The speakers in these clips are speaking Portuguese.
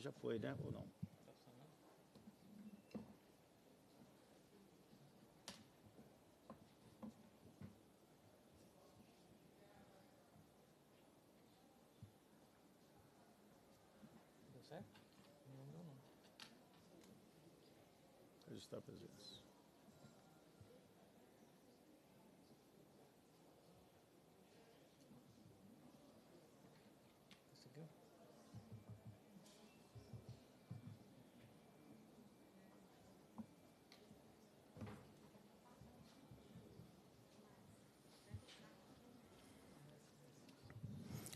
já foi, né? Ou não? certo? Não, deu, não. Registrar a presença.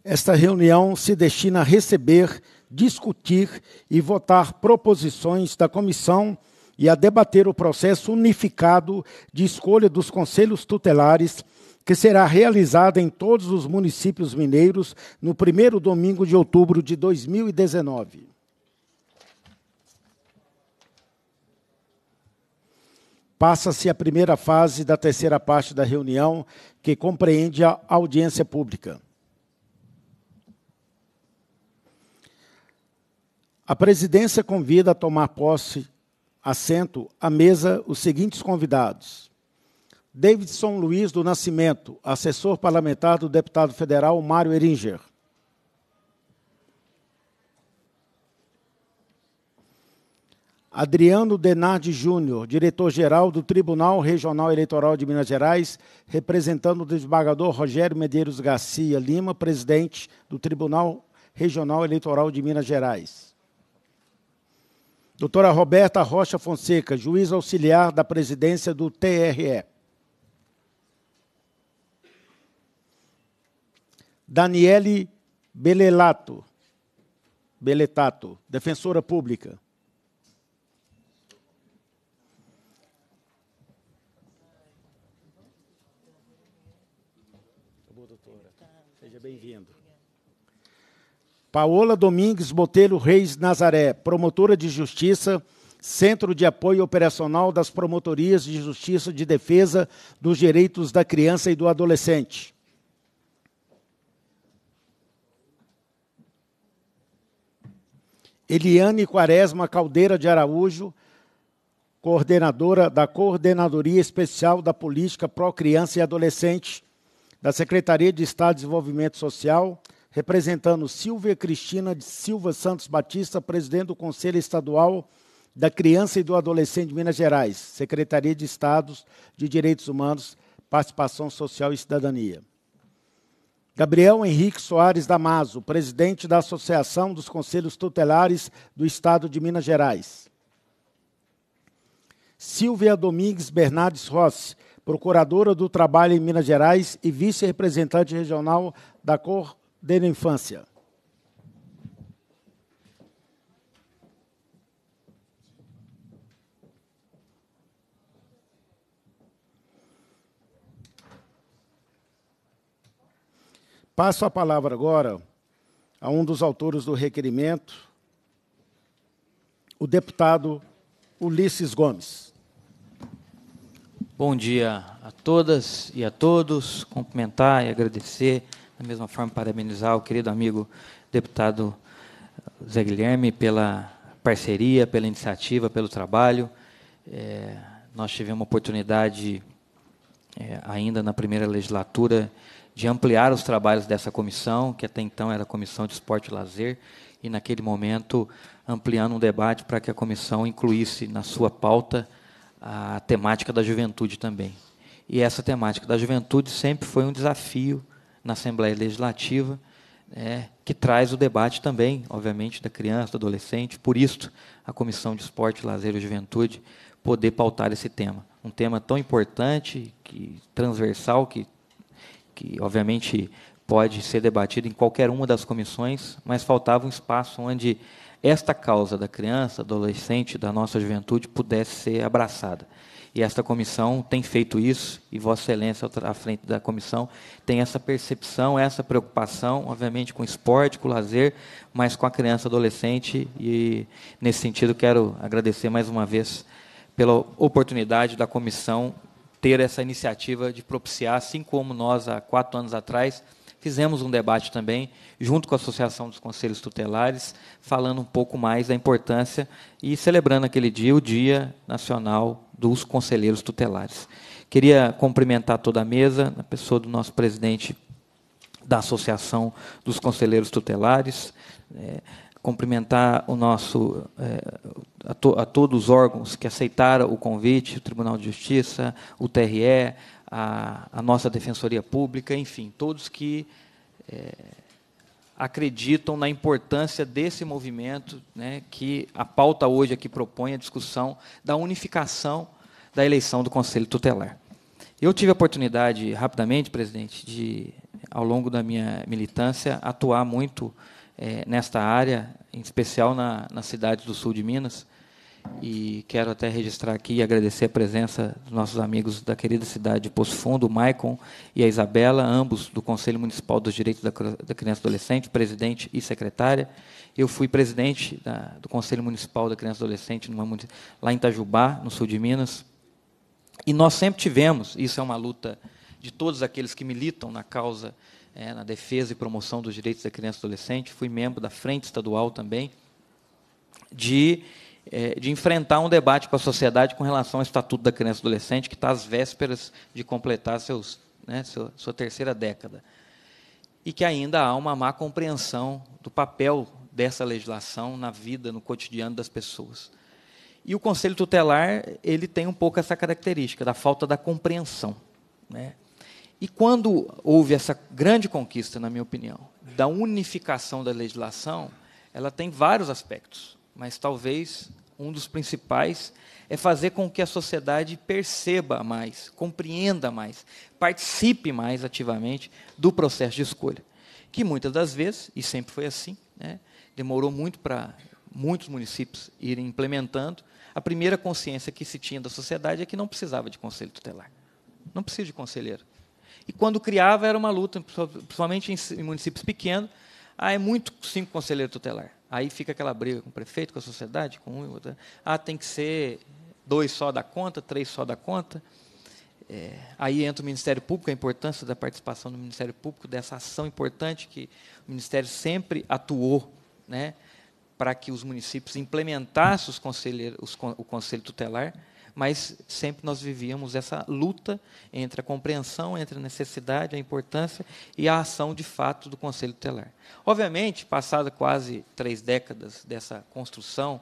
Esta reunião se destina a receber, discutir e votar proposições da comissão e a debater o processo unificado de escolha dos conselhos tutelares que será realizada em todos os municípios mineiros no primeiro domingo de outubro de 2019. Passa-se a primeira fase da terceira parte da reunião, que compreende a audiência pública. A presidência convida a tomar posse, assento à mesa os seguintes convidados: Davidson Luiz do Nascimento, assessor parlamentar do deputado federal Mário Eringer. Adriano Denardi Júnior, diretor-geral do Tribunal Regional Eleitoral de Minas Gerais, representando o desembargador Rogério Medeiros Garcia Lima, presidente do Tribunal Regional Eleitoral de Minas Gerais. Doutora Roberta Rocha Fonseca, juiz auxiliar da presidência do TRE. Daniele Belelato, Beletato, defensora pública. Paola Domingues Botelho Reis Nazaré, promotora de justiça, Centro de Apoio Operacional das Promotorias de Justiça de Defesa dos Direitos da Criança e do Adolescente. Eliane Quaresma Caldeira de Araújo, coordenadora da Coordenadoria Especial da Política Pró Criança e Adolescente da Secretaria de Estado de Desenvolvimento Social, representando Silvia Cristina de Silva Santos Batista, presidente do Conselho Estadual da Criança e do Adolescente de Minas Gerais, Secretaria de Estados de Direitos Humanos, Participação Social e Cidadania. Gabriel Henrique Soares Damaso, presidente da Associação dos Conselhos Tutelares do Estado de Minas Gerais. Silvia Domingues Bernardes Rossi, procuradora do Trabalho em Minas Gerais e vice-representante regional da Cor desde a infância. Passo a palavra agora a um dos autores do requerimento, o deputado Ulisses Gomes. Bom dia a todas e a todos. Cumprimentar e agradecer da mesma forma, parabenizar o querido amigo deputado Zé Guilherme pela parceria, pela iniciativa, pelo trabalho. É, nós tivemos a oportunidade, é, ainda na primeira legislatura, de ampliar os trabalhos dessa comissão, que até então era a Comissão de Esporte e Lazer, e naquele momento ampliando um debate para que a comissão incluísse na sua pauta a temática da juventude também. E essa temática da juventude sempre foi um desafio na Assembleia Legislativa, é, que traz o debate também, obviamente, da criança, do adolescente. Por isso, a Comissão de Esporte, Lazer e Juventude poder pautar esse tema. Um tema tão importante, que transversal, que, que obviamente pode ser debatido em qualquer uma das comissões, mas faltava um espaço onde esta causa da criança, adolescente, da nossa juventude pudesse ser abraçada. E esta comissão tem feito isso, e Vossa Excelência, à frente da comissão, tem essa percepção, essa preocupação, obviamente, com esporte, com lazer, mas com a criança adolescente. E, nesse sentido, quero agradecer mais uma vez pela oportunidade da comissão ter essa iniciativa de propiciar, assim como nós, há quatro anos atrás, fizemos um debate também, junto com a Associação dos Conselhos Tutelares, falando um pouco mais da importância e celebrando aquele dia, o Dia Nacional dos conselheiros tutelares. Queria cumprimentar toda a mesa, na pessoa do nosso presidente da Associação dos Conselheiros Tutelares, é, cumprimentar o nosso é, a, to, a, todos os órgãos que aceitaram o convite, o Tribunal de Justiça, o TRE, a, a nossa Defensoria Pública, enfim, todos que é, acreditam na importância desse movimento, né, que a pauta hoje aqui propõe a discussão da unificação da eleição do Conselho Tutelar. Eu tive a oportunidade, rapidamente, presidente, de, ao longo da minha militância, atuar muito é, nesta área, em especial na, cidade do sul de Minas, e quero até registrar aqui e agradecer a presença dos nossos amigos da querida cidade de Poço Fundo, o Maicon e a Isabela, ambos do Conselho Municipal dos Direitos da, Criança e Adolescente, presidente e secretária. Eu fui presidente da, do Conselho Municipal da Criança e Adolescente numa, lá em Itajubá, no sul de Minas. E nós sempre tivemos, isso é uma luta de todos aqueles que militam na causa, é, na defesa e promoção dos direitos da criança e adolescente, fui membro da Frente Estadual também, de é, de enfrentar um debate com a sociedade com relação ao Estatuto da Criança e Adolescente, que está às vésperas de completar seus, né, sua, sua terceira década. E que ainda há uma má compreensão do papel dessa legislação na vida, no cotidiano das pessoas. E o Conselho Tutelar ele tem um pouco essa característica da falta da compreensão. Né? E quando houve essa grande conquista, na minha opinião, da unificação da legislação, ela tem vários aspectos mas talvez um dos principais é fazer com que a sociedade perceba mais, compreenda mais, participe mais ativamente do processo de escolha. Que muitas das vezes, e sempre foi assim, né, demorou muito para muitos municípios irem implementando. A primeira consciência que se tinha da sociedade é que não precisava de conselho tutelar. Não precisa de conselheiro. E quando criava, era uma luta, principalmente em municípios pequenos. Ah, é muito cinco conselheiro tutelar. Aí fica aquela briga com o prefeito, com a sociedade, com um e outro. Ah, tem que ser dois só da conta, três só da conta. É, aí entra o Ministério Público, a importância da participação do Ministério Público, dessa ação importante que o Ministério sempre atuou, né, para que os municípios implementassem os os, o Conselho Tutelar, mas sempre nós vivíamos essa luta entre a compreensão, entre a necessidade, a importância e a ação de fato do Conselho Tutelar. Obviamente, passada quase três décadas dessa construção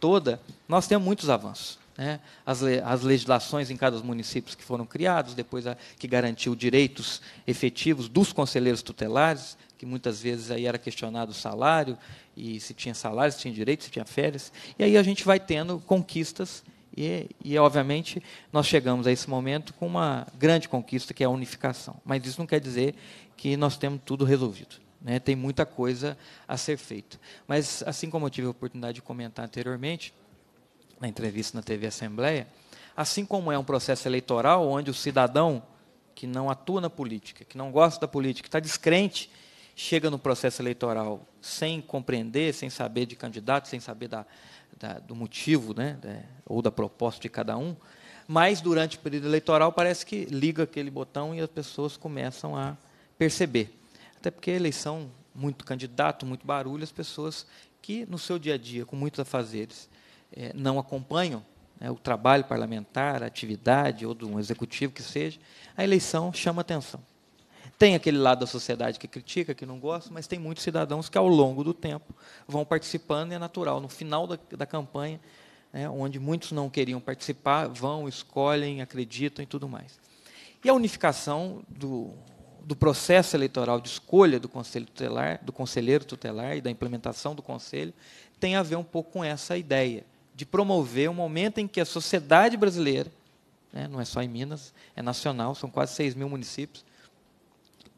toda, nós temos muitos avanços. Né? As, as, legislações em cada município que foram criados, depois a, que garantiu direitos efetivos dos conselheiros tutelares, que muitas vezes aí era questionado o salário, e se tinha salário, se tinha direito, se tinha férias. E aí a gente vai tendo conquistas e, e, obviamente, nós chegamos a esse momento com uma grande conquista, que é a unificação. Mas isso não quer dizer que nós temos tudo resolvido. Né? Tem muita coisa a ser feita. Mas, assim como eu tive a oportunidade de comentar anteriormente, na entrevista na TV Assembleia, assim como é um processo eleitoral onde o cidadão que não atua na política, que não gosta da política, está descrente, chega no processo eleitoral sem compreender, sem saber de candidato, sem saber da, da, do motivo né, ou da proposta de cada um, mas durante o período eleitoral parece que liga aquele botão e as pessoas começam a perceber. Até porque a eleição, muito candidato, muito barulho, as pessoas que no seu dia a dia, com muitos afazeres, é, não acompanham né, o trabalho parlamentar, a atividade, ou de um executivo que seja, a eleição chama atenção. Tem aquele lado da sociedade que critica, que não gosta, mas tem muitos cidadãos que, ao longo do tempo, vão participando e é natural. No final da, da campanha, né, onde muitos não queriam participar, vão, escolhem, acreditam e tudo mais. E a unificação do, do processo eleitoral de escolha do conselho tutelar, do conselheiro tutelar e da implementação do conselho tem a ver um pouco com essa ideia de promover um momento em que a sociedade brasileira, né, não é só em Minas, é nacional, são quase 6 mil municípios,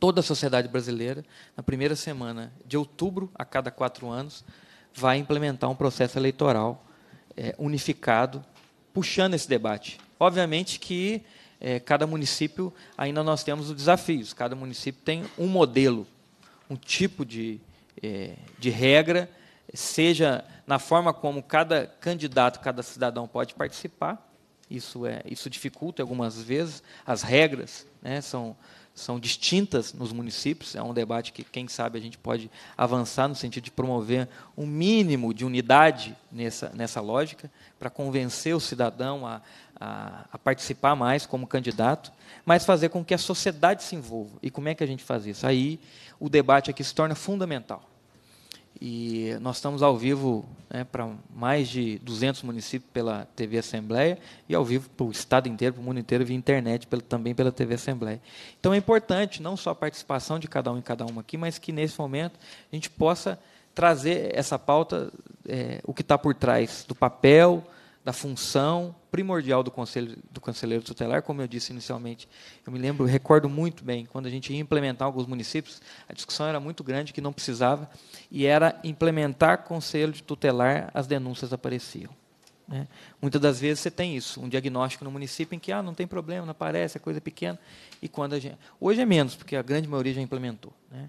toda a sociedade brasileira, na primeira semana de outubro, a cada quatro anos, vai implementar um processo eleitoral é, unificado, puxando esse debate. Obviamente que é, cada município, ainda nós temos os desafios, cada município tem um modelo, um tipo de, é, de regra, seja na forma como cada candidato, cada cidadão pode participar, isso, é, isso dificulta algumas vezes, as regras né, são, são distintas nos municípios. É um debate que, quem sabe, a gente pode avançar no sentido de promover um mínimo de unidade nessa, nessa lógica, para convencer o cidadão a, a, a, participar mais como candidato, mas fazer com que a sociedade se envolva. E como é que a gente faz isso? Aí o debate aqui se torna fundamental. E nós estamos ao vivo né, para mais de 200 municípios pela TV Assembleia e ao vivo para o estado inteiro, para o mundo inteiro, via internet pelo, também pela TV Assembleia. Então é importante não só a participação de cada um e cada uma aqui, mas que nesse momento a gente possa trazer essa pauta, é, o que está por trás do papel, da função primordial do conselho do conselheiro tutelar, como eu disse inicialmente. Eu me lembro, recordo muito bem, quando a gente ia implementar alguns municípios, a discussão era muito grande que não precisava e era implementar conselho de tutelar, as denúncias apareciam. Né? Muitas das vezes você tem isso, um diagnóstico no município em que ah, não tem problema, não aparece, a é coisa é pequena. E quando gente... hoje é menos, porque a grande maioria já implementou. Né?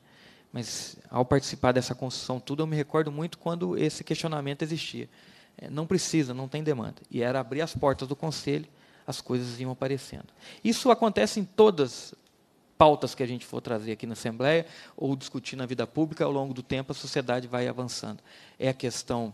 Mas ao participar dessa construção tudo, eu me recordo muito quando esse questionamento existia. É, não precisa, não tem demanda. E era abrir as portas do conselho, as coisas iam aparecendo. Isso acontece em todas pautas que a gente for trazer aqui na Assembleia ou discutir na vida pública, ao longo do tempo a sociedade vai avançando. É a questão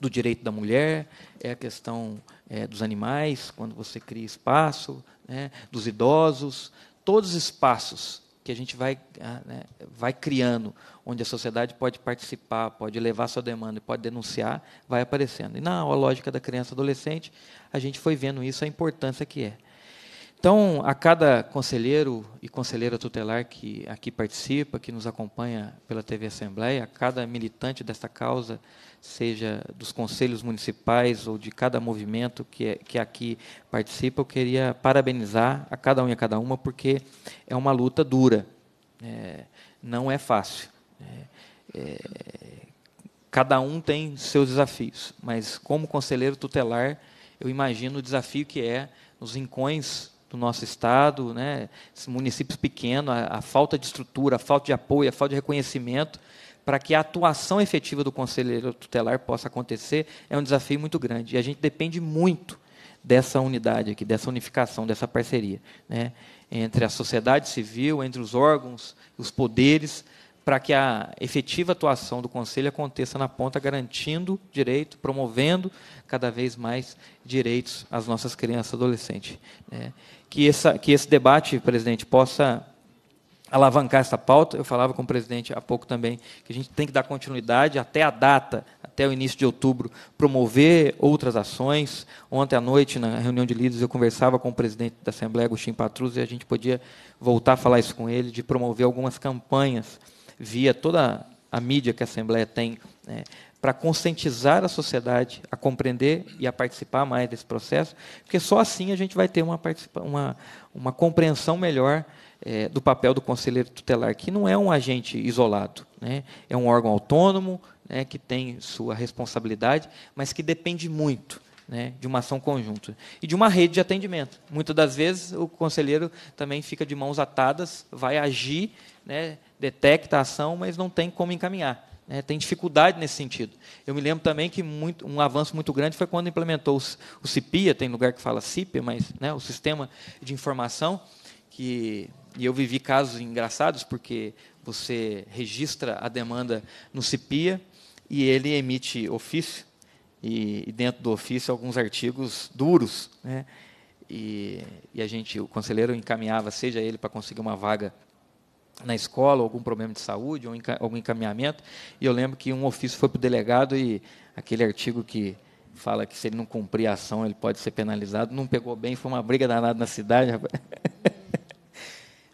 do direito da mulher, é a questão é, dos animais, quando você cria espaço, né, dos idosos, todos os espaços que a gente vai, ah, né, vai criando onde a sociedade pode participar, pode levar sua demanda e pode denunciar, vai aparecendo. E na lógica da criança e adolescente, a gente foi vendo isso, a importância que é. Então, a cada conselheiro e conselheira tutelar que aqui participa, que nos acompanha pela TV Assembleia, a cada militante desta causa, seja dos conselhos municipais ou de cada movimento que, é, que aqui participa, eu queria parabenizar a cada um e a cada uma, porque é uma luta dura, é, não é fácil. É, é, cada um tem seus desafios, mas como conselheiro tutelar, eu imagino o desafio que é nos rincões do nosso estado, né, municípios pequenos, a, a, falta de estrutura, a falta de apoio, a falta de reconhecimento, para que a atuação efetiva do conselheiro tutelar possa acontecer, é um desafio muito grande. E a gente depende muito dessa unidade aqui, dessa unificação, dessa parceria, né, entre a sociedade civil, entre os órgãos, os poderes, para que a efetiva atuação do Conselho aconteça na ponta, garantindo direito, promovendo cada vez mais direitos às nossas crianças e adolescentes. É, que, essa, que esse debate, presidente, possa alavancar essa pauta. Eu falava com o presidente há pouco também que a gente tem que dar continuidade até a data, até o início de outubro, promover outras ações. Ontem à noite, na reunião de líderes, eu conversava com o presidente da Assembleia, Agostinho Patrus, e a gente podia voltar a falar isso com ele, de promover algumas campanhas via toda a mídia que a Assembleia tem, né, para conscientizar a sociedade a compreender e a participar mais desse processo, porque só assim a gente vai ter uma, uma, uma compreensão melhor é, do papel do conselheiro tutelar, que não é um agente isolado, né, é um órgão autônomo, né, que tem sua responsabilidade, mas que depende muito né, de uma ação conjunta e de uma rede de atendimento. Muitas das vezes o conselheiro também fica de mãos atadas, vai agir né, detecta a ação, mas não tem como encaminhar. Né? Tem dificuldade nesse sentido. Eu me lembro também que muito, um avanço muito grande foi quando implementou o CIPIA, tem lugar que fala CIPIA, mas né, o Sistema de Informação, que e eu vivi casos engraçados, porque você registra a demanda no CIPIA e ele emite ofício, e, e dentro do ofício alguns artigos duros, né? E, e, a gente, o conselheiro encaminhava, seja ele para conseguir uma vaga na escola, algum problema de saúde, algum encaminhamento. E eu lembro que um ofício foi para o delegado e aquele artigo que fala que se ele não cumprir a ação, ele pode ser penalizado, não pegou bem, foi uma briga danada na cidade.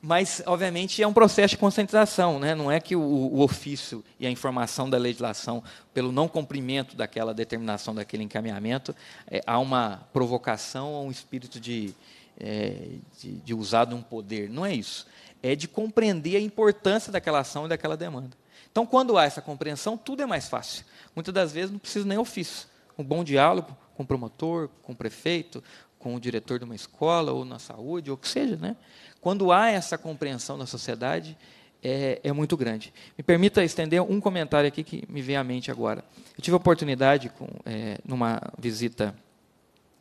Mas, obviamente, é um processo de conscientização, né? não é que o, o, ofício e a informação da legislação, pelo não cumprimento daquela determinação, daquele encaminhamento, é, há uma provocação ou um espírito de, é, de, de usar de um poder. Não é isso é de compreender a importância daquela ação e daquela demanda. Então, quando há essa compreensão, tudo é mais fácil. Muitas das vezes não precisa nem ofício. Um bom diálogo com o promotor, com o prefeito, com o diretor de uma escola, ou na saúde, ou o que seja. Né? Quando há essa compreensão na sociedade, é, é, muito grande. Me permita estender um comentário aqui que me vem à mente agora. Eu tive a oportunidade, com, é, numa visita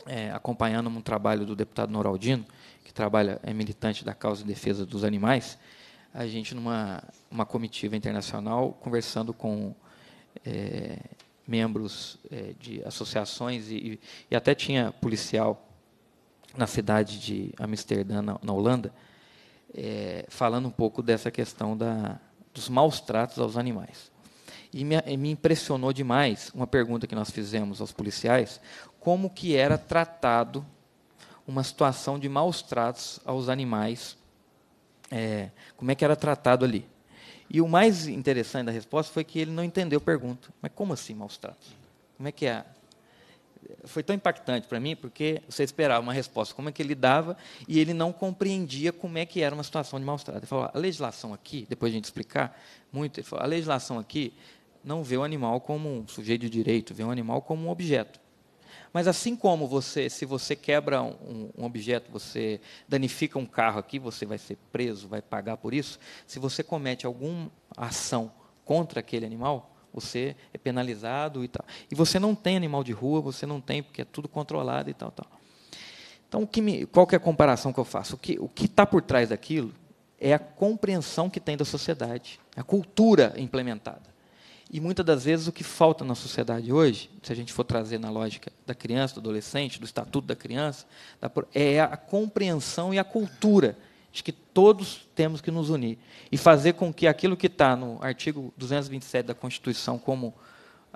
é, acompanhando um trabalho do deputado Noraldino, que trabalha é militante da causa e defesa dos animais, a gente numa uma comitiva internacional conversando com é, membros é, de associações e, e, até tinha policial na cidade de Amsterdã, na, na Holanda, é, falando um pouco dessa questão da, dos maus tratos aos animais. E me, me impressionou demais uma pergunta que nós fizemos aos policiais: como que era tratado uma situação de maus tratos aos animais, é, como é que era tratado ali. E o mais interessante da resposta foi que ele não entendeu a pergunta. Mas como assim maus tratos? Como é que é? Foi tão impactante para mim, porque você esperava uma resposta, como é que ele dava, e ele não compreendia como é que era uma situação de maus tratos. Ele falou, a legislação aqui, depois de a gente explicar muito, ele falou, a legislação aqui não vê o animal como um sujeito de direito, vê o animal como um objeto. Mas assim como você, se você quebra um, um, objeto, você danifica um carro aqui, você vai ser preso, vai pagar por isso. Se você comete alguma ação contra aquele animal, você é penalizado e tal. E você não tem animal de rua, você não tem, porque é tudo controlado e tal, tal. Então, me, qual é a comparação que eu faço? O que está por trás daquilo é a compreensão que tem da sociedade, a cultura implementada. E muitas das vezes o que falta na sociedade hoje, se a gente for trazer na lógica da criança, do adolescente, do estatuto da criança, é a compreensão e a cultura de que todos temos que nos unir e fazer com que aquilo que está no artigo 227 da Constituição como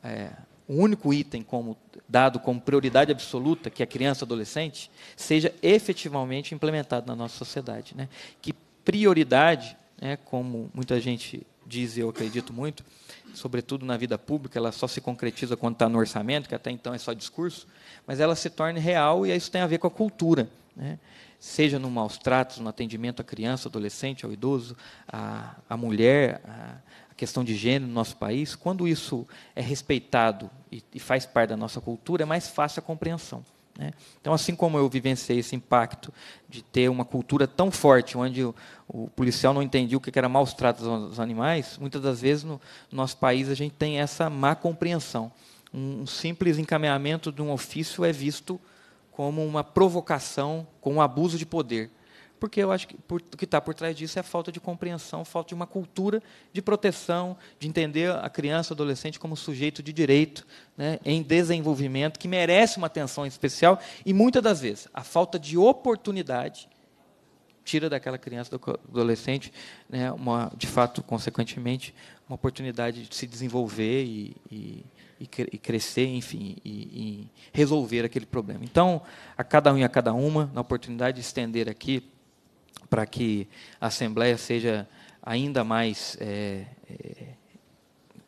é, o único item como dado como prioridade absoluta, que é a criança e adolescente, seja efetivamente implementado na nossa sociedade. Né? Que prioridade, né, como muita gente diz, e eu acredito muito, sobretudo na vida pública, ela só se concretiza quando está no orçamento, que até então é só discurso, mas ela se torna real e isso tem a ver com a cultura. Né? Seja no maus tratos, no atendimento à criança, adolescente, ao idoso, à, à mulher, à, questão de gênero no nosso país, quando isso é respeitado e, e faz parte da nossa cultura, é mais fácil a compreensão. Né? Então, assim como eu vivenciei esse impacto de ter uma cultura tão forte, onde o, o policial não entendia o que era maus tratos aos animais, muitas das vezes no, no nosso país a gente tem essa má compreensão. Um, um simples encaminhamento de um ofício é visto como uma provocação, com um abuso de poder porque eu acho que por, o que está por trás disso é a falta de compreensão, falta de uma cultura de proteção, de entender a criança, o adolescente como sujeito de direito, né, em desenvolvimento, que merece uma atenção especial, e muitas das vezes a falta de oportunidade tira daquela criança, do adolescente, né, uma, de fato, consequentemente, uma oportunidade de se desenvolver e, e, e, cre e crescer, enfim, e resolver aquele problema. Então, a cada um e a cada uma, na oportunidade de estender aqui para que a Assembleia seja ainda mais é, é,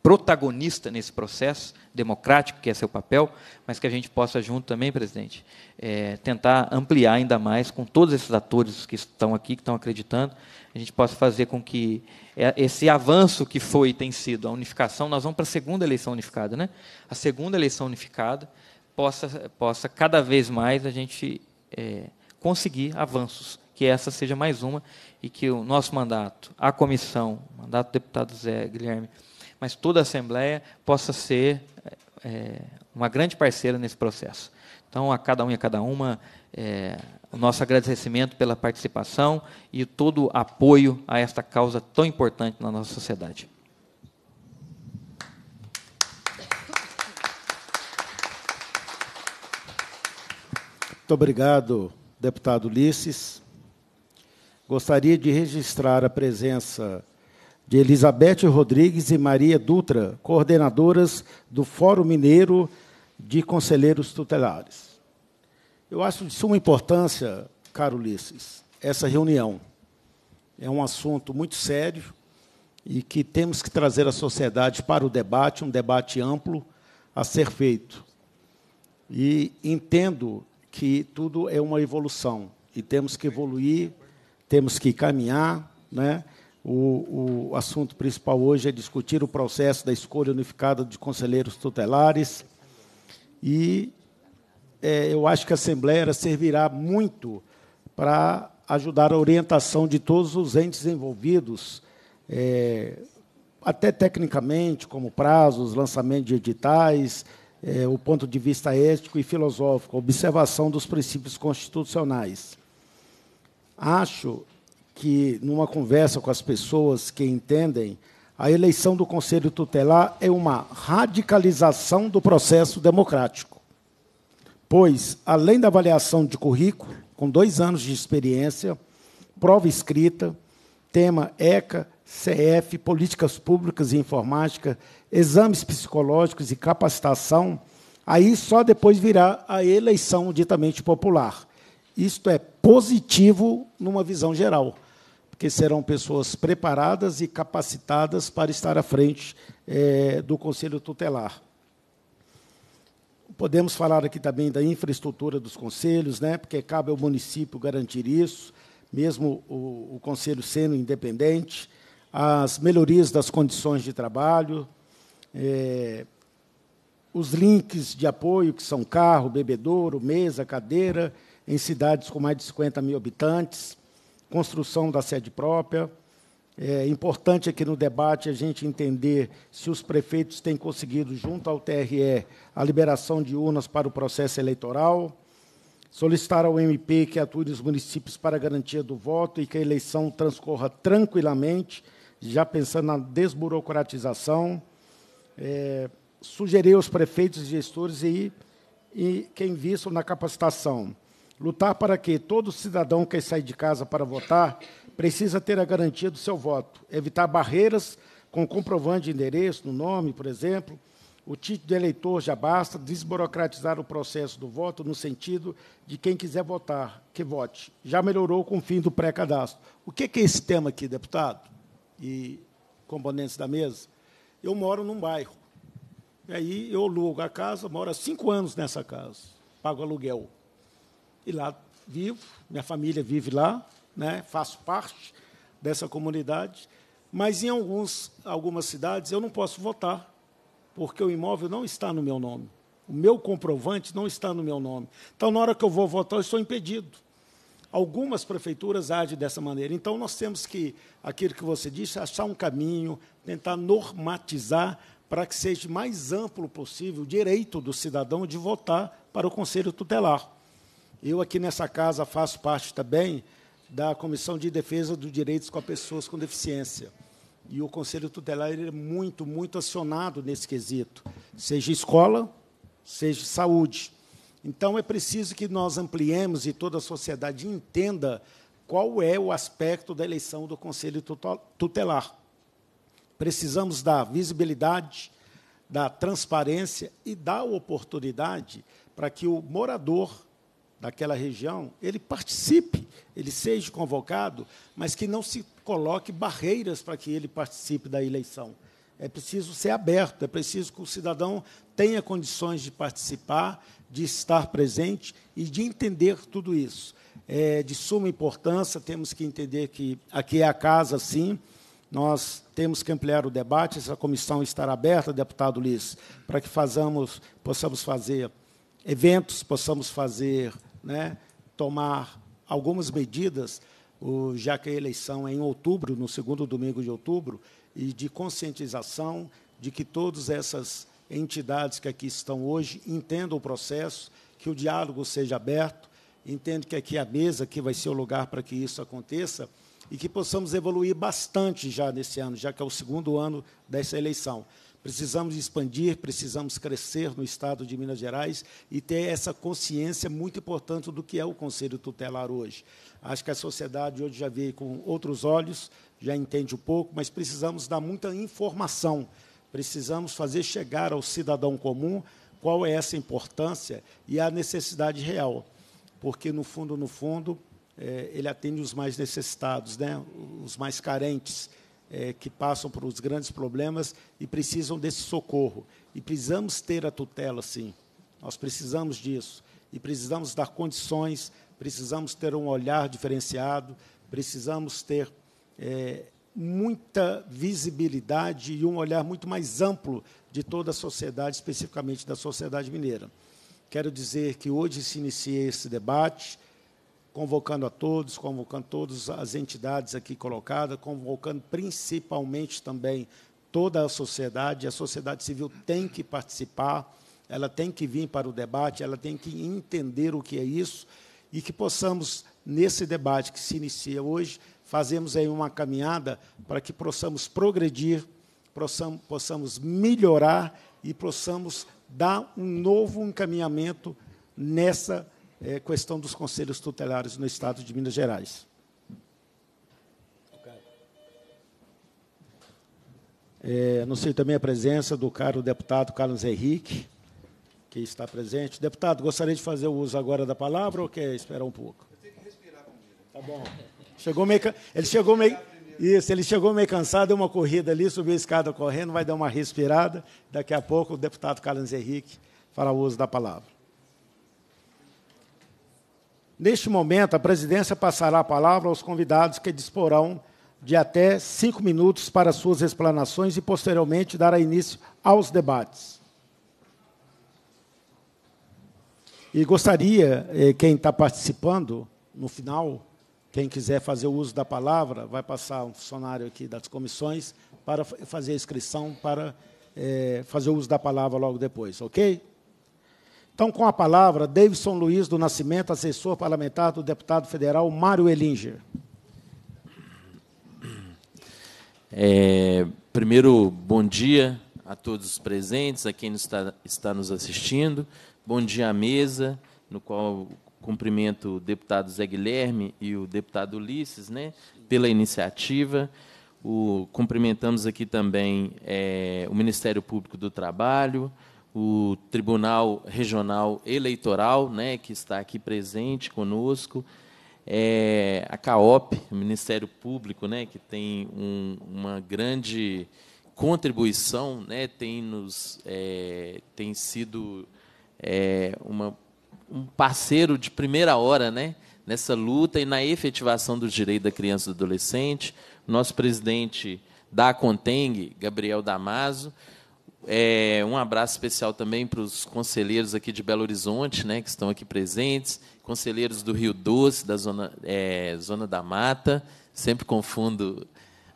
protagonista nesse processo democrático, que é seu papel, mas que a gente possa, junto também, presidente, é, tentar ampliar ainda mais com todos esses atores que estão aqui, que estão acreditando, a gente possa fazer com que é, esse avanço que foi e tem sido a unificação, nós vamos para a segunda eleição unificada, né? A segunda eleição unificada possa, possa cada vez mais a gente é, conseguir avanços que essa seja mais uma e que o nosso mandato, a comissão, o mandato do deputado Zé Guilherme, mas toda a Assembleia possa ser é, é, uma grande parceira nesse processo. Então, a cada um e a cada uma, é, o nosso agradecimento pela participação e todo o apoio a esta causa tão importante na nossa sociedade. Muito obrigado, deputado Ulisses. Gostaria de registrar a presença de Elizabeth Rodrigues e Maria Dutra, coordenadoras do Fórum Mineiro de Conselheiros Tutelares. Eu acho de suma importância, caro Ulisses, essa reunião. É um assunto muito sério e que temos que trazer a sociedade para o debate, um debate amplo a ser feito. E entendo que tudo é uma evolução e temos que evoluir temos que caminhar. Né? O, o assunto principal hoje é discutir o processo da escolha unificada de conselheiros tutelares. E é, eu acho que a Assembleia servirá muito para ajudar a orientação de todos os entes envolvidos, é, até tecnicamente, como prazos, lançamento de editais, é, o ponto de vista ético e filosófico, observação dos princípios constitucionais acho que, numa conversa com as pessoas que entendem, a eleição do Conselho Tutelar é uma radicalização do processo democrático. Pois, além da avaliação de currículo, com dois anos de experiência, prova escrita, tema ECA, CF, políticas públicas e informática, exames psicológicos e capacitação, aí só depois virá a eleição ditamente popular, isto é positivo numa visão geral, porque serão pessoas preparadas e capacitadas para estar à frente é, do conselho tutelar. Podemos falar aqui também da infraestrutura dos conselhos, né, porque cabe ao município garantir isso, mesmo o, o conselho sendo independente, as melhorias das condições de trabalho, é, os links de apoio, que são carro, bebedouro, mesa, cadeira, em cidades com mais de 50 mil habitantes, construção da sede própria. É importante aqui no debate a gente entender se os prefeitos têm conseguido, junto ao TRE, a liberação de urnas para o processo eleitoral, solicitar ao MP que atue nos municípios para garantia do voto e que a eleição transcorra tranquilamente, já pensando na desburocratização, é, sugerir aos prefeitos e gestores e, e que invistam na capacitação Lutar para que todo cidadão que sai de casa para votar precisa ter a garantia do seu voto, evitar barreiras com comprovante de endereço, no nome, por exemplo. O título de eleitor já basta, desburocratizar o processo do voto no sentido de quem quiser votar, que vote. Já melhorou com o fim do pré-cadastro. O que é esse tema aqui, deputado e componentes da mesa? Eu moro num bairro. E aí eu alugo a casa, moro há cinco anos nessa casa, pago aluguel e lá vivo, minha família vive lá, né, faço parte dessa comunidade, mas em alguns, algumas cidades eu não posso votar, porque o imóvel não está no meu nome. O meu comprovante não está no meu nome. Então, na hora que eu vou votar, eu estou impedido. Algumas prefeituras agem dessa maneira. Então, nós temos que, aquilo que você disse, achar um caminho, tentar normatizar para que seja mais amplo possível o direito do cidadão de votar para o Conselho Tutelar. Eu, aqui nessa casa, faço parte também da Comissão de Defesa dos Direitos com as Pessoas com Deficiência. E o Conselho Tutelar é muito, muito acionado nesse quesito, seja escola, seja saúde. Então, é preciso que nós ampliemos e toda a sociedade entenda qual é o aspecto da eleição do Conselho Tutelar. Precisamos da visibilidade, da transparência e da oportunidade para que o morador daquela região, ele participe, ele seja convocado, mas que não se coloque barreiras para que ele participe da eleição. É preciso ser aberto, é preciso que o cidadão tenha condições de participar, de estar presente e de entender tudo isso. É de suma importância, temos que entender que aqui é a casa, sim, nós temos que ampliar o debate, essa comissão estará aberta, deputado Ulisses, para que fazamos, possamos fazer eventos, possamos fazer né, tomar algumas medidas, o, já que a eleição é em outubro, no segundo domingo de outubro, e de conscientização de que todas essas entidades que aqui estão hoje entendam o processo, que o diálogo seja aberto, entendo que aqui a mesa que vai ser o lugar para que isso aconteça e que possamos evoluir bastante já nesse ano, já que é o segundo ano dessa eleição. Precisamos expandir, precisamos crescer no estado de Minas Gerais e ter essa consciência muito importante do que é o Conselho Tutelar hoje. Acho que a sociedade hoje já vê com outros olhos, já entende um pouco, mas precisamos dar muita informação, precisamos fazer chegar ao cidadão comum qual é essa importância e a necessidade real. Porque, no fundo, no fundo, eh, ele atende os mais necessitados, né? os mais carentes é, que passam por os grandes problemas e precisam desse socorro. E precisamos ter a tutela, sim. Nós precisamos disso. E precisamos dar condições, precisamos ter um olhar diferenciado, precisamos ter é, muita visibilidade e um olhar muito mais amplo de toda a sociedade, especificamente da sociedade mineira. Quero dizer que hoje se inicia esse debate, convocando a todos, convocando todas as entidades aqui colocadas, convocando principalmente também toda a sociedade. A sociedade civil tem que participar, ela tem que vir para o debate, ela tem que entender o que é isso e que possamos, nesse debate que se inicia hoje, fazermos aí uma caminhada para que possamos progredir, possamos, possamos melhorar e possamos dar um novo encaminhamento nessa é, questão dos conselhos tutelares no Estado de Minas Gerais. É, anuncio também a presença do caro deputado Carlos Henrique, que está presente. Deputado, gostaria de fazer o uso agora da palavra ou quer esperar um pouco? Eu tenho que respirar comigo. Tá bom. Chegou meio, ele chegou meio, isso, ele chegou meio cansado, deu uma corrida ali, subiu a escada correndo, vai dar uma respirada. Daqui a pouco o deputado Carlos Henrique fará o uso da palavra. Neste momento, a presidência passará a palavra aos convidados que disporão de até cinco minutos para suas explanações e, posteriormente, dará início aos debates. E gostaria, eh, quem está participando, no final, quem quiser fazer o uso da palavra, vai passar um funcionário aqui das comissões para fazer a inscrição, para é, fazer o uso da palavra logo depois, ok? Então, com a palavra, Davidson Luiz do Nascimento, assessor parlamentar do deputado federal Mário Elinger. É, primeiro, bom dia a todos os presentes, a quem está, está nos assistindo. Bom dia à mesa, no qual cumprimento o deputado Zé Guilherme e o deputado Ulisses né, pela iniciativa. O, cumprimentamos aqui também é, o Ministério Público do Trabalho, o Tribunal Regional Eleitoral, né, que está aqui presente conosco, é, a CAOP, o Ministério Público, né, que tem um, uma grande contribuição, né, tem, nos, é, tem sido é, uma, um parceiro de primeira hora né, nessa luta e na efetivação do direito da criança e do adolescente. Nosso presidente da Conteng, Gabriel Damaso, é, um abraço especial também para os conselheiros aqui de Belo Horizonte, né, que estão aqui presentes, conselheiros do Rio Doce, da Zona, é, zona da Mata, sempre confundo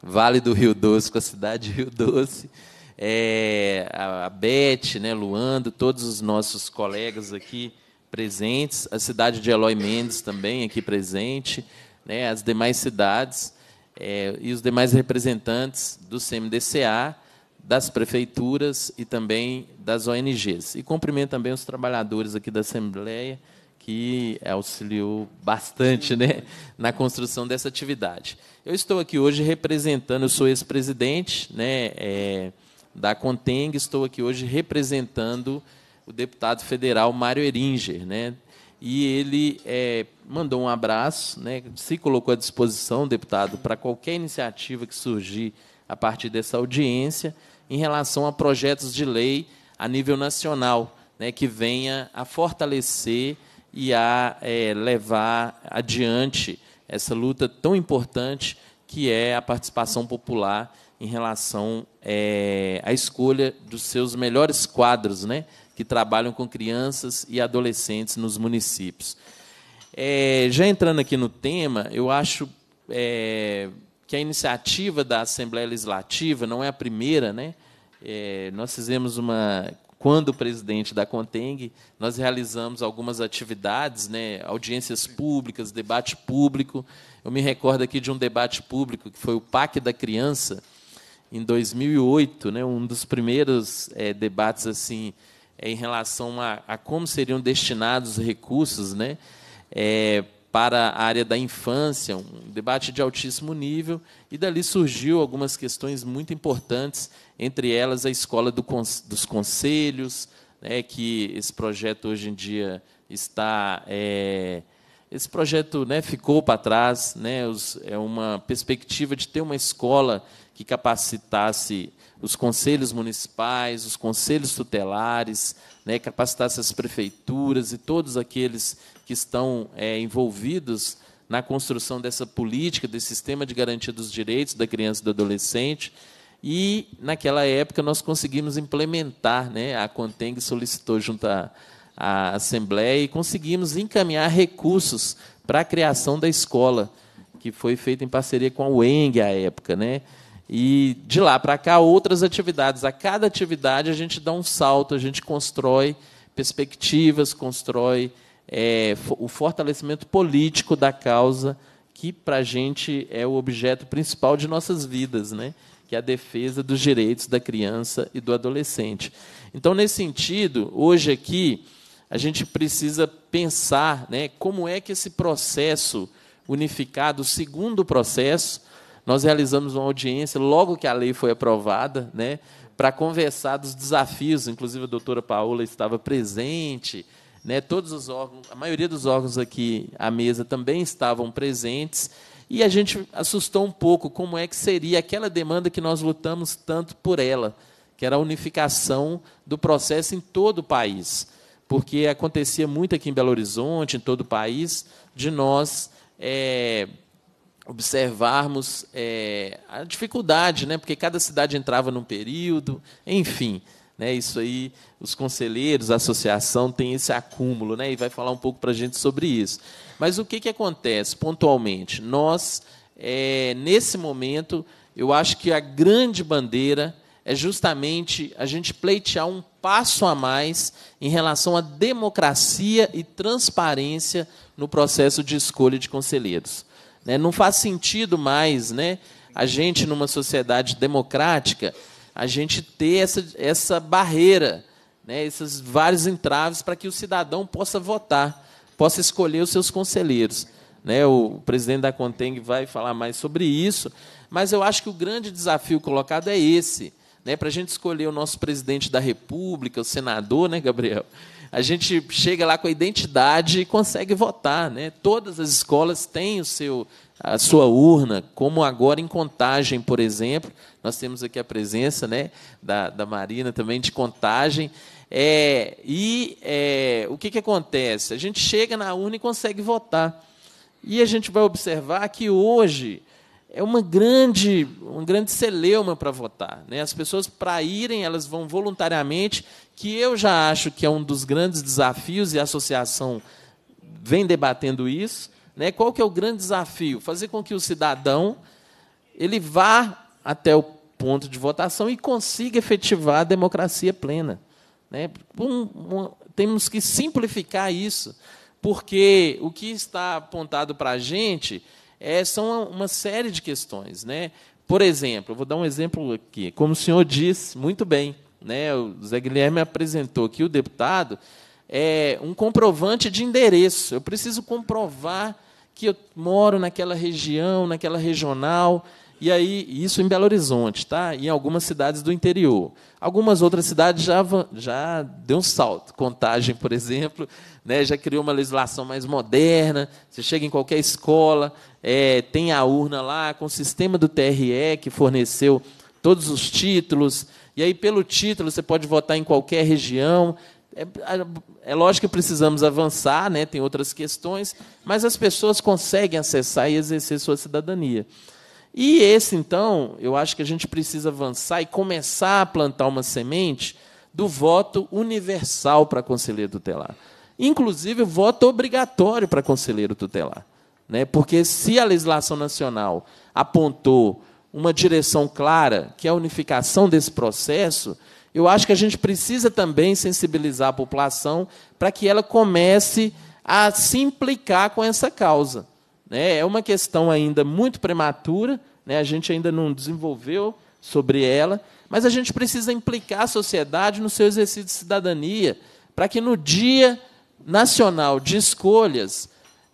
Vale do Rio Doce com a cidade de Rio Doce, é, a, a Beth, né, Luando, todos os nossos colegas aqui presentes, a cidade de Eloy Mendes também aqui presente, né, as demais cidades é, e os demais representantes do CMDCA, das prefeituras e também das ONGs. E cumprimento também os trabalhadores aqui da Assembleia, que auxiliou bastante né, na construção dessa atividade. Eu estou aqui hoje representando, eu sou ex-presidente né, é, da Conteng, estou aqui hoje representando o deputado federal Mário Eringer, né? E ele é, mandou um abraço, né? Se colocou à disposição, deputado, para qualquer iniciativa que surgir a partir dessa audiência em relação a projetos de lei a nível nacional, né, que venha a fortalecer e a é, levar adiante essa luta tão importante que é a participação popular em relação é, à escolha dos seus melhores quadros, né, que trabalham com crianças e adolescentes nos municípios. É, já entrando aqui no tema, eu acho que a iniciativa da Assembleia Legislativa não é a primeira, né? É, nós fizemos uma quando o presidente da Conteng, nós realizamos algumas atividades, né, audiências públicas, debate público. Eu me recordo aqui de um debate público que foi o PAC da Criança, em 2008, né, um dos primeiros é, debates assim é, em relação a, a, como seriam destinados os recursos né, é, para a área da infância, um debate de altíssimo nível, e dali surgiu algumas questões muito importantes, entre elas a escola do, dos conselhos, né, que esse projeto hoje em dia está. É, esse projeto né, ficou para trás, né, os, é uma perspectiva de ter uma escola que capacitasse os conselhos municipais, os conselhos tutelares, né, capacitar essas prefeituras e todos aqueles que estão é, envolvidos na construção dessa política, desse sistema de garantia dos direitos da criança e do adolescente. E, naquela época, nós conseguimos implementar, né, a Conteng solicitou junto à, à Assembleia, e conseguimos encaminhar recursos para a criação da escola, que foi feita em parceria com a UENG à época. Né? E de lá para cá, outras atividades. A cada atividade, a gente dá um salto, a gente constrói perspectivas, constrói é, o fortalecimento político da causa, que para a gente é o objeto principal de nossas vidas, né? que é a defesa dos direitos da criança e do adolescente. Então, nesse sentido, hoje aqui, a gente precisa pensar né, como é que esse processo unificado, o segundo processo, nós realizamos uma audiência logo que a lei foi aprovada, né, para conversar dos desafios, inclusive a doutora Paola estava presente, né, todos os órgãos, a maioria dos órgãos aqui à mesa também estavam presentes, e a gente assustou um pouco como é que seria aquela demanda que nós lutamos tanto por ela, que era a unificação do processo em todo o país, porque acontecia muito aqui em Belo Horizonte, em todo o país, de nós é, observarmos é, a dificuldade, né? porque cada cidade entrava num período, enfim. Né? Isso aí, os conselheiros, a associação tem esse acúmulo, né? e vai falar um pouco para a gente sobre isso. Mas o que, que acontece pontualmente? Nós, é, nesse momento, eu acho que a grande bandeira é justamente a gente pleitear um passo a mais em relação à democracia e transparência no processo de escolha de conselheiros. Né? Não faz sentido mais né, a gente, numa sociedade democrática, a gente ter essa, essa barreira, né, esses vários entraves para que o cidadão possa votar, possa escolher os seus conselheiros. Né? O presidente da Conteng vai falar mais sobre isso, mas eu acho que o grande desafio colocado é esse. Né, para a gente escolher o nosso presidente da República, o senador, né, Gabriel? a gente chega lá com a identidade e consegue votar. Né? Todas as escolas têm o seu, a sua urna, como agora em Contagem, por exemplo. Nós temos aqui a presença né, da, da Marina também de Contagem. É, e é, o que, que acontece? A gente chega na urna e consegue votar. E a gente vai observar que hoje é uma grande, um grande celeuma para votar. Né? As pessoas, para irem, elas vão voluntariamente que eu já acho que é um dos grandes desafios, e a associação vem debatendo isso, né? qual que é o grande desafio? Fazer com que o cidadão ele vá até o ponto de votação e consiga efetivar a democracia plena. Né? Um, um, temos que simplificar isso, porque o que está apontado para a gente é, são uma, série de questões. Né? Por exemplo, vou dar um exemplo aqui. Como o senhor disse, muito bem, né, o Zé Guilherme apresentou aqui, o deputado, é um comprovante de endereço. Eu preciso comprovar que eu moro naquela região, naquela regional, e aí isso em Belo Horizonte, tá? E em algumas cidades do interior. Algumas outras cidades já já deu um salto. Contagem, por exemplo, né, já criou uma legislação mais moderna. Você chega em qualquer escola, é, tem a urna lá com o sistema do TRE que forneceu todos os títulos, e aí, pelo título, você pode votar em qualquer região. É, é lógico que precisamos avançar, né? tem outras questões, mas as pessoas conseguem acessar e exercer sua cidadania. E esse, então, eu acho que a gente precisa avançar e começar a plantar uma semente do voto universal para conselheiro tutelar. Inclusive, o voto obrigatório para conselheiro tutelar. Né? Porque se a legislação nacional apontou uma direção clara, que é a unificação desse processo, eu acho que a gente precisa também sensibilizar a população para que ela comece a se implicar com essa causa. Né? É uma questão ainda muito prematura, né? a gente ainda não desenvolveu sobre ela, mas a gente precisa implicar a sociedade no seu exercício de cidadania, para que no dia nacional de escolhas,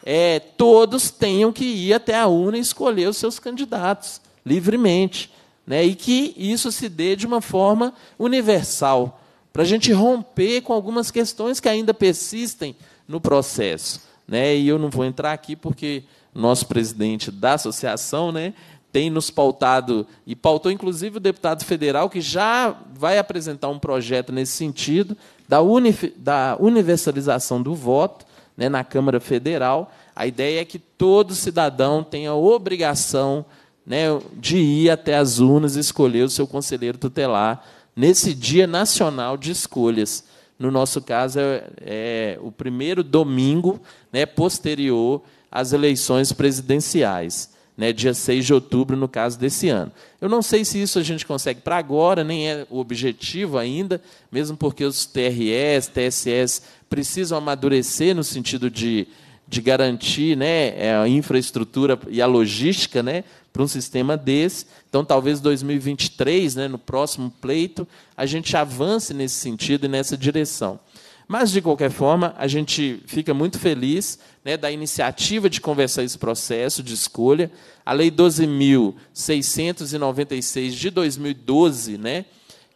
eh, todos tenham que ir até a urna e escolher os seus candidatos livremente. Né? E que isso se dê de uma forma universal, para a gente romper com algumas questões que ainda persistem no processo. Né? E eu não vou entrar aqui porque nosso presidente da associação né, tem nos pautado, e pautou inclusive o deputado federal, que já vai apresentar um projeto nesse sentido, da, uni da universalização do voto né, na Câmara Federal. A ideia é que todo cidadão tenha obrigação né, de ir até as urnas e escolher o seu conselheiro tutelar nesse Dia Nacional de Escolhas. No nosso caso, é, é o primeiro domingo né, posterior às eleições presidenciais. Né, dia 6 de outubro, no caso desse ano. Eu não sei se isso a gente consegue para agora, nem é o objetivo ainda, mesmo porque os TRS, TSS precisam amadurecer no sentido de, de garantir né, é, a infraestrutura e a logística né, para um sistema desse. Então, talvez 2023, né, no próximo pleito, a gente avance nesse sentido e nessa direção. Mas, de qualquer forma, a gente fica muito feliz né, da iniciativa de conversar esse processo de escolha. A Lei 12.696 de 2012, né,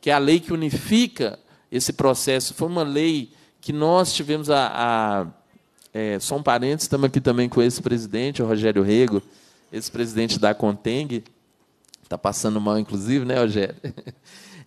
que é a lei que unifica esse processo, foi uma lei que nós tivemos a. a é, só um parênteses, estamos aqui também com esse presidente, o Rogério Rego, esse presidente da Conteng, está passando mal, inclusive, né, Rogério?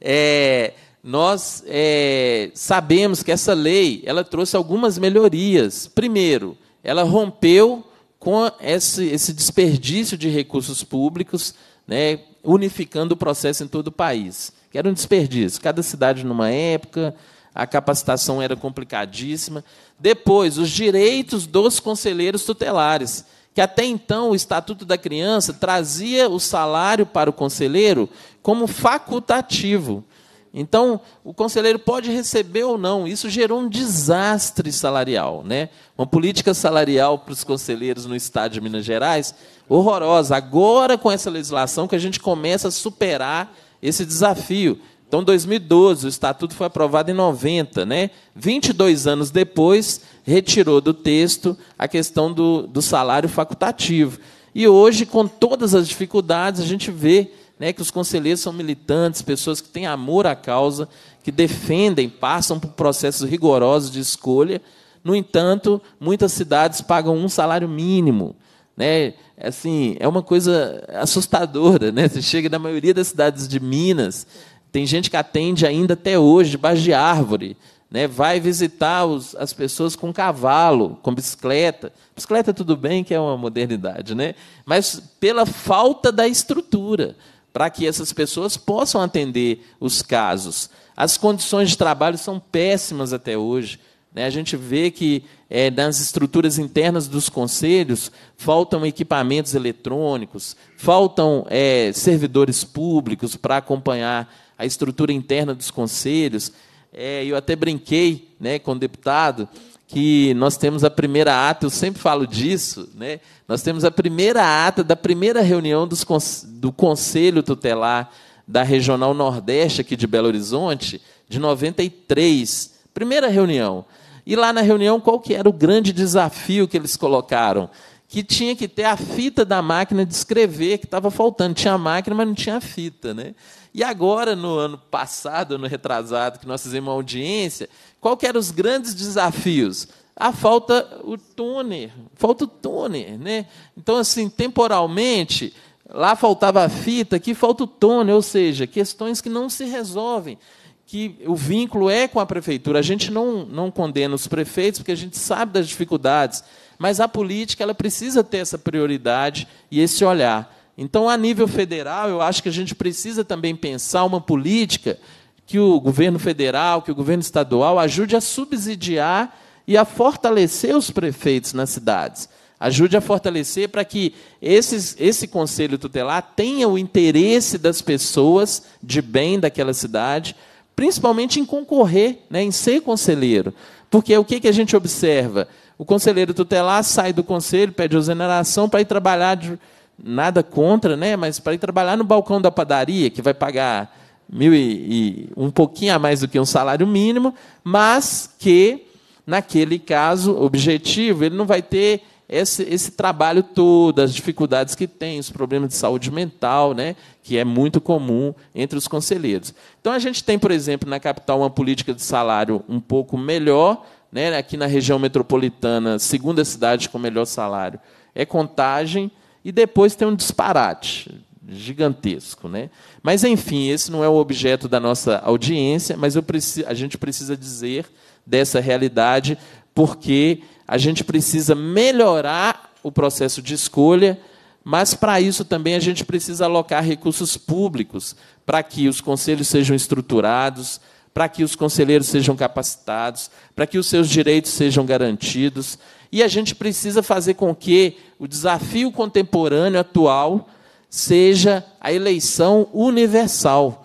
É, nós é, sabemos que essa lei ela trouxe algumas melhorias. Primeiro, ela rompeu com esse, esse desperdício de recursos públicos, né, unificando o processo em todo o país. Que era um desperdício. Cada cidade numa época, a capacitação era complicadíssima. Depois, os direitos dos conselheiros tutelares que até então o Estatuto da Criança trazia o salário para o conselheiro como facultativo. Então, o conselheiro pode receber ou não. Isso gerou um desastre salarial, né? Uma política salarial para os conselheiros no estado de Minas Gerais horrorosa. Agora com essa legislação que a gente começa a superar esse desafio então, 2012, o estatuto foi aprovado em 90, né? 22 anos depois, retirou do texto a questão do, do salário facultativo. E hoje, com todas as dificuldades, a gente vê né, que os conselheiros são militantes, pessoas que têm amor à causa, que defendem, passam por processos rigorosos de escolha. No entanto, muitas cidades pagam um salário mínimo. Né? Assim, é uma coisa assustadora. Né? Você chega na maioria das cidades de Minas, tem gente que atende ainda até hoje, debaixo de árvore. Né? Vai visitar os, as pessoas com cavalo, com bicicleta. Bicicleta, tudo bem que é uma modernidade, né? mas pela falta da estrutura para que essas pessoas possam atender os casos. As condições de trabalho são péssimas até hoje. Né? A gente vê que é, nas estruturas internas dos conselhos faltam equipamentos eletrônicos, faltam é, servidores públicos para acompanhar a estrutura interna dos conselhos. É, eu até brinquei né, com o deputado que nós temos a primeira ata, eu sempre falo disso, né? nós temos a primeira ata da primeira reunião dos, do Conselho Tutelar da Regional Nordeste aqui de Belo Horizonte, de 93. Primeira reunião. E lá na reunião, qual que era o grande desafio que eles colocaram? Que tinha que ter a fita da máquina de escrever, que estava faltando. Tinha a máquina, mas não tinha a fita. Né? E agora, no ano passado, ano retrasado, que nós fizemos uma audiência, qual que eram os grandes desafios? A falta o túnel, falta o túnel, né? Então, assim, temporalmente, lá faltava a fita, aqui falta o túnel, ou seja, questões que não se resolvem, que o vínculo é com a prefeitura. A gente não, não condena os prefeitos, porque a gente sabe das dificuldades, mas a política ela precisa ter essa prioridade e esse olhar. Então, a nível federal, eu acho que a gente precisa também pensar uma política que o governo federal, que o governo estadual ajude a subsidiar e a fortalecer os prefeitos nas cidades. Ajude a fortalecer para que esses, esse conselho tutelar tenha o interesse das pessoas de bem daquela cidade, principalmente em concorrer, né, em ser conselheiro. Porque o que, que a gente observa? O conselheiro tutelar sai do conselho, pede exoneração para ir trabalhar de, nada contra, né? Mas para ir trabalhar no balcão da padaria, que vai pagar mil e, e, um pouquinho a mais do que um salário mínimo, mas que naquele caso objetivo ele não vai ter esse, esse trabalho todo, as dificuldades que tem, os problemas de saúde mental, né, que é muito comum entre os conselheiros. Então a gente tem, por exemplo, na capital uma política de salário um pouco melhor, né, aqui na região metropolitana, segunda cidade com melhor salário é Contagem, e depois tem um disparate gigantesco. Né? Mas, enfim, esse não é o objeto da nossa audiência, mas a gente precisa dizer dessa realidade porque a gente precisa melhorar o processo de escolha, mas para isso também a gente precisa alocar recursos públicos para que os conselhos sejam estruturados, para que os conselheiros sejam capacitados, para que os seus direitos sejam garantidos e a gente precisa fazer com que o desafio contemporâneo atual seja a eleição universal.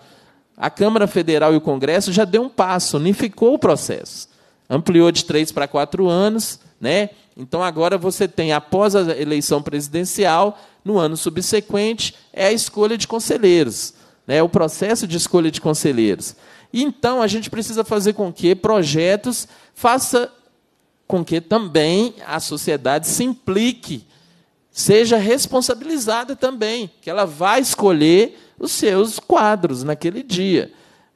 A Câmara Federal e o Congresso já deu um passo, unificou o processo, ampliou de três para quatro anos, né? Então agora você tem, após a eleição presidencial, no ano subsequente, é a escolha de conselheiros, né? É o processo de escolha de conselheiros. Então a gente precisa fazer com que projetos faça com que também a sociedade se implique, seja responsabilizada também, que ela vai escolher os seus quadros naquele dia.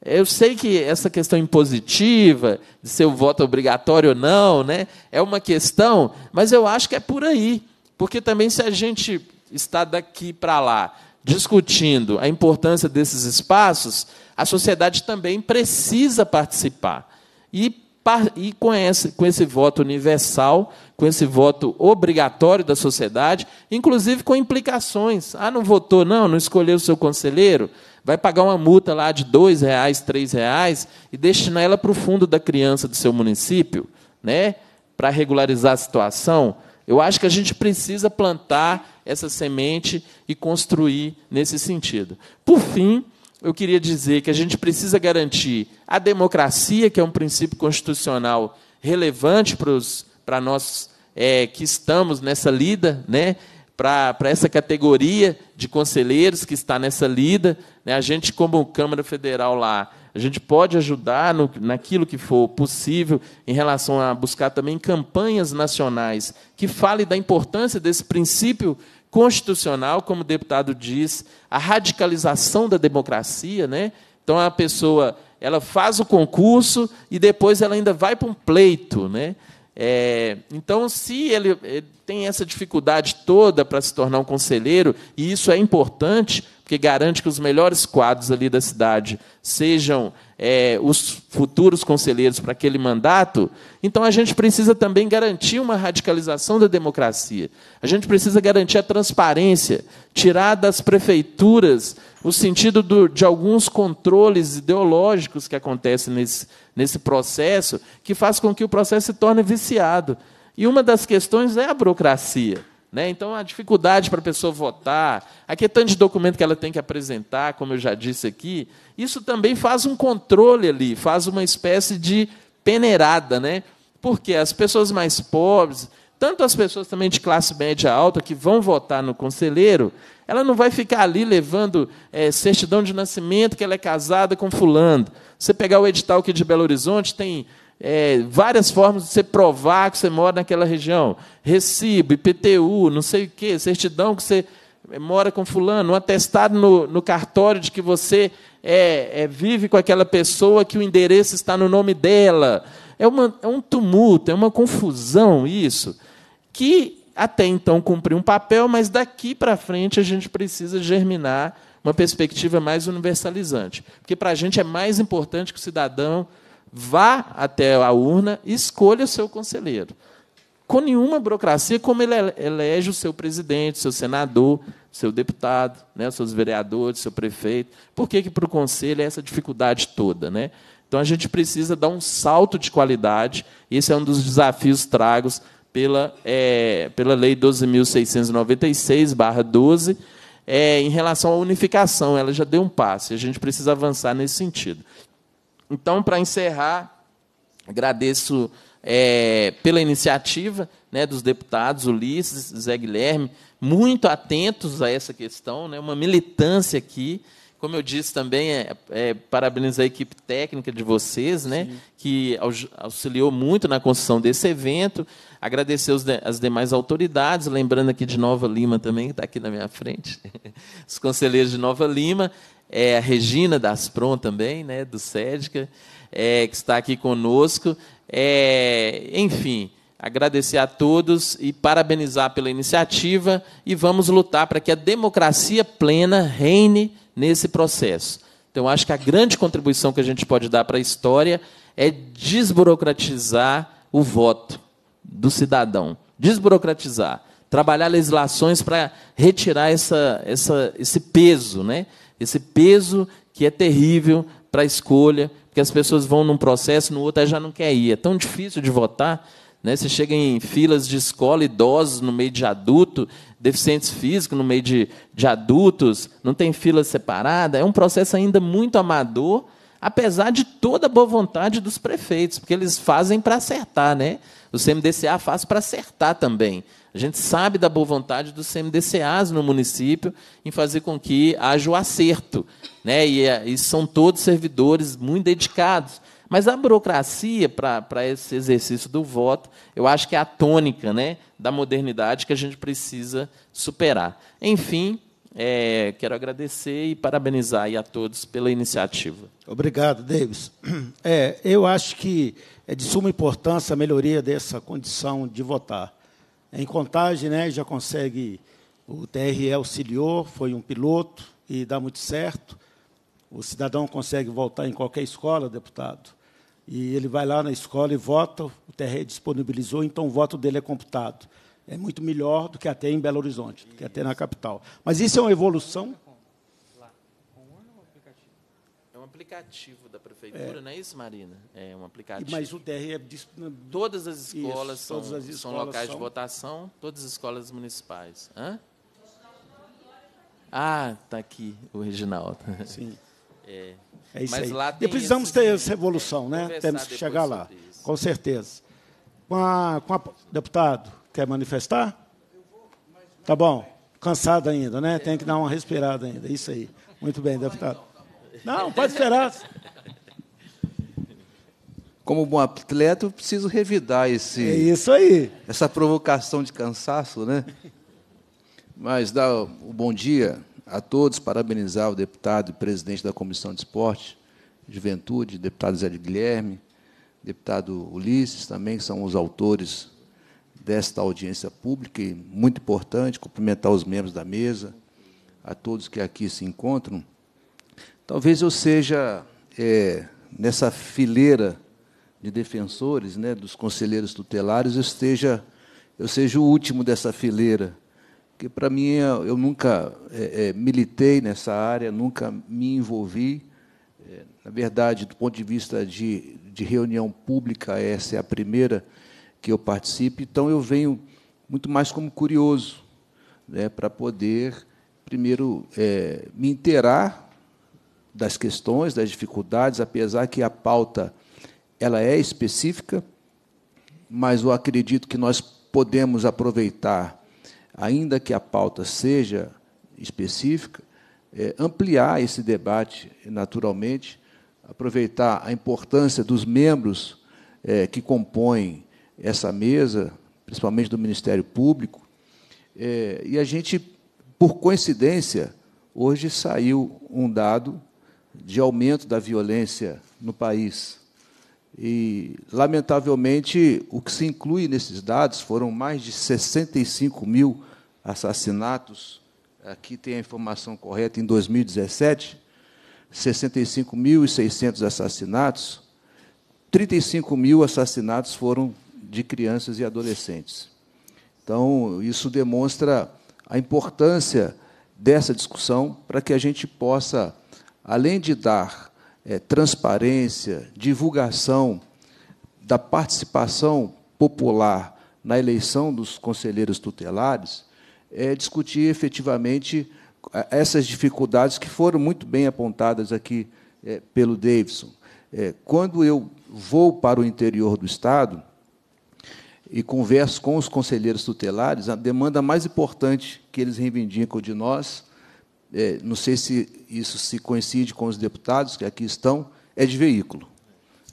Eu sei que essa questão impositiva, de ser o voto obrigatório ou não, né, é uma questão, mas eu acho que é por aí. Porque também, se a gente está daqui para lá discutindo a importância desses espaços, a sociedade também precisa participar. E e com esse, com esse voto universal, com esse voto obrigatório da sociedade, inclusive com implicações. Ah, não votou, não, não escolheu o seu conselheiro, vai pagar uma multa lá de R$ reais, R$ reais e destinar ela para o fundo da criança do seu município, né? Para regularizar a situação. Eu acho que a gente precisa plantar essa semente e construir nesse sentido. Por fim, eu queria dizer que a gente precisa garantir a democracia, que é um princípio constitucional relevante para, os, para nós é, que estamos nessa lida, né? para, para essa categoria de conselheiros que está nessa lida. Né? A gente, como Câmara Federal lá, a gente pode ajudar no, naquilo que for possível em relação a buscar também campanhas nacionais que falem da importância desse princípio constitucional, como o deputado diz, a radicalização da democracia, né? Então a pessoa ela faz o concurso e depois ela ainda vai para um pleito, né? É, então, se ele, ele, tem essa dificuldade toda para se tornar um conselheiro, e isso é importante, porque garante que os melhores quadros ali da cidade sejam é, os futuros conselheiros para aquele mandato, então a gente precisa também garantir uma radicalização da democracia. A gente precisa garantir a transparência, tirar das prefeituras o sentido do, de alguns controles ideológicos que acontecem nesse, nesse processo, que faz com que o processo se torne viciado. E uma das questões é a burocracia. Né? Então, a dificuldade para a pessoa votar, é tanto de documento que ela tem que apresentar, como eu já disse aqui, isso também faz um controle ali, faz uma espécie de peneirada. Né? Porque as pessoas mais pobres, tanto as pessoas também de classe média alta que vão votar no conselheiro, ela não vai ficar ali levando é, certidão de nascimento que ela é casada com fulano. Você pegar o edital aqui de Belo Horizonte, tem é, várias formas de você provar que você mora naquela região. Recibo, IPTU, não sei o quê, certidão que você é, mora com fulano, um atestado no, no cartório de que você é, é, vive com aquela pessoa, que o endereço está no nome dela. É, uma, é um tumulto, é uma confusão isso, que até então cumpriu um papel, mas daqui para frente a gente precisa germinar uma perspectiva mais universalizante. Porque para a gente é mais importante que o cidadão Vá até a urna e escolha o seu conselheiro. Com nenhuma burocracia, como ele elege o seu presidente, seu senador, seu deputado, né, seus vereadores, seu prefeito. Por que, que para o conselho é essa dificuldade toda? Né? Então a gente precisa dar um salto de qualidade. Esse é um dos desafios tragos pela, é, pela Lei 12.696-12. É, em relação à unificação, ela já deu um passo, e a gente precisa avançar nesse sentido. Então, para encerrar, agradeço é, pela iniciativa né, dos deputados Ulisses, Zé Guilherme, muito atentos a essa questão, né, uma militância aqui. Como eu disse também, é, é, equipe técnica de vocês, né, que auxiliou muito na construção desse evento. Agradecer as demais autoridades, lembrando aqui de Nova Lima também, que está aqui na minha frente, os conselheiros de Nova Lima, é, a Regina Daspron também, né, do SEDCA, é, que está aqui conosco. É, enfim, agradecer a todos e parabenizar pela iniciativa e vamos lutar para que a democracia plena reine nesse processo. Então, acho que a grande contribuição que a gente pode dar para a história é desburocratizar o voto do cidadão, desburocratizar, trabalhar legislações para retirar essa, essa, esse peso, né? Esse peso que é terrível para a escolha, porque as pessoas vão num processo, no outro já não quer ir. É tão difícil de votar. Né? Você chega em filas de escola, idosos no meio de adulto, deficientes físicos no meio de, de adultos, não tem fila separada. É um processo ainda muito amador, apesar de toda a boa vontade dos prefeitos, porque eles fazem para acertar, né? o CMDCA faz para acertar também. A gente sabe da boa vontade dos CMDCAs no município em fazer com que haja o acerto. Né? E, eh, e são todos servidores muito dedicados. Mas a burocracia, para esse exercício do voto, eu acho que é a tônica né, da modernidade que a gente precisa superar. Enfim, é, quero agradecer e parabenizar a todos pela iniciativa. Obrigado, Davis. É, eu acho que é de suma importância a melhoria dessa condição de votar. Em contagem, né, já consegue, o TRE auxiliou, foi um piloto e dá muito certo. O cidadão consegue voltar em qualquer escola, deputado, e ele vai lá na escola e vota, o TRE disponibilizou, então o voto dele é computado. É muito melhor do que até em Belo Horizonte, do que até na capital. Mas isso é uma evolução aplicativo da prefeitura, é. não é isso, Marina? É um aplicativo. Mas o DR é diz... Todas as escolas, isso, são, todas as escolas são locais são... de votação, todas as escolas municipais. Hã? Ah, tá aqui o Reginaldo. Sim. É, é isso Mas aí. Lá tem e precisamos esse... ter essa evolução, é, né? Temos que chegar lá, isso. com certeza. Com a, com a... Deputado, quer manifestar? Tá bom. Cansado ainda, né? É. Tem que dar uma respirada ainda. Isso aí. Muito bem, deputado. Não, faz diferença. Como bom atleta, eu preciso revidar esse. É isso aí. Essa provocação de cansaço, né? Mas dá o um bom dia a todos, parabenizar o deputado e presidente da Comissão de Esporte, Juventude, deputado Zé Guilherme, deputado Ulisses também, que são os autores desta audiência pública e muito importante, cumprimentar os membros da mesa, a todos que aqui se encontram. Talvez eu seja é, nessa fileira de defensores, né, dos conselheiros tutelares, eu esteja, eu seja o último dessa fileira, que para mim é, eu nunca é, é, militei nessa área, nunca me envolvi. É, na verdade, do ponto de vista de, de reunião pública, essa é a primeira que eu participe. Então eu venho muito mais como curioso, né, para poder primeiro é, me inteirar das questões, das dificuldades, apesar que a pauta ela é específica, mas eu acredito que nós podemos aproveitar, ainda que a pauta seja específica, é, ampliar esse debate naturalmente, aproveitar a importância dos membros é, que compõem essa mesa, principalmente do Ministério Público, é, e a gente, por coincidência, hoje saiu um dado de aumento da violência no país. E, lamentavelmente, o que se inclui nesses dados foram mais de 65 mil assassinatos. Aqui tem a informação correta em 2017. 65.600 assassinatos, 35 mil assassinatos foram de crianças e adolescentes. Então, isso demonstra a importância dessa discussão para que a gente possa além de dar é, transparência, divulgação da participação popular na eleição dos conselheiros tutelares, é discutir efetivamente eh, essas dificuldades que foram muito bem apontadas aqui é, pelo Davidson. É, quando eu vou para o interior do Estado e converso com os conselheiros tutelares, a demanda mais importante que eles reivindicam de nós é, não sei se isso se coincide com os deputados que aqui estão, é de veículo.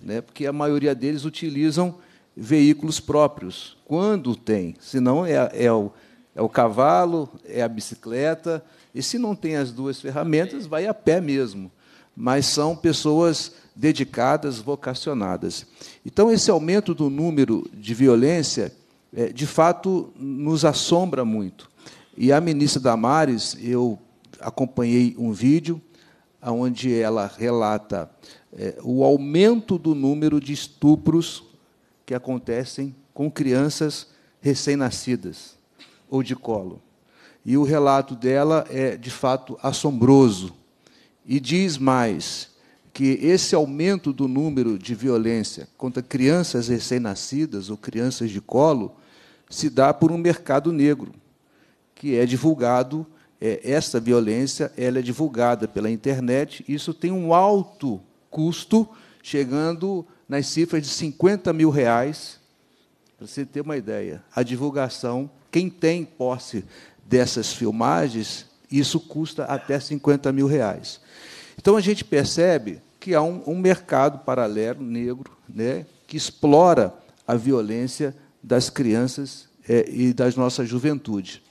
Né? Porque a maioria deles utilizam veículos próprios, quando tem. Senão é, é, o, é o cavalo, é a bicicleta, e se não tem as duas ferramentas, vai a pé mesmo. Mas são pessoas dedicadas, vocacionadas. Então, esse aumento do número de violência, é, de fato, nos assombra muito. E a ministra Damares, eu acompanhei um vídeo onde ela relata é, o aumento do número de estupros que acontecem com crianças recém-nascidas ou de colo. E o relato dela é, de fato, assombroso. E diz mais que esse aumento do número de violência contra crianças recém-nascidas ou crianças de colo se dá por um mercado negro, que é divulgado é, essa violência ela é divulgada pela internet. Isso tem um alto custo, chegando nas cifras de 50 mil reais, para você ter uma ideia. A divulgação, quem tem posse dessas filmagens, isso custa até 50 mil reais. Então a gente percebe que há um, um mercado paralelo negro, né, que explora a violência das crianças é, e das nossa juventude.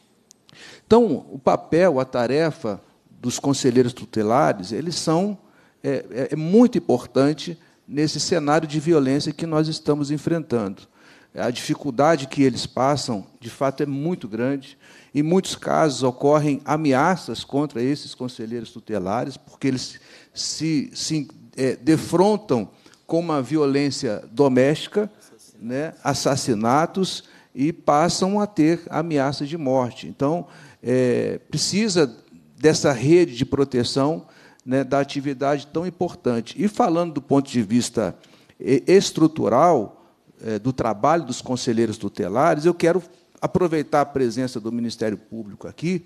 Então, o papel, a tarefa dos conselheiros tutelares, eles são é, é, é muito importante nesse cenário de violência que nós estamos enfrentando. A dificuldade que eles passam, de fato, é muito grande. Em muitos casos ocorrem ameaças contra esses conselheiros tutelares, porque eles se, se é, defrontam com uma violência doméstica, assassinatos, né, assassinatos e passam a ter ameaça de morte. Então, é, precisa dessa rede de proteção né, da atividade tão importante. E falando do ponto de vista estrutural, é, do trabalho dos conselheiros tutelares, eu quero aproveitar a presença do Ministério Público aqui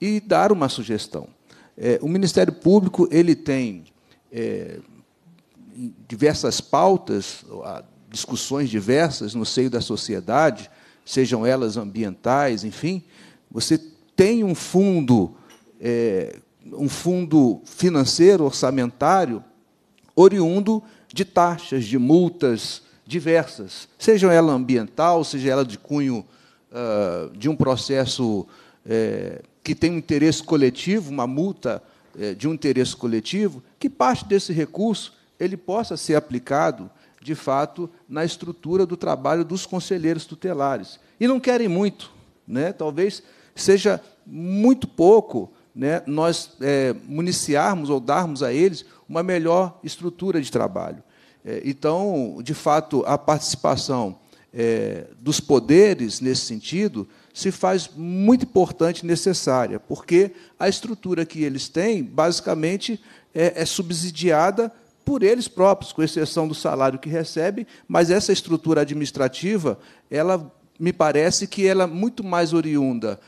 e dar uma sugestão. É, o Ministério Público ele tem é, diversas pautas, discussões diversas no seio da sociedade, sejam elas ambientais, enfim, você tem um fundo, é, um fundo financeiro, orçamentário, oriundo de taxas, de multas diversas, seja ela ambiental, seja ela de cunho uh, de um processo é, que tem um interesse coletivo, uma multa é, de um interesse coletivo, que parte desse recurso ele possa ser aplicado de fato, na estrutura do trabalho dos conselheiros tutelares. E não querem muito, né? talvez seja muito pouco né, nós é, municiarmos ou darmos a eles uma melhor estrutura de trabalho. É, então, de fato, a participação é, dos poderes nesse sentido se faz muito importante e necessária, porque a estrutura que eles têm, basicamente, é, é subsidiada por eles próprios, com exceção do salário que recebe, mas essa estrutura administrativa, ela me parece que ela é muito mais oriunda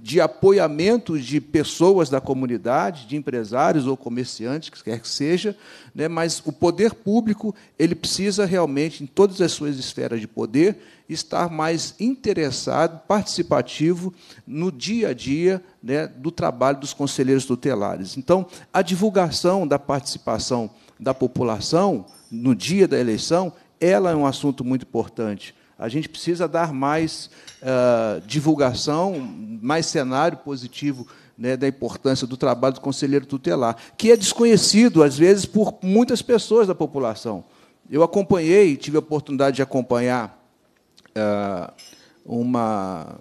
de apoiamento de pessoas da comunidade, de empresários ou comerciantes, que quer que seja, né, mas o poder público ele precisa realmente, em todas as suas esferas de poder, estar mais interessado, participativo no dia a dia né, do trabalho dos conselheiros tutelares. Então, a divulgação da participação da população no dia da eleição, ela é um assunto muito importante. A gente precisa dar mais uh, divulgação, mais cenário positivo né, da importância do trabalho do conselheiro tutelar, que é desconhecido, às vezes, por muitas pessoas da população. Eu acompanhei, tive a oportunidade de acompanhar uh, uma.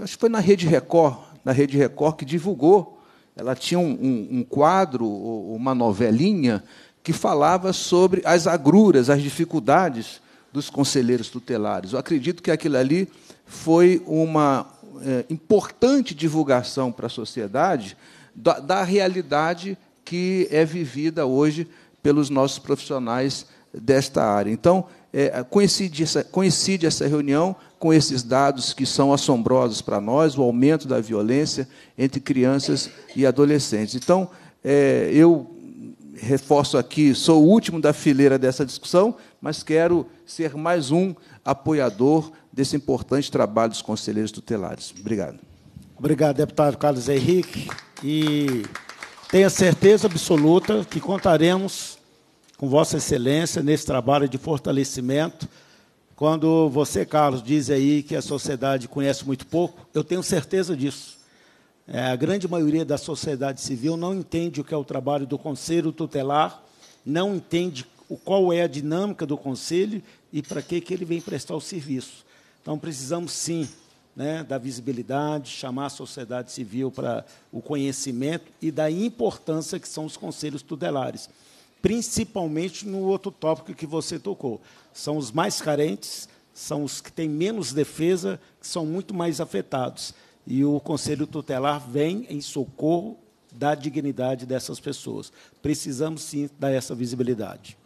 Acho que foi na Rede Record, na Rede Record, que divulgou ela tinha um, um, um quadro, uma novelinha, que falava sobre as agruras, as dificuldades dos conselheiros tutelares. Eu acredito que aquilo ali foi uma é, importante divulgação para a sociedade da, da realidade que é vivida hoje pelos nossos profissionais desta área. Então, é, coincide, essa, coincide essa reunião com esses dados que são assombrosos para nós, o aumento da violência entre crianças e adolescentes. Então, é, eu reforço aqui, sou o último da fileira dessa discussão, mas quero ser mais um apoiador desse importante trabalho dos conselheiros tutelares. Obrigado. Obrigado, deputado Carlos Henrique. E tenha certeza absoluta que contaremos com Vossa Excelência nesse trabalho de fortalecimento. Quando você, Carlos, diz aí que a sociedade conhece muito pouco, eu tenho certeza disso. É, a grande maioria da sociedade civil não entende o que é o trabalho do conselho tutelar, não entende o, qual é a dinâmica do conselho e para que, que ele vem prestar o serviço. Então, precisamos sim né, da visibilidade, chamar a sociedade civil para o conhecimento e da importância que são os conselhos tutelares principalmente no outro tópico que você tocou. São os mais carentes, são os que têm menos defesa, que são muito mais afetados. E o Conselho Tutelar vem em socorro da dignidade dessas pessoas. Precisamos, sim, dar essa visibilidade.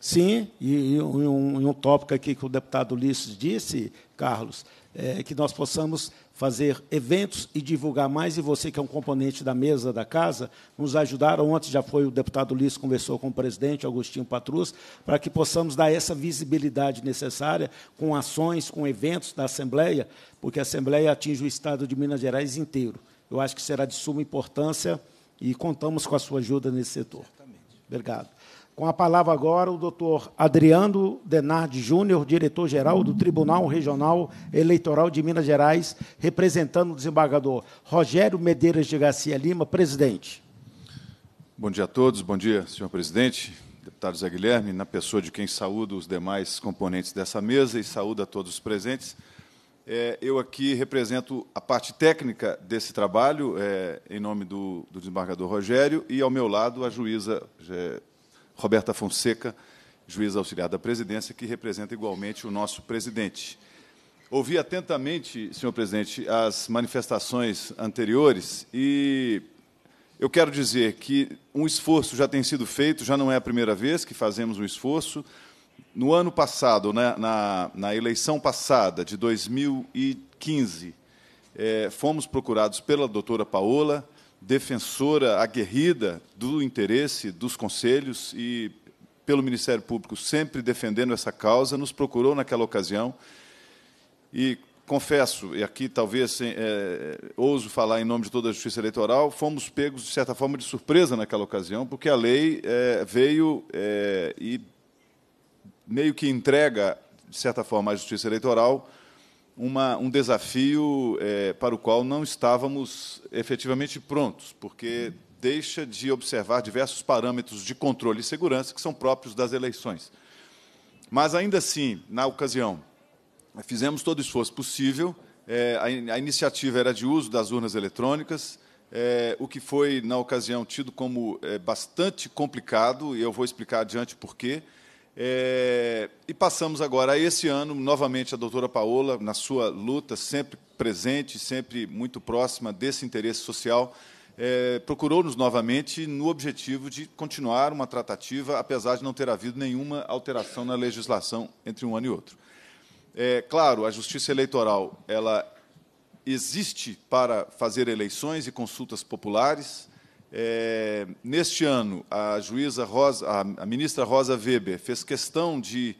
Sim, e, um, um, tópico aqui que o deputado Ulisses disse, Carlos, é, que nós possamos fazer eventos e divulgar mais. E você, que é um componente da mesa da casa, nos ajudar. Ontem já foi o deputado Liz conversou com o presidente Agostinho Patrus, para que possamos dar essa visibilidade necessária com ações, com eventos da Assembleia, porque a Assembleia atinge o Estado de Minas Gerais inteiro. Eu acho que será de suma importância e contamos com a sua ajuda nesse setor. Certamente. Obrigado. Com a palavra agora o doutor Adriano Denardi Júnior, diretor-geral do Tribunal Regional Eleitoral de Minas Gerais, representando o desembargador Rogério Medeiros de Garcia Lima, presidente. Bom dia a todos, bom dia, senhor presidente, deputado Zé Guilherme, na pessoa de quem saúdo os demais componentes dessa mesa e saúdo a todos os presentes. É, eu aqui represento a parte técnica desse trabalho, é, em nome do, do, desembargador Rogério, e ao meu lado a juíza é, Roberta Fonseca, juiz auxiliar da presidência, que representa igualmente o nosso presidente. Ouvi atentamente, senhor presidente, as manifestações anteriores e eu quero dizer que um esforço já tem sido feito, já não é a primeira vez que fazemos um esforço. No ano passado, na, né, na, na eleição passada de 2015, é, eh, fomos procurados pela doutora Paola, defensora aguerrida do interesse dos conselhos e pelo Ministério Público, sempre defendendo essa causa, nos procurou naquela ocasião. E confesso, e aqui talvez é, ouso falar em nome de toda a Justiça Eleitoral, fomos pegos, de certa forma, de surpresa naquela ocasião, porque a lei é, veio é, e meio que entrega, de certa forma, à Justiça Eleitoral uma, um desafio é, para o qual não estávamos efetivamente prontos, porque deixa de observar diversos parâmetros de controle e segurança que são próprios das eleições. Mas, ainda assim, na ocasião, fizemos todo o esforço possível, é, a, a, iniciativa era de uso das urnas eletrônicas, é, o que foi, na ocasião, tido como é, bastante complicado, e eu vou explicar adiante por quê, é, e passamos agora a esse ano, novamente, a doutora Paola, na sua luta, sempre presente, sempre muito próxima desse interesse social, é, procurou-nos novamente no objetivo de continuar uma tratativa, apesar de não ter havido nenhuma alteração na legislação entre um ano e outro. É, claro, a justiça eleitoral ela existe para fazer eleições e consultas populares, é, neste ano, a juíza Rosa, a, a, ministra Rosa Weber fez questão de,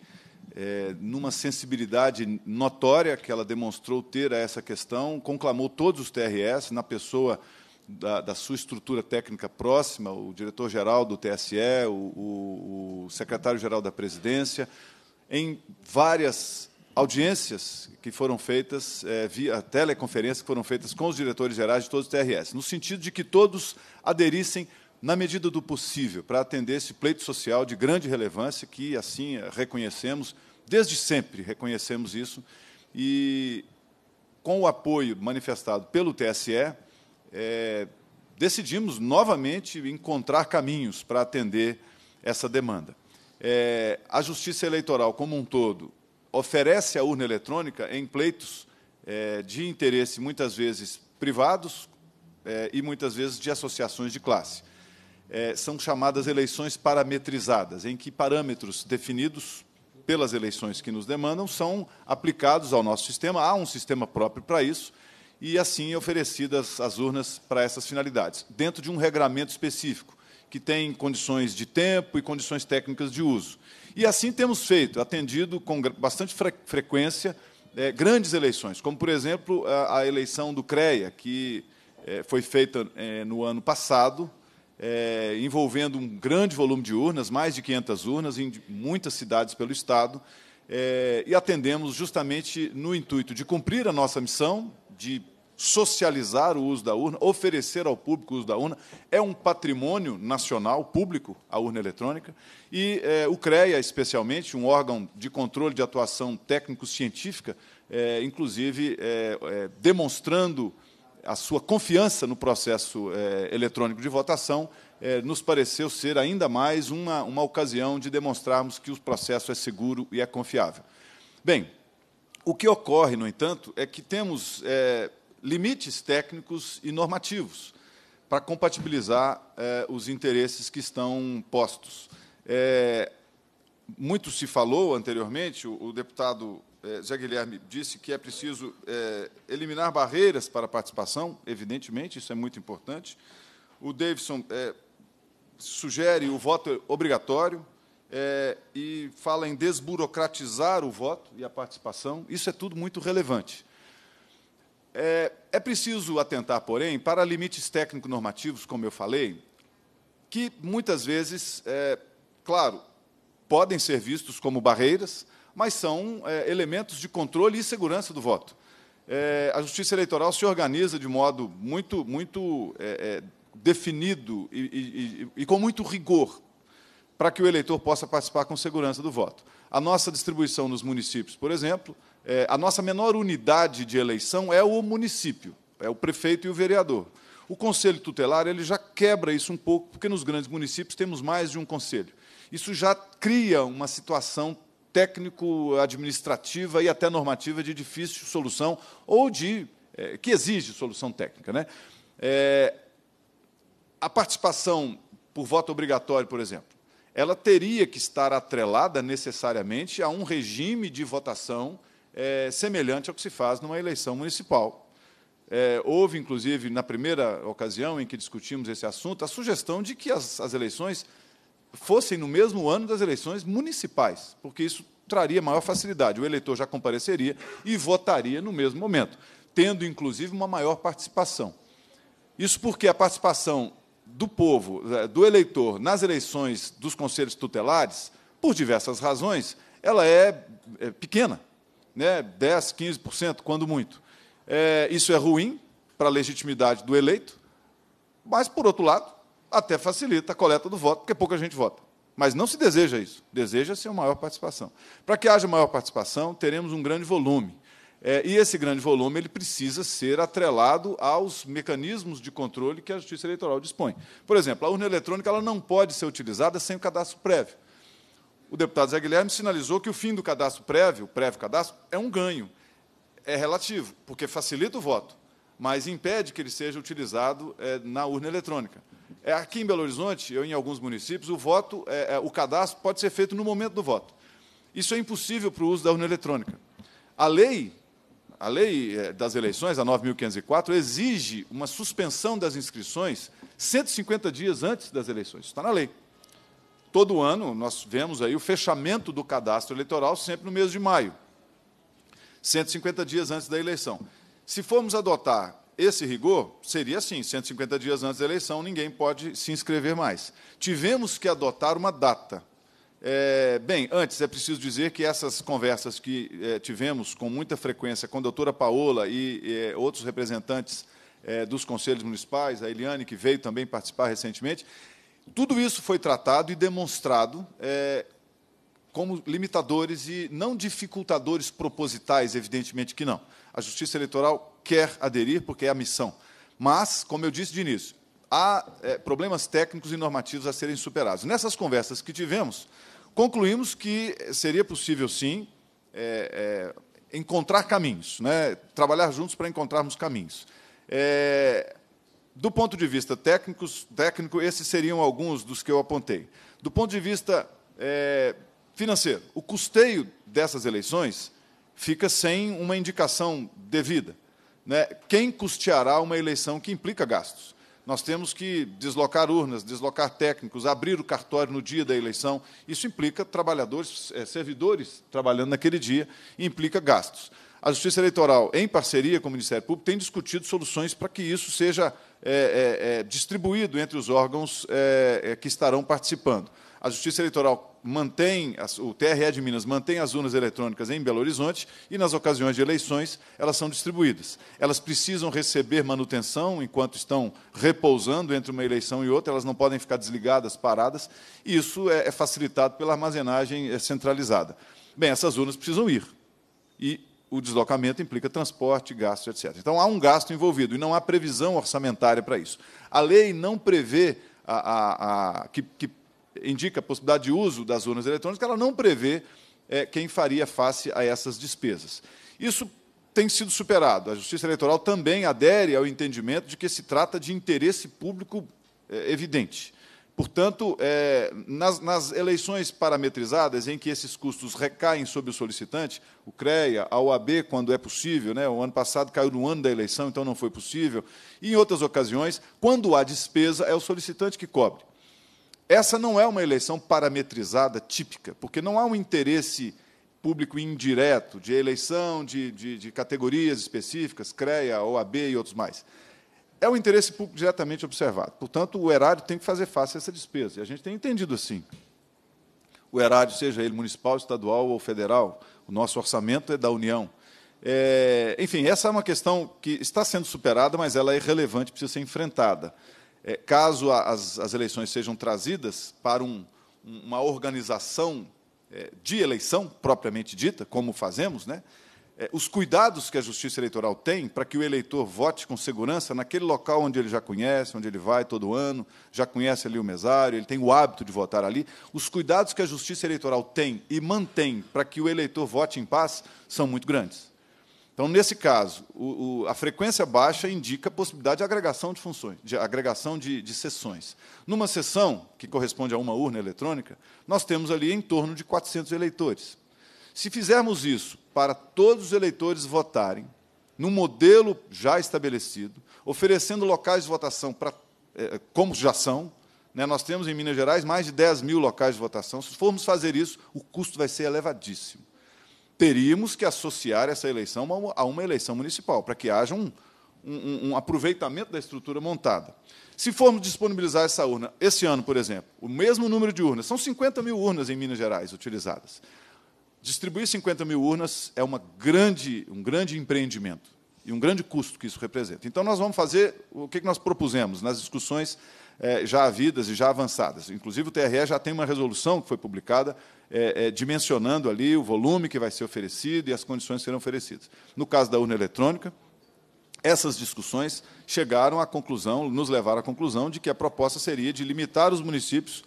é, numa sensibilidade notória que ela demonstrou ter a essa questão, conclamou todos os TRS na pessoa da, da sua estrutura técnica próxima, o diretor-geral do TSE, o, o, o secretário-geral da presidência, em várias audiências que foram feitas é, via teleconferência, que foram feitas com os diretores gerais de todos os TRS, no sentido de que todos aderissem na medida do possível para atender esse pleito social de grande relevância que assim reconhecemos desde sempre reconhecemos isso e com o apoio manifestado pelo TSE é, eh, decidimos novamente encontrar caminhos para atender essa demanda. É, a Justiça Eleitoral como um todo oferece a urna eletrônica em pleitos é, de interesse, muitas vezes privados é, e muitas vezes de associações de classe. É, são chamadas eleições parametrizadas, em que parâmetros definidos pelas eleições que nos demandam são aplicados ao nosso sistema. Há um sistema próprio para isso e assim oferecidas as urnas para essas finalidades, dentro de um regramento específico, que tem condições de tempo e condições técnicas de uso. E assim temos feito, atendido com bastante fre frequência é, grandes eleições, como, por exemplo, a, a eleição do CREA, que é, foi feita é, no ano passado, envolvendo um grande volume de urnas, mais de 500 urnas, em muitas cidades pelo Estado, e atendemos justamente no intuito de cumprir a nossa missão, de socializar o uso da urna, oferecer ao público o uso da urna. É um patrimônio nacional, público, a urna eletrônica. E é, o CREA, especialmente, um órgão de controle de atuação técnico-científica, é, inclusive é, demonstrando a sua confiança no processo eletrônico de votação, nos pareceu ser ainda mais uma, uma ocasião de demonstrarmos que o processo é seguro e é confiável. Bem, o que ocorre, no entanto, é que temos limites técnicos e normativos para compatibilizar é, os interesses que estão postos. É, muito se falou anteriormente, o, o deputado é, Zé Guilherme disse que é preciso é, eliminar barreiras para a participação, evidentemente, isso é muito importante. O Davidson sugere o voto obrigatório e fala em desburocratizar o voto e a participação. Isso é tudo muito relevante. É, é preciso atentar, porém, para limites técnico-normativos, como eu falei, que muitas vezes, é, claro, podem ser vistos como barreiras, mas são é, elementos de controle e segurança do voto. É, a Justiça Eleitoral se organiza de modo muito, muito é, é, definido e, e, e com muito rigor para que o eleitor possa participar com segurança do voto. A nossa distribuição nos municípios, por exemplo, é, a nossa menor unidade de eleição é o município, é o prefeito e o vereador. O conselho tutelar ele já quebra isso um pouco, porque nos grandes municípios temos mais de um conselho. Isso já cria uma situação técnico-administrativa e até normativa de difícil solução ou de é, que exige solução técnica, né? É, a participação por voto obrigatório, por exemplo, ela teria que estar atrelada necessariamente a um regime de votação é, semelhante ao que se faz numa eleição municipal. É, houve, inclusive, na primeira ocasião em que discutimos esse assunto, a sugestão de que as, as eleições fossem no mesmo ano das eleições municipais, porque isso traria maior facilidade. O eleitor já compareceria e votaria no mesmo momento, tendo, inclusive, uma maior participação. Isso porque a participação do povo, é, do eleitor, nas eleições dos conselhos tutelares, por diversas razões, ela é, é pequena né, 10%, 15%, quando muito. É, isso é ruim para a legitimidade do eleito, mas, por outro lado, até facilita a coleta do voto, porque pouca gente vota. Mas não se deseja isso, deseja-se uma maior participação. Para que haja maior participação, teremos um grande volume. É, e esse grande volume ele precisa ser atrelado aos mecanismos de controle que a Justiça Eleitoral dispõe. Por exemplo, a urna eletrônica ela não pode ser utilizada sem o cadastro prévio o deputado Zé Guilherme sinalizou que o fim do cadastro prévio, o prévio cadastro, é um ganho, é relativo, porque facilita o voto, mas impede que ele seja utilizado é, na urna eletrônica. É, aqui em Belo Horizonte, eu em alguns municípios, o voto, é, é o cadastro pode ser feito no momento do voto. Isso é impossível para o uso da urna eletrônica. A lei, a lei é, das eleições, a 9.504, exige uma suspensão das inscrições 150 dias antes das eleições. Isso está na lei todo ano nós vemos aí o fechamento do cadastro eleitoral sempre no mês de maio, 150 dias antes da eleição. Se formos adotar esse rigor, seria assim: 150 dias antes da eleição, ninguém pode se inscrever mais. Tivemos que adotar uma data. É, bem, antes é preciso dizer que essas conversas que é, tivemos com muita frequência com a doutora Paola e é, outros representantes é, dos conselhos municipais, a Eliane, que veio também participar recentemente, tudo isso foi tratado e demonstrado é, como limitadores e não dificultadores propositais, evidentemente que não. A Justiça Eleitoral quer aderir, porque é a missão. Mas, como eu disse de início, há é, problemas técnicos e normativos a serem superados. Nessas conversas que tivemos, concluímos que seria possível, sim, é, é, encontrar caminhos, né? trabalhar juntos para encontrarmos caminhos. É, do ponto de vista técnico, técnico, esses seriam alguns dos que eu apontei. Do ponto de vista é, financeiro, o custeio dessas eleições fica sem uma indicação devida. Né? Quem custeará uma eleição que implica gastos? Nós temos que deslocar urnas, deslocar técnicos, abrir o cartório no dia da eleição. Isso implica trabalhadores, é, servidores trabalhando naquele dia, e implica gastos. A Justiça Eleitoral, em parceria com o Ministério Público, tem discutido soluções para que isso seja é, é, é, distribuído entre os órgãos é, é, que estarão participando. A Justiça Eleitoral mantém, o TRE de Minas mantém as urnas eletrônicas em Belo Horizonte e, nas ocasiões de eleições, elas são distribuídas. Elas precisam receber manutenção enquanto estão repousando entre uma eleição e outra, elas não podem ficar desligadas, paradas, e isso é facilitado pela armazenagem centralizada. Bem, essas urnas precisam ir. E o deslocamento implica transporte, gastos, etc. Então há um gasto envolvido e não há previsão orçamentária para isso. A lei não prevê a, a, a que, que, indica a possibilidade de uso das urnas eletrônicas, ela não prevê é, quem faria face a essas despesas. Isso tem sido superado. A Justiça Eleitoral também adere ao entendimento de que se trata de interesse público é, evidente. Portanto, é, nas, nas, eleições parametrizadas, em que esses custos recaem sobre o solicitante, o CREA, a OAB, quando é possível, né, o ano passado caiu no ano da eleição, então não foi possível, e em outras ocasiões, quando há despesa, é o solicitante que cobre. Essa não é uma eleição parametrizada típica, porque não há um interesse público indireto de eleição de, de, de categorias específicas, CREA, OAB e outros mais é o interesse público diretamente observado. Portanto, o erário tem que fazer face a essa despesa. E a gente tem entendido assim. O erário, seja ele municipal, estadual ou federal, o nosso orçamento é da União. É, enfim, essa é uma questão que está sendo superada, mas ela é relevante, precisa ser enfrentada. É, caso as, as, eleições sejam trazidas para um, uma organização é, de eleição propriamente dita, como fazemos, né? É, os cuidados que a justiça eleitoral tem para que o eleitor vote com segurança naquele local onde ele já conhece, onde ele vai todo ano, já conhece ali o mesário, ele tem o hábito de votar ali. Os cuidados que a justiça eleitoral tem e mantém para que o eleitor vote em paz são muito grandes. Então, nesse caso, o, o, a frequência baixa indica a possibilidade de agregação de funções, de agregação de, de sessões. Numa sessão, que corresponde a uma urna eletrônica, nós temos ali em torno de 400 eleitores. Se fizermos isso para todos os eleitores votarem, num modelo já estabelecido, oferecendo locais de votação para, eh, eh, como já são, né, nós temos em Minas Gerais mais de 10 mil locais de votação. Se formos fazer isso, o custo vai ser elevadíssimo. Teríamos que associar essa eleição a uma, a uma eleição municipal, para que haja um, um, um, aproveitamento da estrutura montada. Se formos disponibilizar essa urna, esse ano, por exemplo, o mesmo número de urnas, são 50 mil urnas em Minas Gerais utilizadas. Distribuir 50 mil urnas é uma grande, um grande empreendimento e um grande custo que isso representa. Então, nós vamos fazer o que nós propusemos nas discussões é, já havidas e já avançadas. Inclusive, o TRE já tem uma resolução que foi publicada é, é, dimensionando ali o volume que vai ser oferecido e as condições que serão oferecidas. No caso da urna eletrônica, essas discussões chegaram à conclusão, nos levaram à conclusão de que a proposta seria de limitar os municípios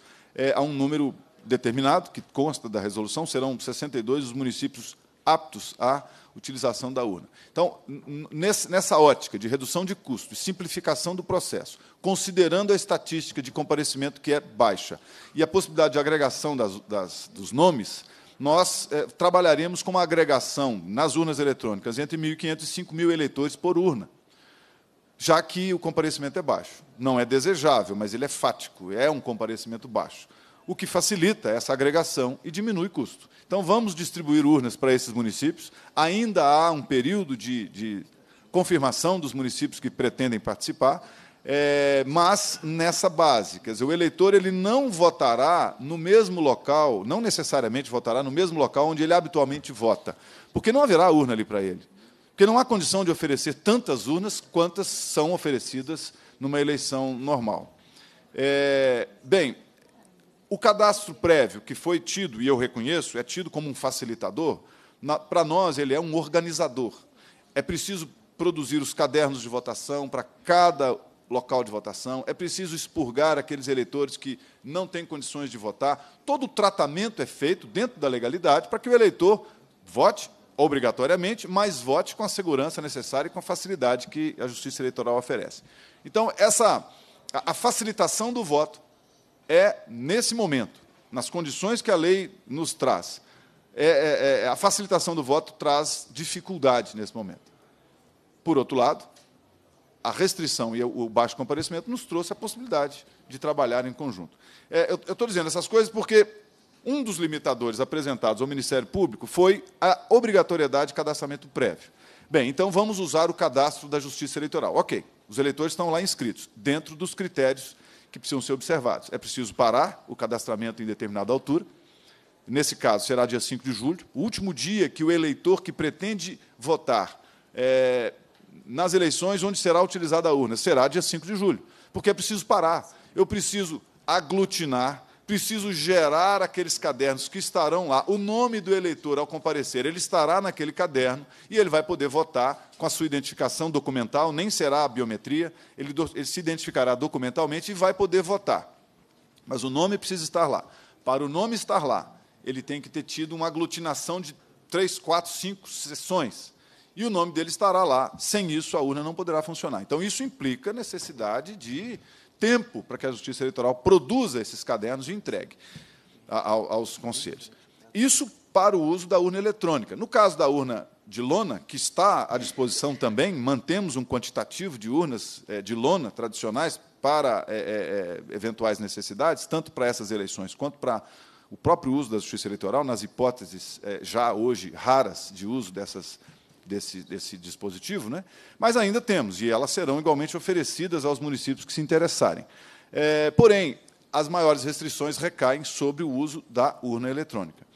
a um número determinado, que consta da resolução, serão 62 os municípios aptos à utilização da urna. Então, nessa ótica de redução de custo e simplificação do processo, considerando a estatística de comparecimento que é baixa e a possibilidade de agregação das, das, dos nomes, nós é, trabalharemos com uma agregação nas urnas eletrônicas entre 1.500 e 5.000 eleitores por urna, já que o comparecimento é baixo. Não é desejável, mas ele é fático, é um comparecimento baixo o que facilita essa agregação e diminui custo. Então, vamos distribuir urnas para esses municípios. Ainda há um período de, de confirmação dos municípios que pretendem participar, é, mas nessa base. Quer dizer, o eleitor ele não votará no mesmo local, não necessariamente votará no mesmo local onde ele habitualmente vota, porque não haverá urna ali para ele. Porque não há condição de oferecer tantas urnas quantas são oferecidas numa eleição normal. É, bem, o cadastro prévio, que foi tido, e eu reconheço, é tido como um facilitador, para nós ele é um organizador. É preciso produzir os cadernos de votação para cada local de votação, é preciso expurgar aqueles eleitores que não têm condições de votar. Todo o tratamento é feito dentro da legalidade para que o eleitor vote obrigatoriamente, mas vote com a segurança necessária e com a facilidade que a Justiça Eleitoral oferece. Então, essa a facilitação do voto é nesse momento, nas condições que a lei nos traz. É, é, é, a facilitação do voto traz dificuldade nesse momento. Por outro lado, a restrição e o baixo comparecimento nos trouxe a possibilidade de trabalhar em conjunto. É, eu estou dizendo essas coisas porque um dos limitadores apresentados ao Ministério Público foi a obrigatoriedade de cadastramento prévio. Bem, então vamos usar o cadastro da Justiça Eleitoral. Ok, os eleitores estão lá inscritos, dentro dos critérios que precisam ser observados. É preciso parar o cadastramento em determinada altura. Nesse caso, será dia 5 de julho, o último dia que o eleitor que pretende votar é, nas eleições onde será utilizada a urna, será dia 5 de julho, porque é preciso parar. Eu preciso aglutinar, preciso gerar aqueles cadernos que estarão lá. O nome do eleitor, ao comparecer, ele estará naquele caderno e ele vai poder votar com a sua identificação documental, nem será a biometria, ele, ele se identificará documentalmente e vai poder votar. Mas o nome precisa estar lá. Para o nome estar lá, ele tem que ter tido uma aglutinação de três, quatro, cinco sessões. E o nome dele estará lá. Sem isso, a urna não poderá funcionar. Então, isso implica necessidade de tempo para que a Justiça Eleitoral produza esses cadernos e entregue aos conselhos. Isso para o uso da urna eletrônica. No caso da urna de lona, que está à disposição também, mantemos um quantitativo de urnas é, de lona tradicionais para é, é, é eventuais necessidades, tanto para essas eleições quanto para o próprio uso da justiça eleitoral, nas hipóteses é, já hoje raras de uso dessas, desse, desse dispositivo, né? mas ainda temos, e elas serão igualmente oferecidas aos municípios que se interessarem. É, porém, as maiores restrições recaem sobre o uso da urna eletrônica.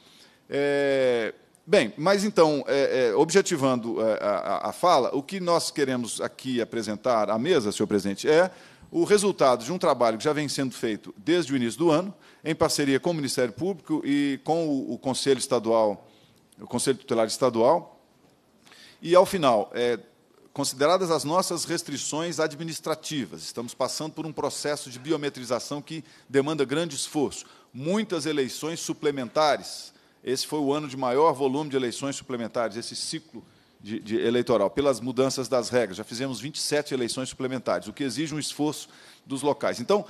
É, Bem, mas então, é, é, objetivando é, a, a, a fala, o que nós queremos aqui apresentar à mesa, senhor presidente, é o resultado de um trabalho que já vem sendo feito desde o início do ano, em parceria com o Ministério Público e com o, o Conselho Estadual, o Conselho Tutelar Estadual. E, ao final, é, consideradas as nossas restrições administrativas, estamos passando por um processo de biometrização que demanda grande esforço, muitas eleições suplementares esse foi o ano de maior volume de eleições suplementares, esse ciclo de, de eleitoral, pelas mudanças das regras. Já fizemos 27 eleições suplementares, o que exige um esforço dos locais. Então,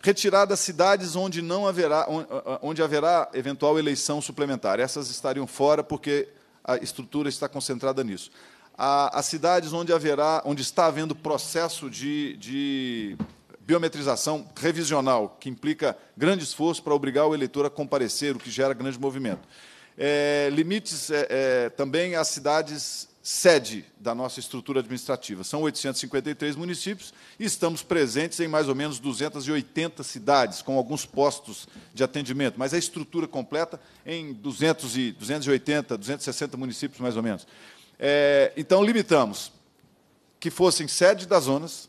retirar das cidades onde não haverá, onde haverá eventual eleição suplementar. Essas estariam fora porque a estrutura está concentrada nisso. As cidades onde haverá, onde está havendo processo de, de biometrização revisional, que implica grande esforço para obrigar o eleitor a comparecer, o que gera grande movimento. É, limites é, é, também às cidades sede da nossa estrutura administrativa. São 853 municípios e estamos presentes em mais ou menos 280 cidades, com alguns postos de atendimento, mas a estrutura completa em 200 e, 280, 260 municípios, mais ou menos. É, então, limitamos que fossem sede das zonas,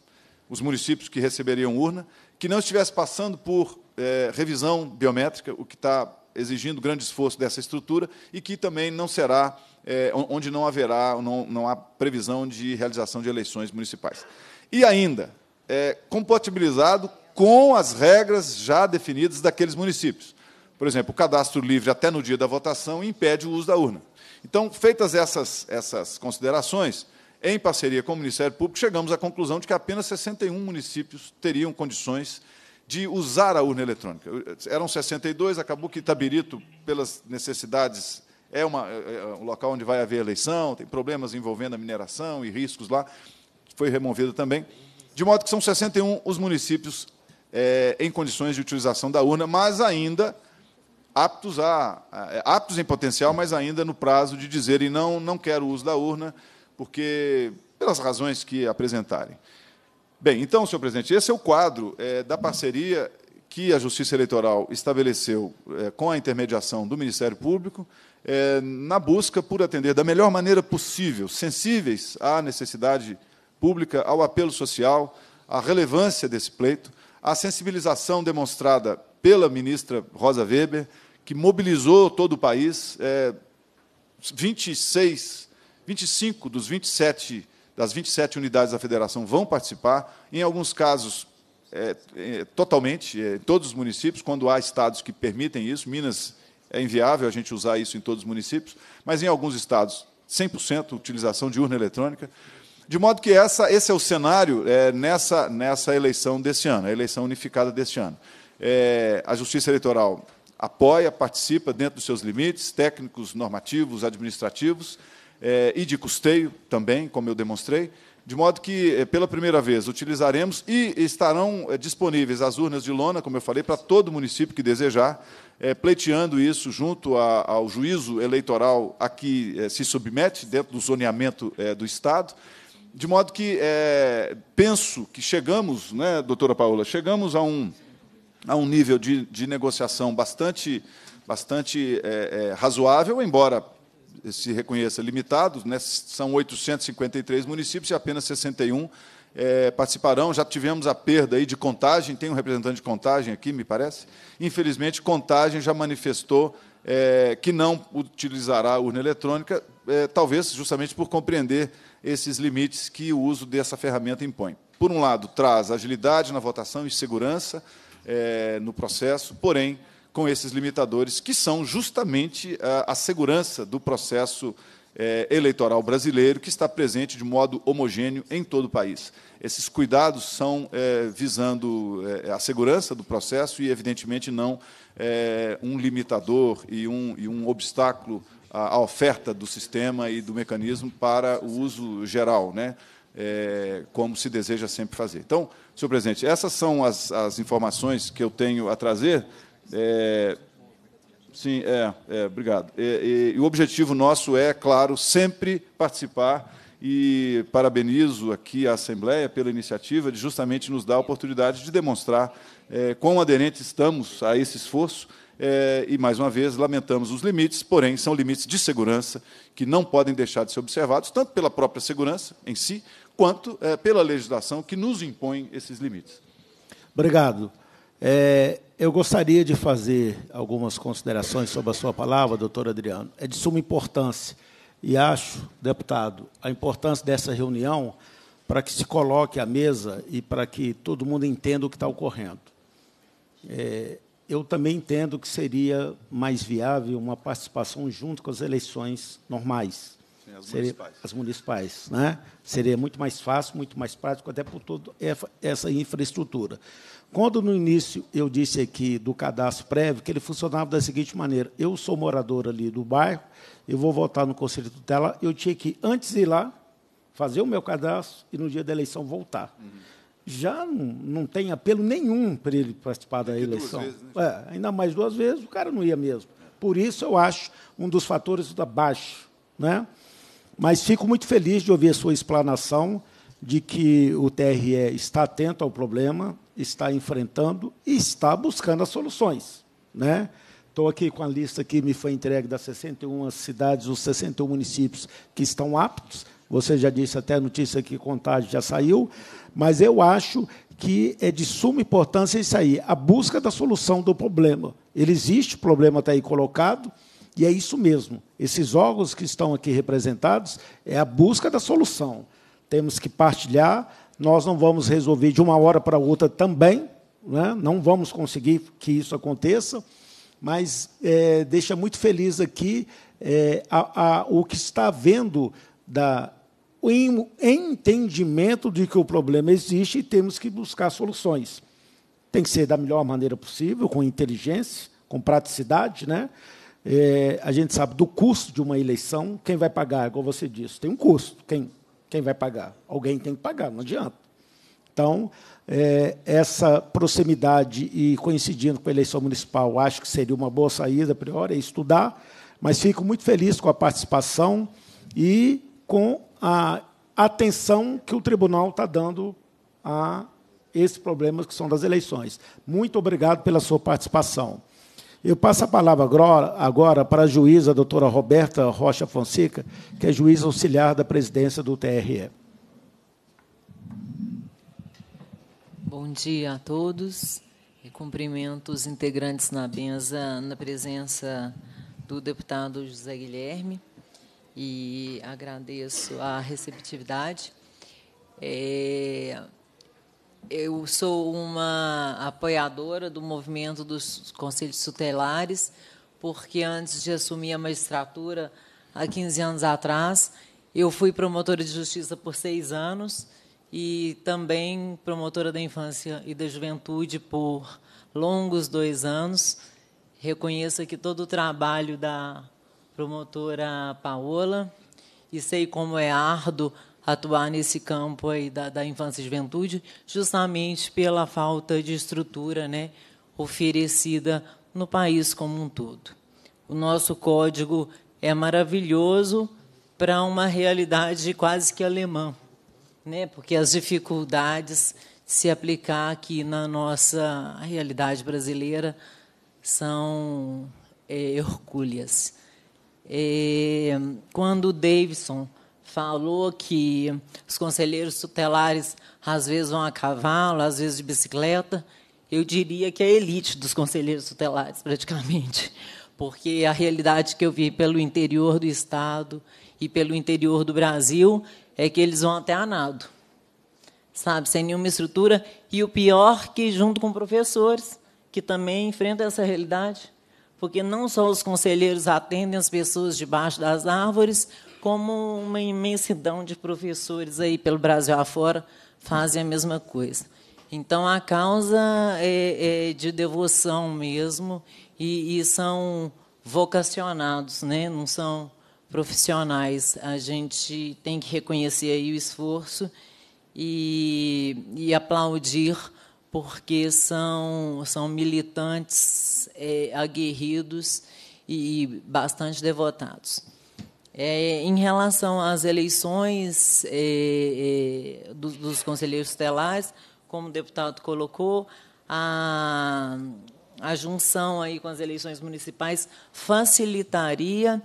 os municípios que receberiam urna, que não estivesse passando por é, revisão biométrica, o que está exigindo grande esforço dessa estrutura, e que também não será, é, onde não haverá, não, não há previsão de realização de eleições municipais. E ainda, é, compatibilizado com as regras já definidas daqueles municípios. Por exemplo, o cadastro livre até no dia da votação impede o uso da urna. Então, feitas essas, essas considerações, em parceria com o Ministério Público, chegamos à conclusão de que apenas 61 municípios teriam condições de usar a urna eletrônica. Eram 62, acabou que Itabirito, pelas necessidades, é, uma, é, é, é um local onde vai haver eleição, tem problemas envolvendo a mineração e riscos lá, foi removido também. De modo que são 61 os municípios é, em condições de utilização da urna, mas ainda aptos, a, é, aptos em potencial, mas ainda no prazo de dizerem não, não quero o uso da urna, porque pelas razões que apresentarem. Bem, então, senhor presidente, esse é o quadro é, da parceria que a Justiça Eleitoral estabeleceu é, com a intermediação do Ministério Público é, na busca por atender da melhor maneira possível, sensíveis à necessidade pública, ao apelo social, à relevância desse pleito, à sensibilização demonstrada pela ministra Rosa Weber, que mobilizou todo o país, 26 é, 25 dos 27, das 27 unidades da federação vão participar, em alguns casos, é, é, totalmente, é, em todos os municípios, quando há estados que permitem isso, Minas é inviável a gente usar isso em todos os municípios, mas em alguns estados, 100% utilização de urna eletrônica. De modo que essa, esse é o cenário é, nessa, nessa eleição deste ano, a eleição unificada deste ano. É, a Justiça Eleitoral apoia, participa dentro dos seus limites técnicos, normativos, administrativos, é, e de custeio também, como eu demonstrei, de modo que, é, pela primeira vez, utilizaremos e estarão é, disponíveis as urnas de lona, como eu falei, para todo município que desejar, é, pleiteando isso junto a, ao juízo eleitoral a que é, se submete, dentro do zoneamento é, do Estado. De modo que é, penso que chegamos, né, doutora Paula, chegamos a um, a um nível de, de negociação bastante, bastante razoável, embora se reconheça limitado, né? são 853 municípios e apenas 61 é, eh, participarão. Já tivemos a perda aí de contagem, tem um representante de contagem aqui, me parece. Infelizmente, contagem já manifestou é, que não utilizará a urna eletrônica, é, talvez justamente por compreender esses limites que o uso dessa ferramenta impõe. Por um lado, traz agilidade na votação e segurança no processo, porém, com esses limitadores, que são justamente a, eh, a segurança do processo é, eleitoral brasileiro, que está presente de modo homogêneo em todo o país. Esses cuidados são é, visando é, a segurança do processo e, evidentemente, não um limitador e um, e um obstáculo à, à, oferta do sistema e do mecanismo para o uso geral, né? como se deseja sempre fazer. Então, senhor presidente, essas são as, as informações que eu tenho a trazer. É, sim, é, é obrigado. E, e, o objetivo nosso é, claro, sempre participar e parabenizo aqui a Assembleia pela iniciativa de justamente nos dar a oportunidade de demonstrar é, quão aderentes estamos a esse esforço é, e, mais uma vez, lamentamos os limites, porém, são limites de segurança que não podem deixar de ser observados, tanto pela própria segurança em si, quanto é, pela legislação que nos impõe esses limites. Obrigado. É, eu gostaria de fazer algumas considerações sobre a sua palavra, doutor Adriano. É de suma importância, e acho, deputado, a importância dessa reunião para que se coloque à mesa e para que todo mundo entenda o que está ocorrendo. É, eu também entendo que seria mais viável uma participação junto com as eleições normais. Sim, as seria, municipais. As municipais. Né? Seria muito mais fácil, muito mais prático, até por toda essa infraestrutura. Quando no início eu disse aqui do cadastro prévio, que ele funcionava da seguinte maneira: eu sou morador ali do bairro, eu vou votar no conselho tutela, eu tinha que, antes de ir lá, fazer o meu cadastro e no dia da eleição voltar. Uhum. Já não, não, tem apelo nenhum para ele participar da eleição. Vezes, né? é, ainda mais duas vezes, o cara não ia mesmo. Por isso, eu acho um dos fatores da baixa. Né? Mas fico muito feliz de ouvir a sua explanação de que o TRE está atento ao problema, está enfrentando e está buscando as soluções. Né? Estou aqui com a lista que me foi entregue das 61 cidades, os 61 municípios que estão aptos. Você já disse até a notícia que contagem já saiu, mas eu acho que é de suma importância isso aí, a busca da solução do problema. Ele existe, o problema está aí colocado, e é isso mesmo. Esses órgãos que estão aqui representados é a busca da solução. Temos que partilhar nós não vamos resolver de uma hora para outra também, né? não vamos conseguir que isso aconteça, mas é, deixa muito feliz aqui é, a, a, o que está havendo da, o entendimento de que o problema existe e temos que buscar soluções. Tem que ser da melhor maneira possível, com inteligência, com praticidade. Né? É, a gente sabe do custo de uma eleição, quem vai pagar, como você disse, tem um custo. Quem quem vai pagar? Alguém tem que pagar, não adianta. Então, é, essa proximidade e coincidindo com a eleição municipal, acho que seria uma boa saída a priori, é estudar, mas fico muito feliz com a participação e com a atenção que o tribunal está dando a esses problemas que são das eleições. Muito obrigado pela sua participação. Eu passo a palavra agora para a juíza, a doutora Roberta Rocha Fonseca, que é juíza auxiliar da presidência do TRE. Bom dia a todos. E cumprimento os integrantes na benza, na presença do deputado José Guilherme, e agradeço a receptividade. É, eu sou uma apoiadora do movimento dos conselhos tutelares, porque antes de assumir a magistratura, há 15 anos atrás, eu fui promotora de justiça por seis anos e também promotora da infância e da juventude por longos dois anos. Reconheço aqui todo o trabalho da promotora Paola e sei como é árduo atuar nesse campo aí da, da infância e juventude, justamente pela falta de estrutura né, oferecida no país como um todo. O nosso código é maravilhoso para uma realidade quase que alemã, né? porque as dificuldades de se aplicar aqui na nossa realidade brasileira são é, hercúleas. É, quando Davidson falou que os conselheiros tutelares às vezes vão a cavalo, às vezes de bicicleta. Eu diria que é a elite dos conselheiros tutelares, praticamente, porque a realidade que eu vi pelo interior do estado e pelo interior do Brasil é que eles vão até a nado, sabe, sem nenhuma estrutura. E o pior que junto com professores que também enfrentam essa realidade, porque não só os conselheiros atendem as pessoas debaixo das árvores, como uma imensidão de professores aí pelo Brasil afora fazem a mesma coisa. Então, a causa é, é de devoção mesmo e, e, são vocacionados, né? não são profissionais. A gente tem que reconhecer aí o esforço e, e aplaudir, porque são, são militantes é, aguerridos e bastante devotados. É, em relação às eleições é, é, dos, dos, conselheiros estelares, como o deputado colocou, a, a junção aí com as eleições municipais facilitaria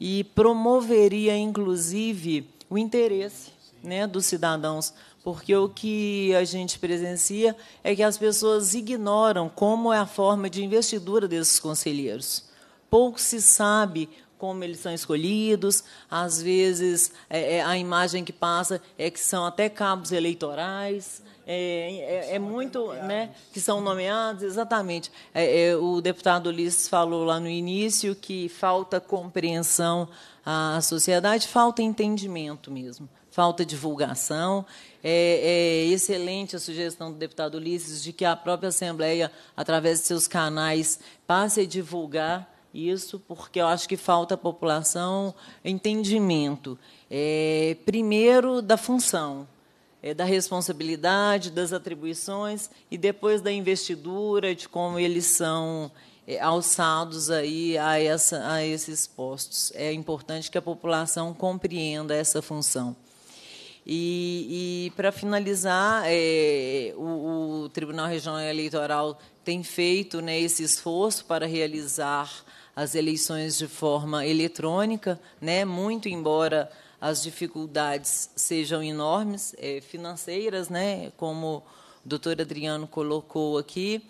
e promoveria, inclusive, o interesse né, dos cidadãos, porque o que a gente presencia é que as pessoas ignoram como é a forma de investidura desses conselheiros. Pouco se sabe como eles são escolhidos, às vezes é, é, a imagem que passa é que são até cabos eleitorais, é, é, é muito, né, que são nomeados, exatamente. É, é, o deputado Ulisses falou lá no início que falta compreensão à sociedade, falta entendimento mesmo, falta divulgação. É, excelente a sugestão do deputado Ulisses de que a própria Assembleia, através de seus canais, passe a divulgar isso porque eu acho que falta à população entendimento, é, primeiro da função, é, da responsabilidade, das atribuições e depois da investidura, de como eles são é, alçados aí a, essa, a esses postos. É importante que a população compreenda essa função. E, e para finalizar, é, o, o, Tribunal Regional Eleitoral tem feito né, esse esforço para realizar as eleições de forma eletrônica, né? Muito embora as dificuldades sejam enormes, é, financeiras, né? Como o doutor Adriano colocou aqui,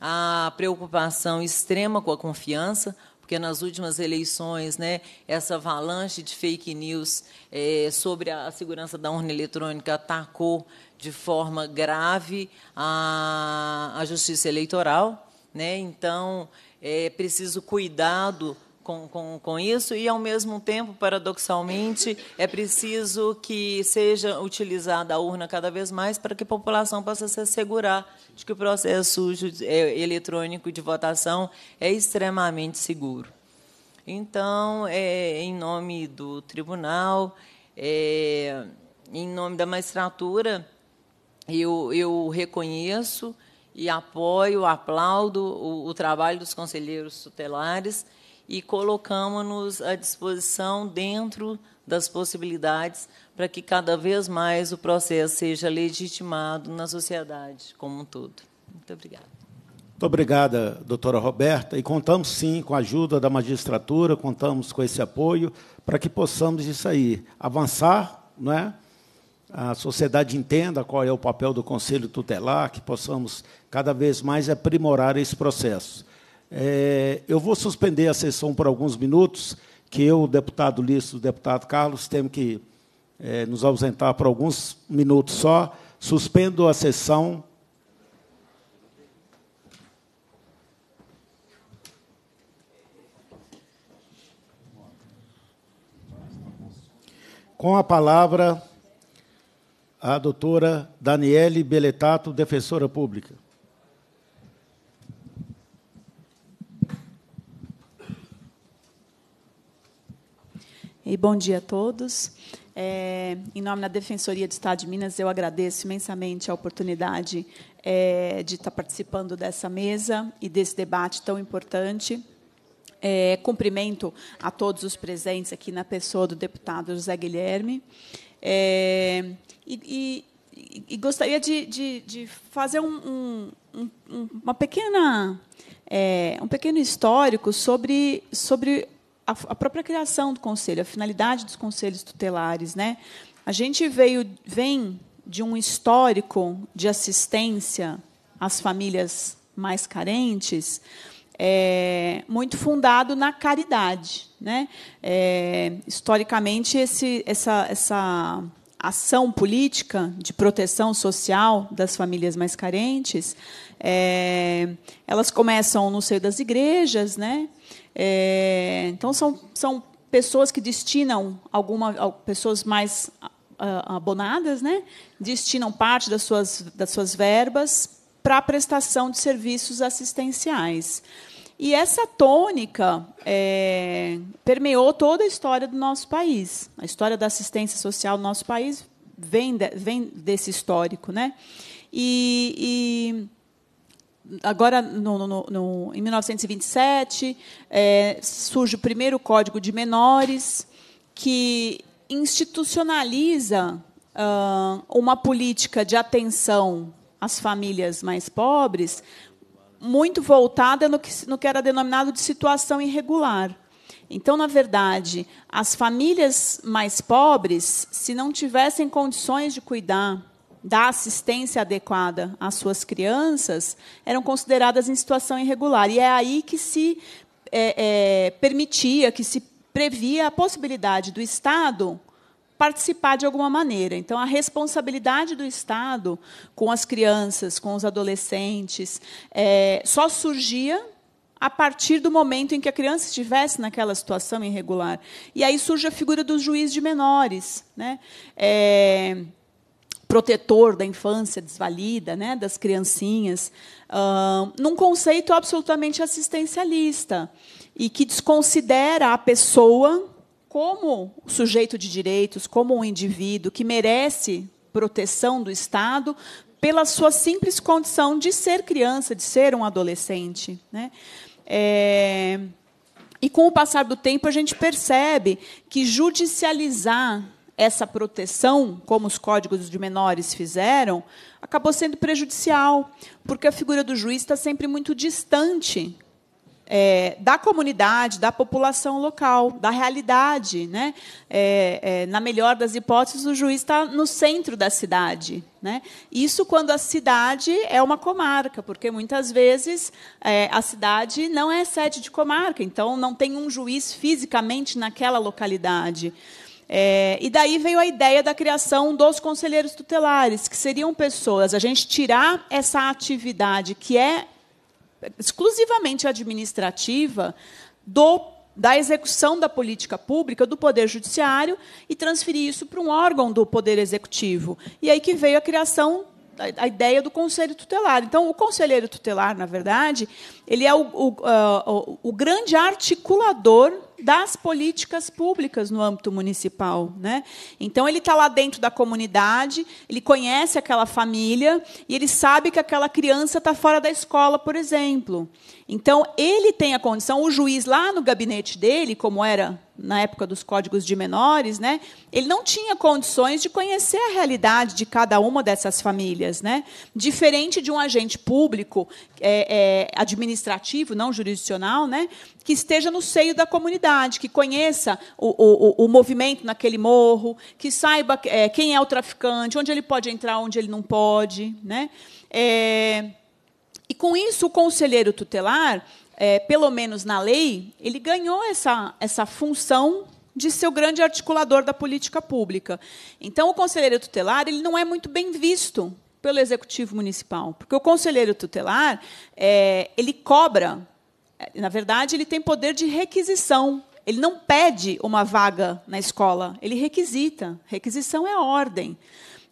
a preocupação extrema com a confiança, porque nas últimas eleições, né, essa avalanche de fake news é, sobre a segurança da urna eletrônica atacou de forma grave a, a justiça eleitoral. Né? Então, é preciso cuidado com, com, com isso e, ao mesmo tempo, paradoxalmente, é preciso que seja utilizada a urna cada vez mais para que a população possa se assegurar de que o processo é, eletrônico de votação é extremamente seguro. Então, é, em nome do tribunal, é, em nome da magistratura, eu, eu reconheço e apoio, aplaudo o, o trabalho dos conselheiros tutelares e colocamos-nos à disposição dentro das possibilidades para que cada vez mais o processo seja legitimado na sociedade como um todo. Muito obrigada. Muito obrigada, doutora Roberta. E contamos, sim, com a ajuda da magistratura, contamos com esse apoio para que possamos isso aí, avançar, não é? a sociedade entenda qual é o papel do Conselho Tutelar, que possamos cada vez mais aprimorar esse processo. É, eu vou suspender a sessão por alguns minutos, que eu, o deputado Lício, o deputado Carlos, temos que é, nos ausentar por alguns minutos só. Suspendo a sessão. Com a palavra a doutora Daniele Beletato, defensora pública. E bom dia a todos. É, em nome da Defensoria do Estado de Minas, eu agradeço imensamente a oportunidade é, de estar participando dessa mesa e desse debate tão importante. É, cumprimento a todos os presentes aqui na pessoa do deputado José Guilherme. É, e, e, e gostaria de, de, de fazer um, um, um, uma pequena, é, um pequeno histórico sobre, sobre a, a própria criação do conselho, a finalidade dos conselhos tutelares. Né? A gente veio, vem de um histórico de assistência às famílias mais carentes, é, muito fundado na caridade. Né? É, historicamente, esse, essa, essa ação política de proteção social das famílias mais carentes, é, elas começam no seio das igrejas, né? É, então são, são pessoas que destinam alguma pessoas mais abonadas, né? Destinam parte das suas das suas verbas para a prestação de serviços assistenciais. E essa tônica é, permeou toda a história do nosso país. A história da assistência social do nosso país vem, de, vem desse histórico. Né? E, e agora, no, no, no, em 1927, é, surge o primeiro Código de Menores, que institucionaliza ah, uma política de atenção às famílias mais pobres muito voltada no que, no que era denominado de situação irregular. Então, na verdade, as famílias mais pobres, se não tivessem condições de cuidar da assistência adequada às suas crianças, eram consideradas em situação irregular. E é aí que se é, é, permitia, que se previa a possibilidade do Estado participar de alguma maneira. Então, a responsabilidade do Estado com as crianças, com os adolescentes, é, só surgia a partir do momento em que a criança estivesse naquela situação irregular. E aí surge a figura do juiz de menores, né? É, protetor da infância desvalida, né, das criancinhas, uh, num conceito absolutamente assistencialista e que desconsidera a pessoa como sujeito de direitos, como um indivíduo que merece proteção do Estado pela sua simples condição de ser criança, de ser um adolescente. Né? É... E com o passar do tempo, a gente percebe que judicializar essa proteção, como os códigos de menores fizeram, acabou sendo prejudicial, porque a figura do juiz está sempre muito distante é, da comunidade, da população local, da realidade. Né? É, é, na melhor das hipóteses, o juiz está no centro da cidade. Né? Isso quando a cidade é uma comarca, porque muitas vezes é, a cidade não é sede de comarca, então não tem um juiz fisicamente naquela localidade. É, e daí veio a ideia da criação dos conselheiros tutelares, que seriam pessoas, a gente tirar essa atividade que é exclusivamente administrativa do da execução da política pública do Poder Judiciário e transferir isso para um órgão do Poder Executivo. E aí que veio a criação a ideia do conselho tutelar. Então, o conselheiro tutelar, na verdade, ele é o, o, ah, o, o grande articulador das políticas públicas no âmbito municipal. Né? Então, ele está lá dentro da comunidade, ele conhece aquela família e ele sabe que aquela criança está fora da escola, por exemplo. Então, ele tem a condição, o juiz lá no gabinete dele, como era na época dos códigos de menores, né, ele não tinha condições de conhecer a realidade de cada uma dessas famílias. Né? Diferente de um agente público é, é, administrativo, não jurisdicional, né, que esteja no seio da comunidade, que conheça o, o, o movimento naquele morro, que saiba é, quem é o traficante, onde ele pode entrar, onde ele não pode. Né? É, e com isso, o conselheiro tutelar, é, pelo menos na lei, ele ganhou essa, essa função de ser o grande articulador da política pública. Então, o conselheiro tutelar ele não é muito bem visto pelo executivo municipal, porque o conselheiro tutelar é, ele cobra é, na verdade, ele tem poder de requisição. Ele não pede uma vaga na escola, ele requisita. Requisição é ordem.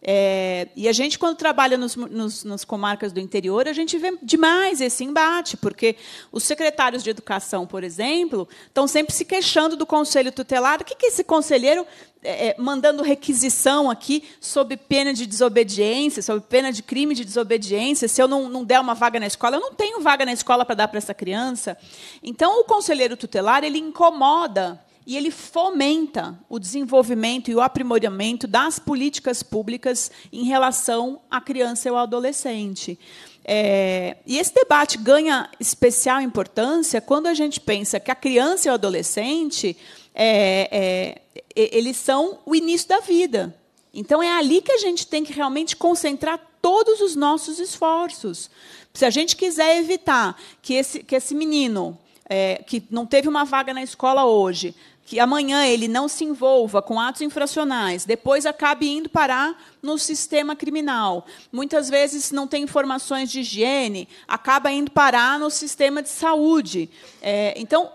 É, e a gente, quando trabalha nos, nos, nas comarcas do interior, a gente vê demais esse embate, porque os secretários de educação, por exemplo, estão sempre se queixando do conselho tutelar. O que, que esse conselheiro é, é, mandando requisição aqui sob pena de desobediência, sob pena de crime de desobediência, se eu não, não der uma vaga na escola, eu não tenho vaga na escola para dar para essa criança. Então, o conselheiro tutelar ele incomoda e ele fomenta o desenvolvimento e o aprimoramento das políticas públicas em relação à criança e ao adolescente. É, e esse debate ganha especial importância quando a gente pensa que a criança e o adolescente é, é, eles são o início da vida. Então é ali que a gente tem que realmente concentrar todos os nossos esforços. Se a gente quiser evitar que esse, que esse menino, é, que não teve uma vaga na escola hoje, que amanhã ele não se envolva com atos infracionais, depois acabe indo parar no sistema criminal. Muitas vezes não tem informações de higiene, acaba indo parar no sistema de saúde. É, então,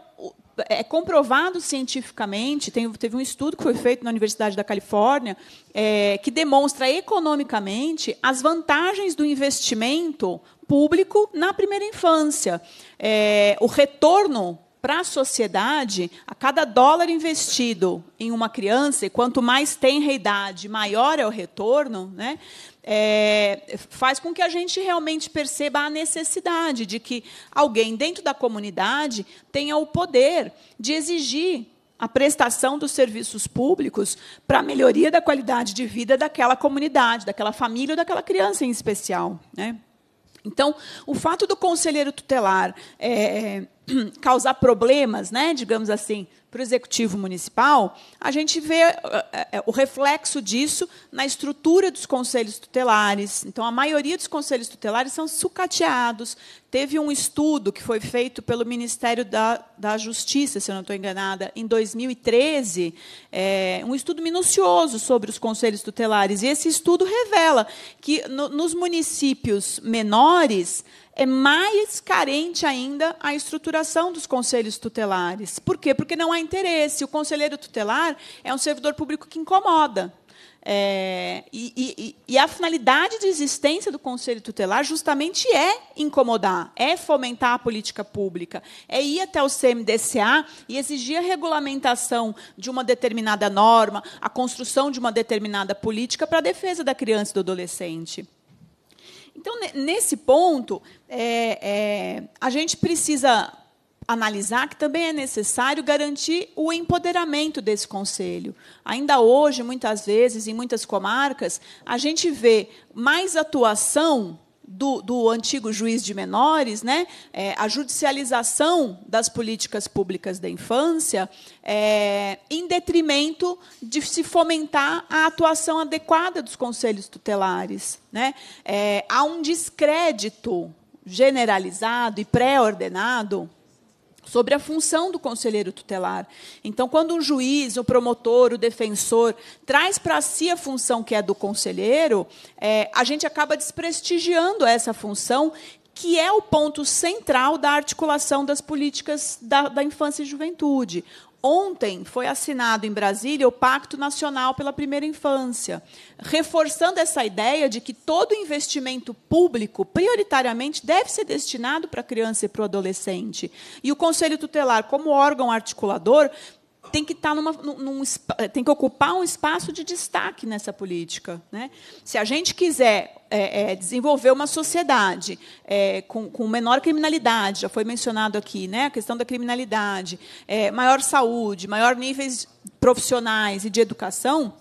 é, é comprovado cientificamente, tem, teve um estudo que foi feito na Universidade da Califórnia, é, que demonstra economicamente as vantagens do investimento público na primeira infância. É, o retorno para a sociedade, a cada dólar investido em uma criança, e quanto mais tenra idade, maior é o retorno, né? é, faz com que a gente realmente perceba a necessidade de que alguém dentro da comunidade tenha o poder de exigir a prestação dos serviços públicos para a melhoria da qualidade de vida daquela comunidade, daquela família ou daquela criança em especial. Né? Então, o fato do conselheiro tutelar é, é causar problemas, né, digamos assim, para o executivo municipal, a gente vê eh, eh, eh, o reflexo disso na estrutura dos conselhos tutelares. Então, a maioria dos conselhos tutelares são sucateados. Teve um estudo que foi feito pelo Ministério da, da Justiça, se eu não estou enganada, em 2013, é, um estudo minucioso sobre os conselhos tutelares. E esse estudo revela que, no, nos municípios menores, é mais carente ainda a estruturação dos conselhos tutelares. Por quê? Porque não há interesse. O conselheiro tutelar é um servidor público que incomoda. É, e, e, e, a finalidade de existência do Conselho Tutelar justamente é incomodar, é fomentar a política pública, é ir até o CMDCA e exigir a regulamentação de uma determinada norma, a construção de uma determinada política para a defesa da criança e do adolescente. Então, nesse ponto, é, é, a gente precisa analisar que também é necessário garantir o empoderamento desse conselho. Ainda hoje, muitas vezes, em muitas comarcas, a gente vê mais atuação do, do, antigo juiz de menores, né, é, a judicialização das políticas públicas da infância, é, em detrimento de se fomentar a atuação adequada dos conselhos tutelares. Né? É, há um descrédito generalizado e pré-ordenado sobre a função do conselheiro tutelar. Então, quando um juiz, o promotor, o defensor traz para si a função que é do conselheiro, é, a gente acaba desprestigiando essa função que é o ponto central da articulação das políticas da, da, infância e juventude, Ontem foi assinado em Brasília o Pacto Nacional pela Primeira Infância, reforçando essa ideia de que todo investimento público, prioritariamente, deve ser destinado para a criança e para o adolescente. E o Conselho Tutelar, como órgão articulador, tem que estar tá numa, num, num, tem que ocupar um espaço de destaque nessa política, né? Se a gente quiser é, é, desenvolver uma sociedade é, com, com, menor criminalidade, já foi mencionado aqui, né? a questão da criminalidade, é, maior saúde, maior níveis profissionais e de educação,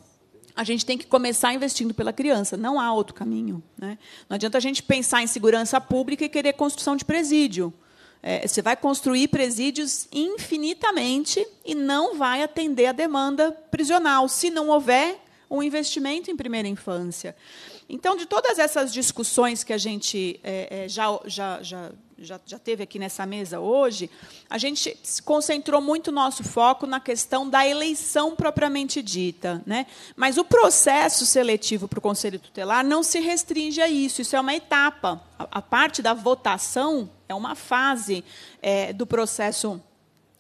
a gente tem que começar investindo pela criança. Não há outro caminho. Né? Não adianta a gente pensar em segurança pública e querer construção de presídio. É, você vai construir presídios infinitamente e não vai atender a demanda prisional, se não houver um investimento em primeira infância. Então, de todas essas discussões que a gente é, é, já, já, já, já, teve aqui nessa mesa hoje, a gente concentrou muito o nosso foco na questão da eleição propriamente dita. Né? Mas o processo seletivo para o Conselho Tutelar não se restringe a isso, isso é uma etapa. A, a parte da votação é uma fase é, do processo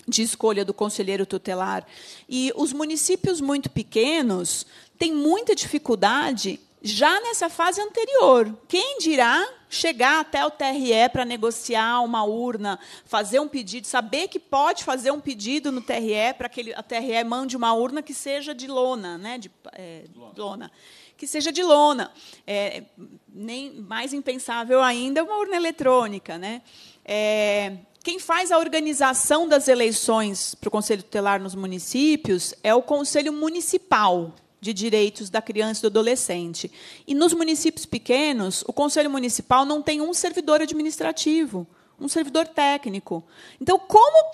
de escolha do conselheiro tutelar. E os municípios muito pequenos têm muita dificuldade já nessa fase anterior. Quem dirá chegar até o TRE para negociar uma urna, fazer um pedido, saber que pode fazer um pedido no TRE para que ele, a TRE mande uma urna que seja de lona, né? De é, lona. lona. Que seja de lona. É, nem mais impensável ainda uma urna eletrônica, né? É, quem faz a organização das eleições para o Conselho Tutelar nos municípios é o Conselho Municipal, de direitos da criança e do adolescente. E nos municípios pequenos, o Conselho Municipal não tem um servidor administrativo, um servidor técnico. Então, como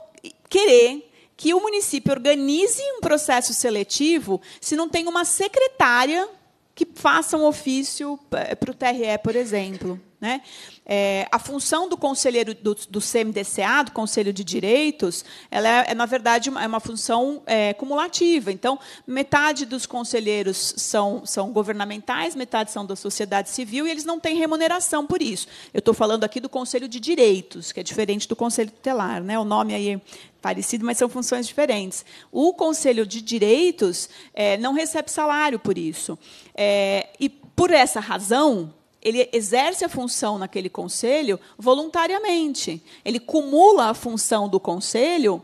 querer que o município organize um processo seletivo se não tem uma secretária que façam ofício eh, para o TRE, por exemplo. Né? É, a função do conselheiro do, do CMDCA, do Conselho de Direitos, ela é, é na verdade, uma, é uma função é, cumulativa. Então, metade dos conselheiros são, são governamentais, metade são da sociedade civil, e eles não têm remuneração por isso. Eu estou falando aqui do Conselho de Direitos, que é diferente do Conselho Tutelar. Né? O nome aí é parecido, mas são funções diferentes. O Conselho de Direitos é, não recebe salário por isso. É, e, por essa razão, ele exerce a função naquele conselho voluntariamente. Ele cumula a função do conselho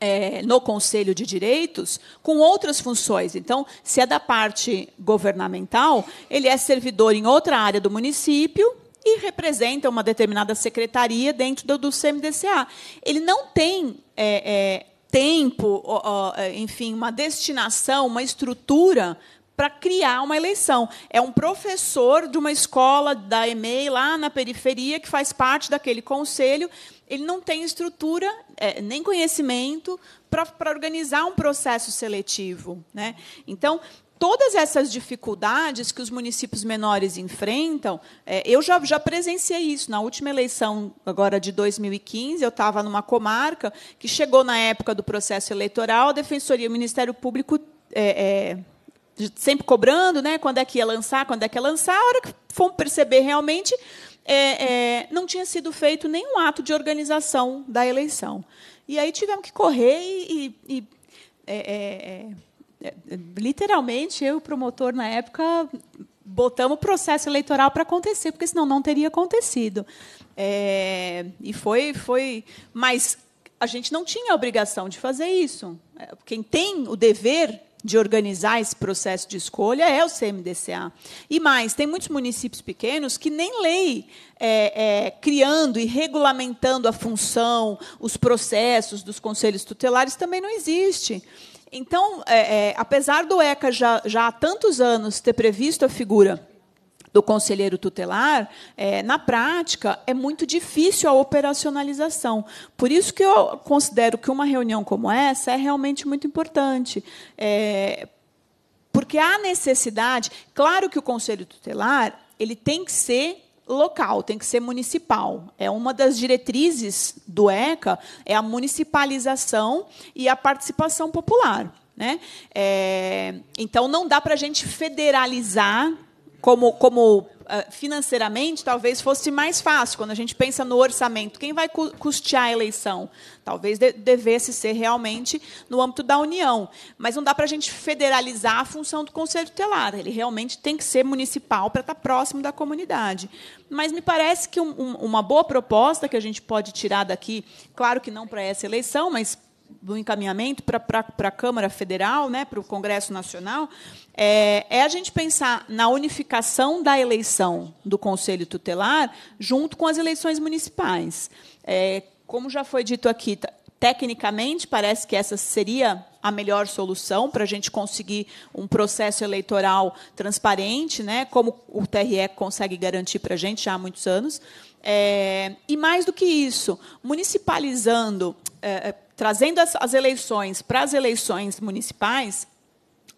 é, no Conselho de Direitos com outras funções. Então, se é da parte governamental, ele é servidor em outra área do município e representa uma determinada secretaria dentro do, do CMDCA. Ele não tem é, é, tempo, ó, ó, é, enfim, uma destinação, uma estrutura para criar uma eleição. É um professor de uma escola da EMEI lá na periferia que faz parte daquele conselho. Ele não tem estrutura é, nem conhecimento para organizar um processo seletivo. Né? Então, todas essas dificuldades que os municípios menores enfrentam, é, eu já, já presenciei isso. Na última eleição, agora de 2015, eu estava numa comarca que chegou na época do processo eleitoral, a Defensoria e o Ministério Público. É, é, sempre cobrando, né? Quando é que ia lançar, quando é que ia lançar, a hora que fomos perceber realmente é, é, não tinha sido feito nenhum ato de organização da eleição. E aí tivemos que correr e, e é, é, é é, literalmente, eu e o promotor, na época, botamos o processo eleitoral para acontecer, porque senão não teria acontecido. É, e foi, foi. Mas a gente não tinha a obrigação de fazer isso. É, quem tem o dever de organizar esse processo de escolha é o CMDCA. E mais, tem muitos municípios pequenos que nem lei é, é, criando e regulamentando a função, os processos dos conselhos tutelares também não existe. Então, é, é, apesar do ECA já, já há tantos anos ter previsto a figura do conselheiro tutelar, é, na prática, é muito difícil a operacionalização. Por isso que eu considero que uma reunião como essa é realmente muito importante. É, porque há necessidade, claro que o conselho tutelar ele tem que ser local, tem que ser municipal. É uma das diretrizes do ECA é a municipalização e a participação popular. Né? É, então, não dá para a gente federalizar como, como é, financeiramente talvez fosse mais fácil quando a gente pensa no orçamento. Quem vai custear a eleição? Talvez devesse ser realmente no âmbito da União. Mas não dá para a gente federalizar a função do Conselho Tutelar. Ele realmente tem que ser municipal para estar tá próximo da comunidade mas me parece que um, um, uma boa proposta que a gente pode tirar daqui, claro que não para essa eleição, mas do encaminhamento para, para, para a Câmara Federal, né, para o Congresso Nacional, é, é, a gente pensar na unificação da eleição do Conselho Tutelar junto com as eleições municipais. É, como já foi dito aqui, tecnicamente parece que essa seria a melhor solução para a gente conseguir um processo eleitoral transparente, né, como o TRE consegue garantir para a gente já há muitos anos. É, e mais do que isso, municipalizando, é, é trazendo as, as eleições para as eleições municipais,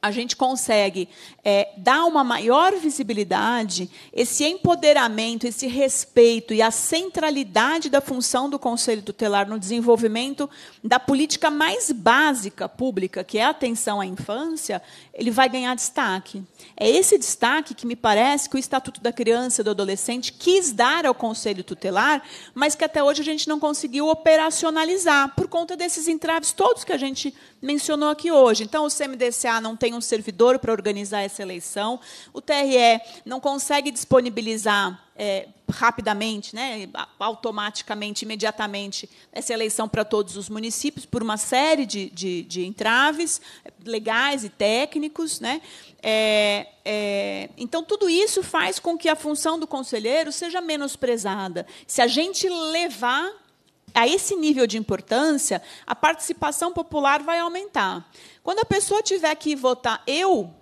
a gente consegue é, dar uma maior visibilidade, esse empoderamento, esse respeito e a centralidade da função do Conselho Tutelar no desenvolvimento da política mais básica pública, que é a atenção à infância, ele vai ganhar destaque. É esse destaque que me parece que o Estatuto da Criança e do Adolescente quis dar ao Conselho Tutelar, mas que até hoje a gente não conseguiu operacionalizar por conta desses entraves todos que a gente mencionou aqui hoje. Então, o CMDCA não tem um servidor para organizar essa eleição, o TRE não consegue disponibilizar é, rapidamente, né, automaticamente, imediatamente, essa eleição para todos os municípios, por uma série de, de, de entraves legais e técnicos. Né? É, é, então, tudo isso faz com que a função do conselheiro seja menosprezada. Se a gente levar a esse nível de importância, a participação popular vai aumentar. Quando a pessoa tiver que votar, eu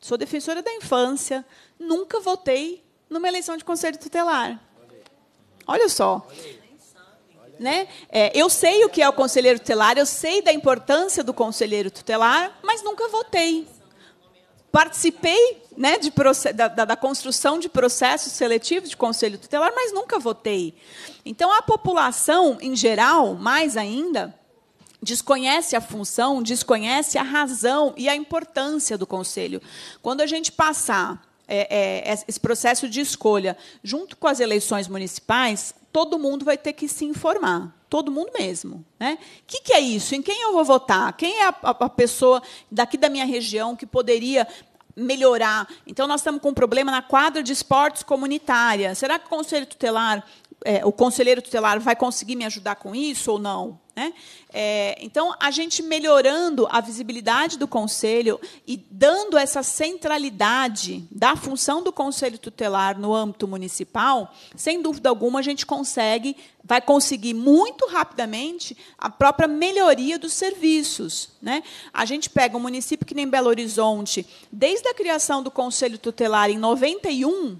sou defensora da infância, nunca votei numa eleição de conselho tutelar. Olha só. Né? É, eu sei o que é o conselheiro tutelar, eu sei da importância do conselheiro tutelar, mas nunca votei participei né, de, da, da, construção de processos seletivos de conselho tutelar, mas nunca votei. Então, a população, em geral, mais ainda, desconhece a função, desconhece a razão e a importância do conselho. Quando a gente passar é, é, esse processo de escolha junto com as eleições municipais, todo mundo vai ter que se informar todo mundo mesmo. Né? O que, que, é isso? Em quem eu vou votar? Quem é a, a pessoa daqui da minha região que poderia melhorar? Então, nós estamos com um problema na quadra de esportes comunitária. Será que o Conselho Tutelar é, o conselheiro tutelar vai conseguir me ajudar com isso ou não? Né? É, então, a gente melhorando a visibilidade do conselho e dando essa centralidade da função do conselho tutelar no âmbito municipal, sem dúvida alguma, a gente consegue, vai conseguir muito rapidamente a própria melhoria dos serviços. Né? A gente pega um município que nem Belo Horizonte, desde a criação do conselho tutelar em 91,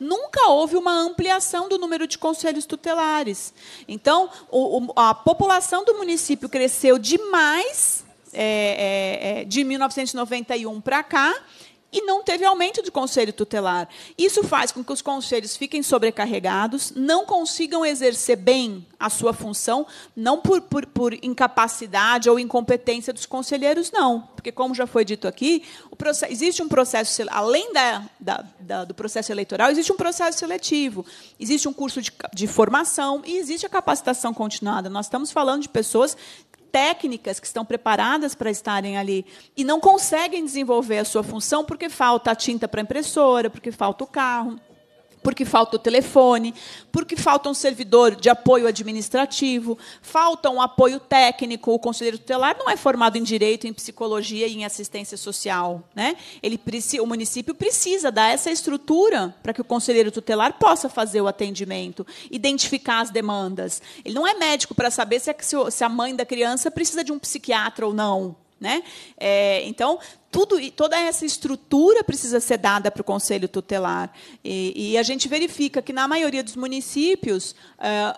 nunca houve uma ampliação do número de conselhos tutelares. Então, o, a população do município cresceu demais é, é, é de 1991 para cá e não teve aumento de conselho tutelar. Isso faz com que os conselhos fiquem sobrecarregados, não consigam exercer bem a sua função, não por, por, por, incapacidade ou incompetência dos conselheiros, não. Porque, como já foi dito aqui, processo, existe um processo, além da, da, da, do processo eleitoral, existe um processo seletivo, existe um curso de, de formação e existe a capacitação continuada. Nós estamos falando de pessoas técnicas que estão preparadas para estarem ali e não conseguem desenvolver a sua função porque falta a tinta para a impressora, porque falta o carro porque falta o telefone, porque falta um servidor de apoio administrativo, falta um apoio técnico. O conselheiro tutelar não é formado em direito, em psicologia e em assistência social. Né? Ele, o município precisa dar essa estrutura para que o conselheiro tutelar possa fazer o atendimento, identificar as demandas. Ele não é médico para saber se a mãe da criança precisa de um psiquiatra ou não. Né? É, então, tudo, toda essa estrutura precisa ser dada para o Conselho Tutelar. E, e a gente verifica que, na maioria dos municípios, é,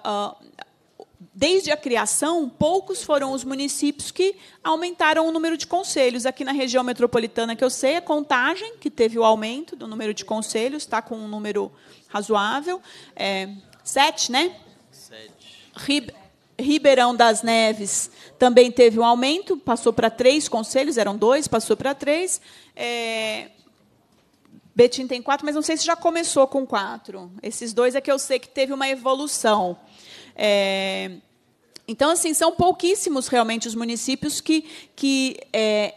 desde a criação, poucos foram os municípios que aumentaram o número de conselhos. Aqui na região metropolitana que eu sei, a contagem, que teve o aumento do número de conselhos, está com um número razoável. É, sete, né? Sete. Ribeirão das Neves também teve um aumento, passou para três conselhos, eram dois, passou para três. É... Betim tem quatro, mas não sei se já começou com quatro. Esses dois é que eu sei que teve uma evolução. É... Então, assim, são pouquíssimos realmente os municípios que, que é,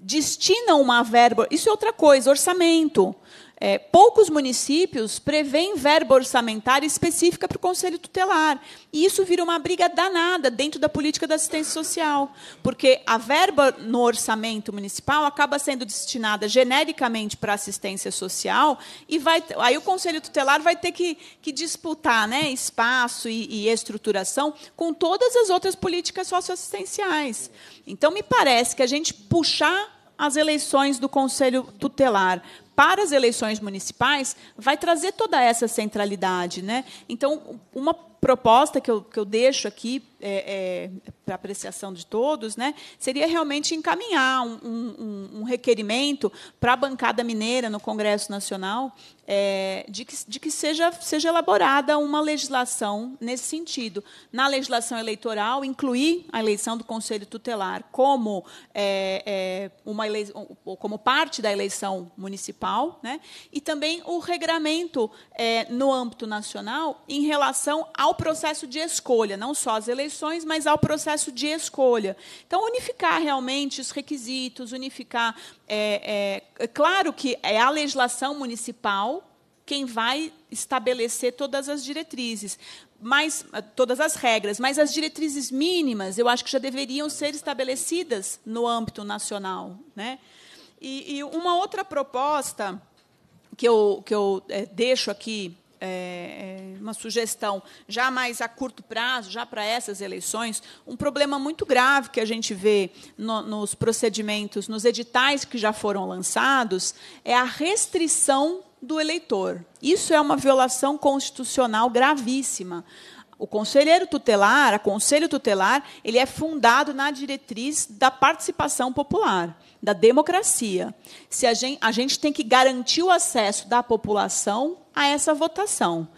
destinam uma verba. Isso é outra coisa, orçamento. É, poucos municípios prevêem verba orçamentária específica para o Conselho Tutelar. E isso vira uma briga danada dentro da política da assistência social, porque a verba no orçamento municipal acaba sendo destinada genericamente para assistência social, e vai, aí o Conselho Tutelar vai ter que, que disputar né, espaço e, e estruturação com todas as outras políticas socioassistenciais. Então, me parece que a gente puxar as eleições do Conselho Tutelar para as eleições municipais vai trazer toda essa centralidade. Né? Então, uma proposta que eu, que eu deixo aqui é, é, para apreciação de todos, né, seria realmente encaminhar um, um, um, requerimento para a bancada mineira no Congresso Nacional é, de que, de que seja, seja elaborada uma legislação nesse sentido. Na legislação eleitoral, incluir a eleição do Conselho Tutelar como, é, é, uma elei como parte da eleição municipal, né, e também o regramento é, no âmbito nacional em relação ao processo de escolha, não só as eleições, eleições, mas ao processo de escolha. Então, unificar realmente os requisitos, unificar. É, é, é claro que é a legislação municipal quem vai estabelecer todas as diretrizes, mas todas as regras, mas as diretrizes mínimas, eu acho que já deveriam ser estabelecidas no âmbito nacional, né? E, e uma outra proposta que eu, que eu é, deixo aqui é, é, uma sugestão, já mais a curto prazo, já para essas eleições, um problema muito grave que a gente vê no, nos procedimentos, nos editais que já foram lançados, é a restrição do eleitor. Isso é uma violação constitucional gravíssima. O conselheiro tutelar, o conselho tutelar, ele é fundado na diretriz da participação popular, da democracia. Se a gente, a gente tem que garantir o acesso da população a essa votação.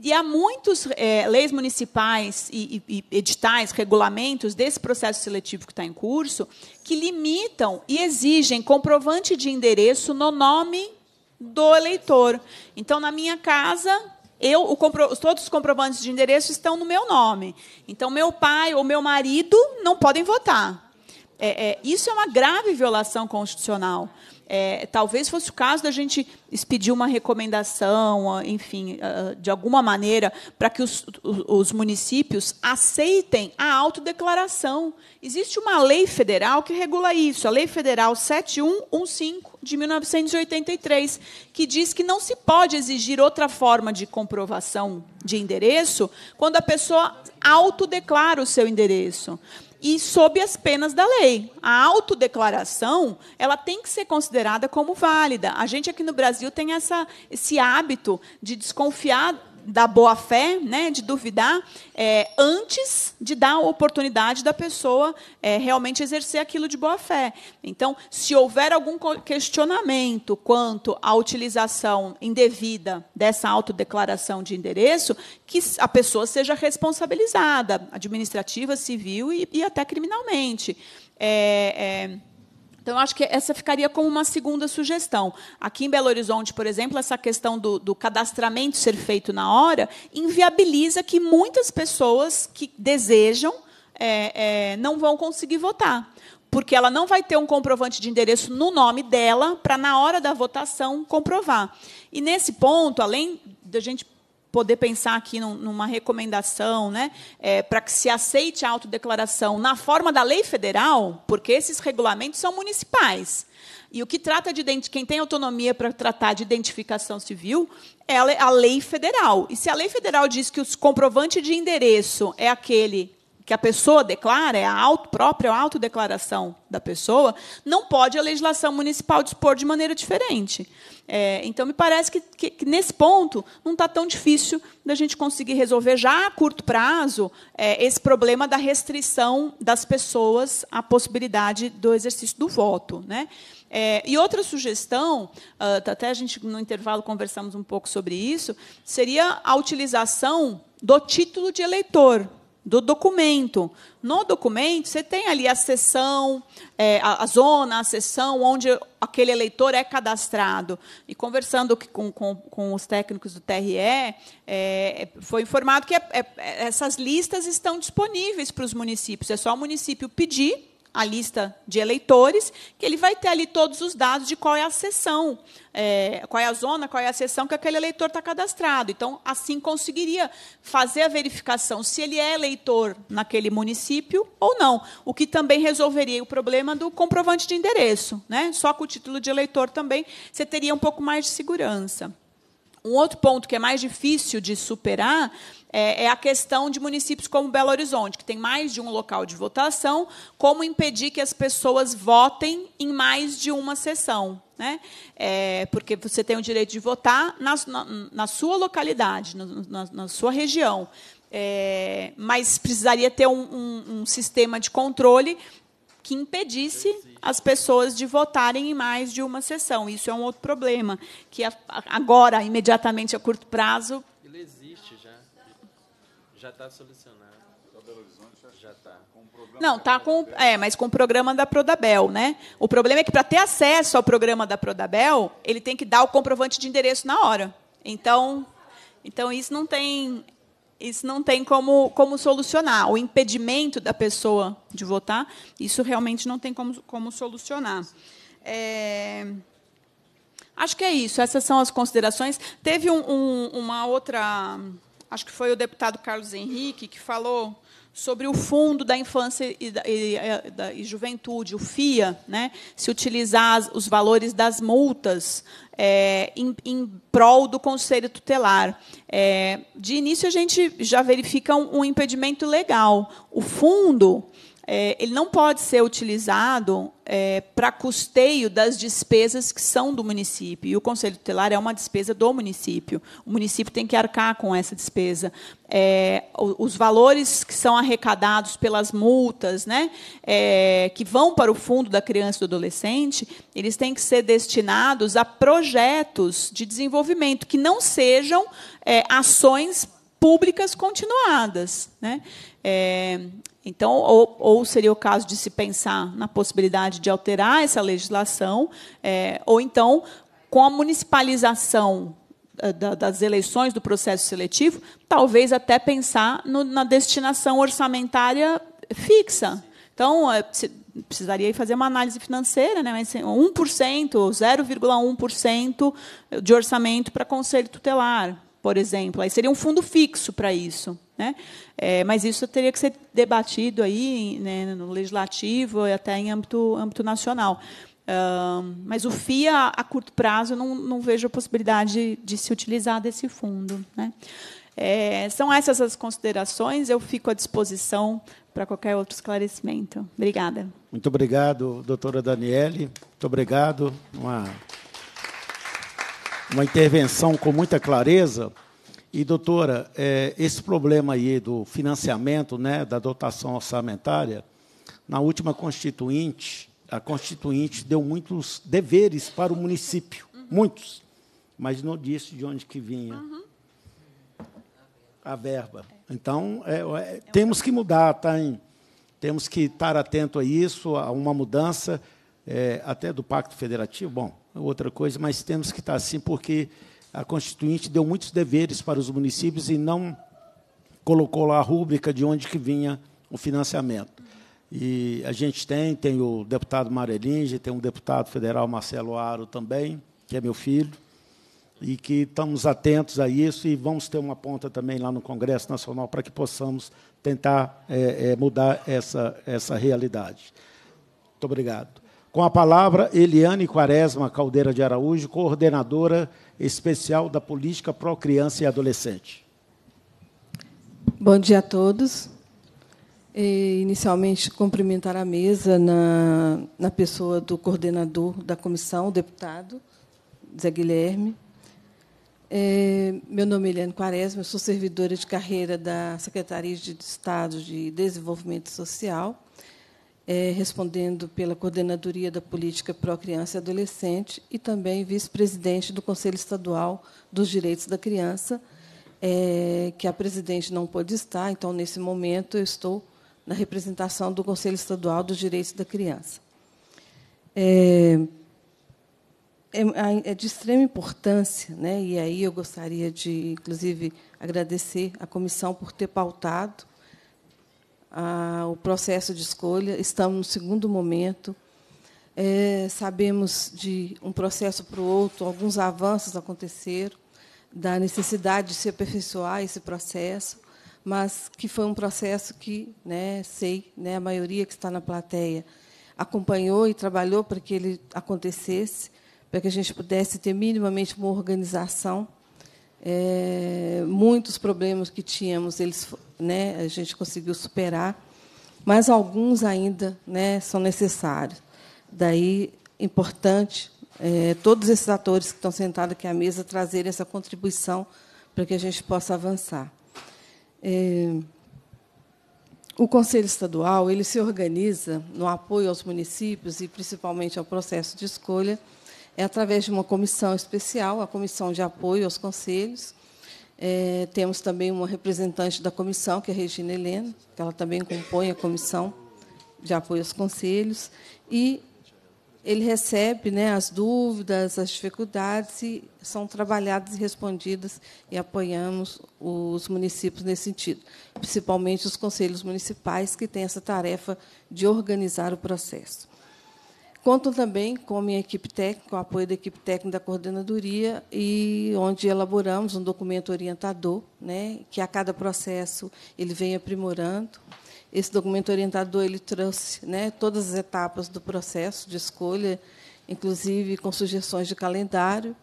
E há muitas é, leis municipais e, e, e, editais, regulamentos desse processo seletivo que está em curso, que limitam e exigem comprovante de endereço no nome do eleitor. Então, na minha casa, eu, compro, todos os comprovantes de endereço estão no meu nome. Então, meu pai ou meu marido não podem votar. É, é, isso é uma grave violação constitucional é, talvez fosse o caso da gente expedir uma recomendação, ah, enfim, ah, ah, de alguma maneira, para que os, os municípios aceitem a autodeclaração. Existe uma lei federal que regula isso, a Lei Federal 7115 de 1983, que diz que não se pode exigir outra forma de comprovação de endereço quando a pessoa autodeclara o seu endereço e sob as penas da lei. A autodeclaração, ela tem que ser considerada como válida. A gente aqui no Brasil tem essa, esse hábito de desconfiar da boa fé, né, de duvidar, é, antes de dar a oportunidade da pessoa é, realmente exercer aquilo de boa fé. Então, se houver algum questionamento quanto à utilização indevida dessa autodeclaração de endereço, que a pessoa seja responsabilizada, administrativa, civil e, e até criminalmente. É, é então, eu acho que essa ficaria como uma segunda sugestão. Aqui em Belo Horizonte, por exemplo, essa questão do, do, cadastramento ser feito na hora inviabiliza que muitas pessoas que desejam é, é, não vão conseguir votar. Porque ela não vai ter um comprovante de endereço no nome dela para, na hora da votação, comprovar. E, nesse ponto, além da gente poder pensar aqui num, numa recomendação né, é, para que se aceite a autodeclaração na forma da lei federal, porque esses regulamentos são municipais. E o que trata de quem tem autonomia para tratar de identificação civil é a lei federal. E se a lei federal diz que o comprovante de endereço é aquele que a pessoa declara, é a auto, própria autodeclaração da pessoa, não pode a legislação municipal dispor de maneira diferente. É, então, me parece que, que, que nesse ponto não está tão difícil da gente conseguir resolver já a curto prazo é, esse problema da restrição das pessoas à possibilidade do exercício do voto. Né? É, e outra sugestão, ah, tá, até a gente no intervalo conversamos um pouco sobre isso, seria a utilização do título de eleitor do documento. No documento, você tem ali a seção, é, a, a, zona, a seção onde aquele eleitor é cadastrado. E conversando com, com, com os técnicos do TRE, é, é, foi informado que é, é, essas listas estão disponíveis para os municípios. É só o município pedir a lista de eleitores, que ele vai ter ali todos os dados de qual é a seção, é, qual é a zona, qual é a seção que aquele eleitor está cadastrado. Então, assim conseguiria fazer a verificação se ele é eleitor naquele município ou não, o que também resolveria o problema do comprovante de endereço. Né? Só com o título de eleitor também você teria um pouco mais de segurança. Um outro ponto que é mais difícil de superar é, é a questão de municípios como Belo Horizonte, que tem mais de um local de votação, como impedir que as pessoas votem em mais de uma sessão. Né? É, porque você tem o direito de votar na, na, na sua localidade, na, na sua região. É, mas precisaria ter um, um, um, sistema de controle que impedisse as pessoas de votarem em mais de uma sessão. Isso é um outro problema, que agora, imediatamente a curto prazo, já está solucionado. Tá Já está. Não, tá com, é, mas com o programa da Prodabel, né? O problema é que para ter acesso ao programa da Prodabel, ele tem que dar o comprovante de endereço na hora. Então, então isso não tem, isso não tem como, como solucionar. O impedimento da pessoa de votar, isso realmente não tem como, como solucionar. É... Acho que é isso. Essas são as considerações. Teve um, um, uma outra acho que foi o deputado Carlos Henrique, que falou sobre o Fundo da Infância e, da, e, da, e Juventude, o FIA, né? se utilizar os valores das multas é, em, em, prol do Conselho Tutelar. É, de início, a gente já verifica um, um impedimento legal. O fundo é, ele não pode ser utilizado é, para custeio das despesas que são do município. E o Conselho Tutelar é uma despesa do município. O município tem que arcar com essa despesa. É, os valores que são arrecadados pelas multas, né, é, que vão para o fundo da criança e do adolescente, eles têm que ser destinados a projetos de desenvolvimento que não sejam é, ações públicas continuadas. Né? É, então, ou, ou, seria o caso de se pensar na possibilidade de alterar essa legislação, é, ou então, com a municipalização é, das eleições, do processo seletivo, talvez até pensar no, na destinação orçamentária fixa. Então, é, precisaria fazer uma análise financeira, né? mas 1%, assim, 0,1% de orçamento para conselho tutelar por exemplo. Aí seria um fundo fixo para isso. Né? É, mas isso teria que ser debatido aí né, no legislativo e até em âmbito, âmbito nacional. Uh, mas o FIA, a curto prazo, não, não vejo a possibilidade de, se utilizar desse fundo. Né? É, são essas as considerações. Eu fico à disposição para qualquer outro esclarecimento. Obrigada. Muito obrigado, doutora Daniele. Muito obrigado. Uma uma intervenção com muita clareza. E, doutora, é, esse problema aí do financiamento, né, da dotação orçamentária, na última constituinte, a constituinte deu muitos deveres para o município, uhum. muitos, mas não disse de onde que vinha uhum. a verba. É. Então, é, é, é temos que mudar, tá, hein? temos que estar atento a isso, a uma mudança é, até do Pacto Federativo. Bom, outra coisa, mas temos que estar assim, porque a Constituinte deu muitos deveres para os municípios e não colocou lá a rúbrica de onde que vinha o financiamento. E a gente tem, tem o deputado Marelinge, tem um deputado federal Marcelo Aro também, que é meu filho, e que estamos atentos a isso e vamos ter uma ponta também lá no Congresso Nacional para que possamos tentar é, é, mudar essa, essa realidade. Muito obrigado. Com a palavra, Eliane Quaresma Caldeira de Araújo, coordenadora especial da Política Pro Criança e Adolescente. Bom dia a todos. E, inicialmente, cumprimentar a mesa na, na pessoa do coordenador da comissão, o deputado Zé Guilherme. É, meu nome é Eliane Quaresma, sou servidora de carreira da Secretaria de Estado de Desenvolvimento Social é, respondendo pela coordenadoria da política pró criança e adolescente e também vice-presidente do Conselho Estadual dos Direitos da Criança, é, que a presidente não pôde estar, então nesse momento eu estou na representação do Conselho Estadual dos Direitos da Criança. É, é, é, é de extrema importância, né? E aí eu gostaria de, inclusive, agradecer à comissão por ter pautado a, o processo de escolha, estamos no segundo momento. É, sabemos de um processo para o outro, alguns avanços aconteceram, da necessidade de se aperfeiçoar esse processo, mas que foi um processo que, né, sei, né, a maioria que está na plateia acompanhou e trabalhou para que ele acontecesse, para que a gente pudesse ter minimamente uma organização é, muitos problemas que tínhamos, eles, né, a gente conseguiu superar, mas alguns ainda né, são necessários. Daí, importante é, todos esses atores que estão sentados aqui à mesa trazerem essa contribuição para que a gente possa avançar. É, o Conselho Estadual ele se organiza no apoio aos municípios e principalmente ao processo de escolha é através de uma comissão especial, a Comissão de Apoio aos Conselhos. É, temos também uma representante da comissão, que é a Regina Helena, que ela também compõe a comissão de apoio aos conselhos. E ele recebe né, as dúvidas, as dificuldades, e são trabalhadas e respondidas, e apoiamos os municípios nesse sentido, principalmente os conselhos municipais, que têm essa tarefa de organizar o processo. Conto também com a minha equipe técnica, com o apoio da equipe técnica da coordenadoria, e onde elaboramos um documento orientador, né, que a cada processo ele vem aprimorando. Esse documento orientador ele trouxe né, todas as etapas do processo de escolha, inclusive com sugestões de calendário,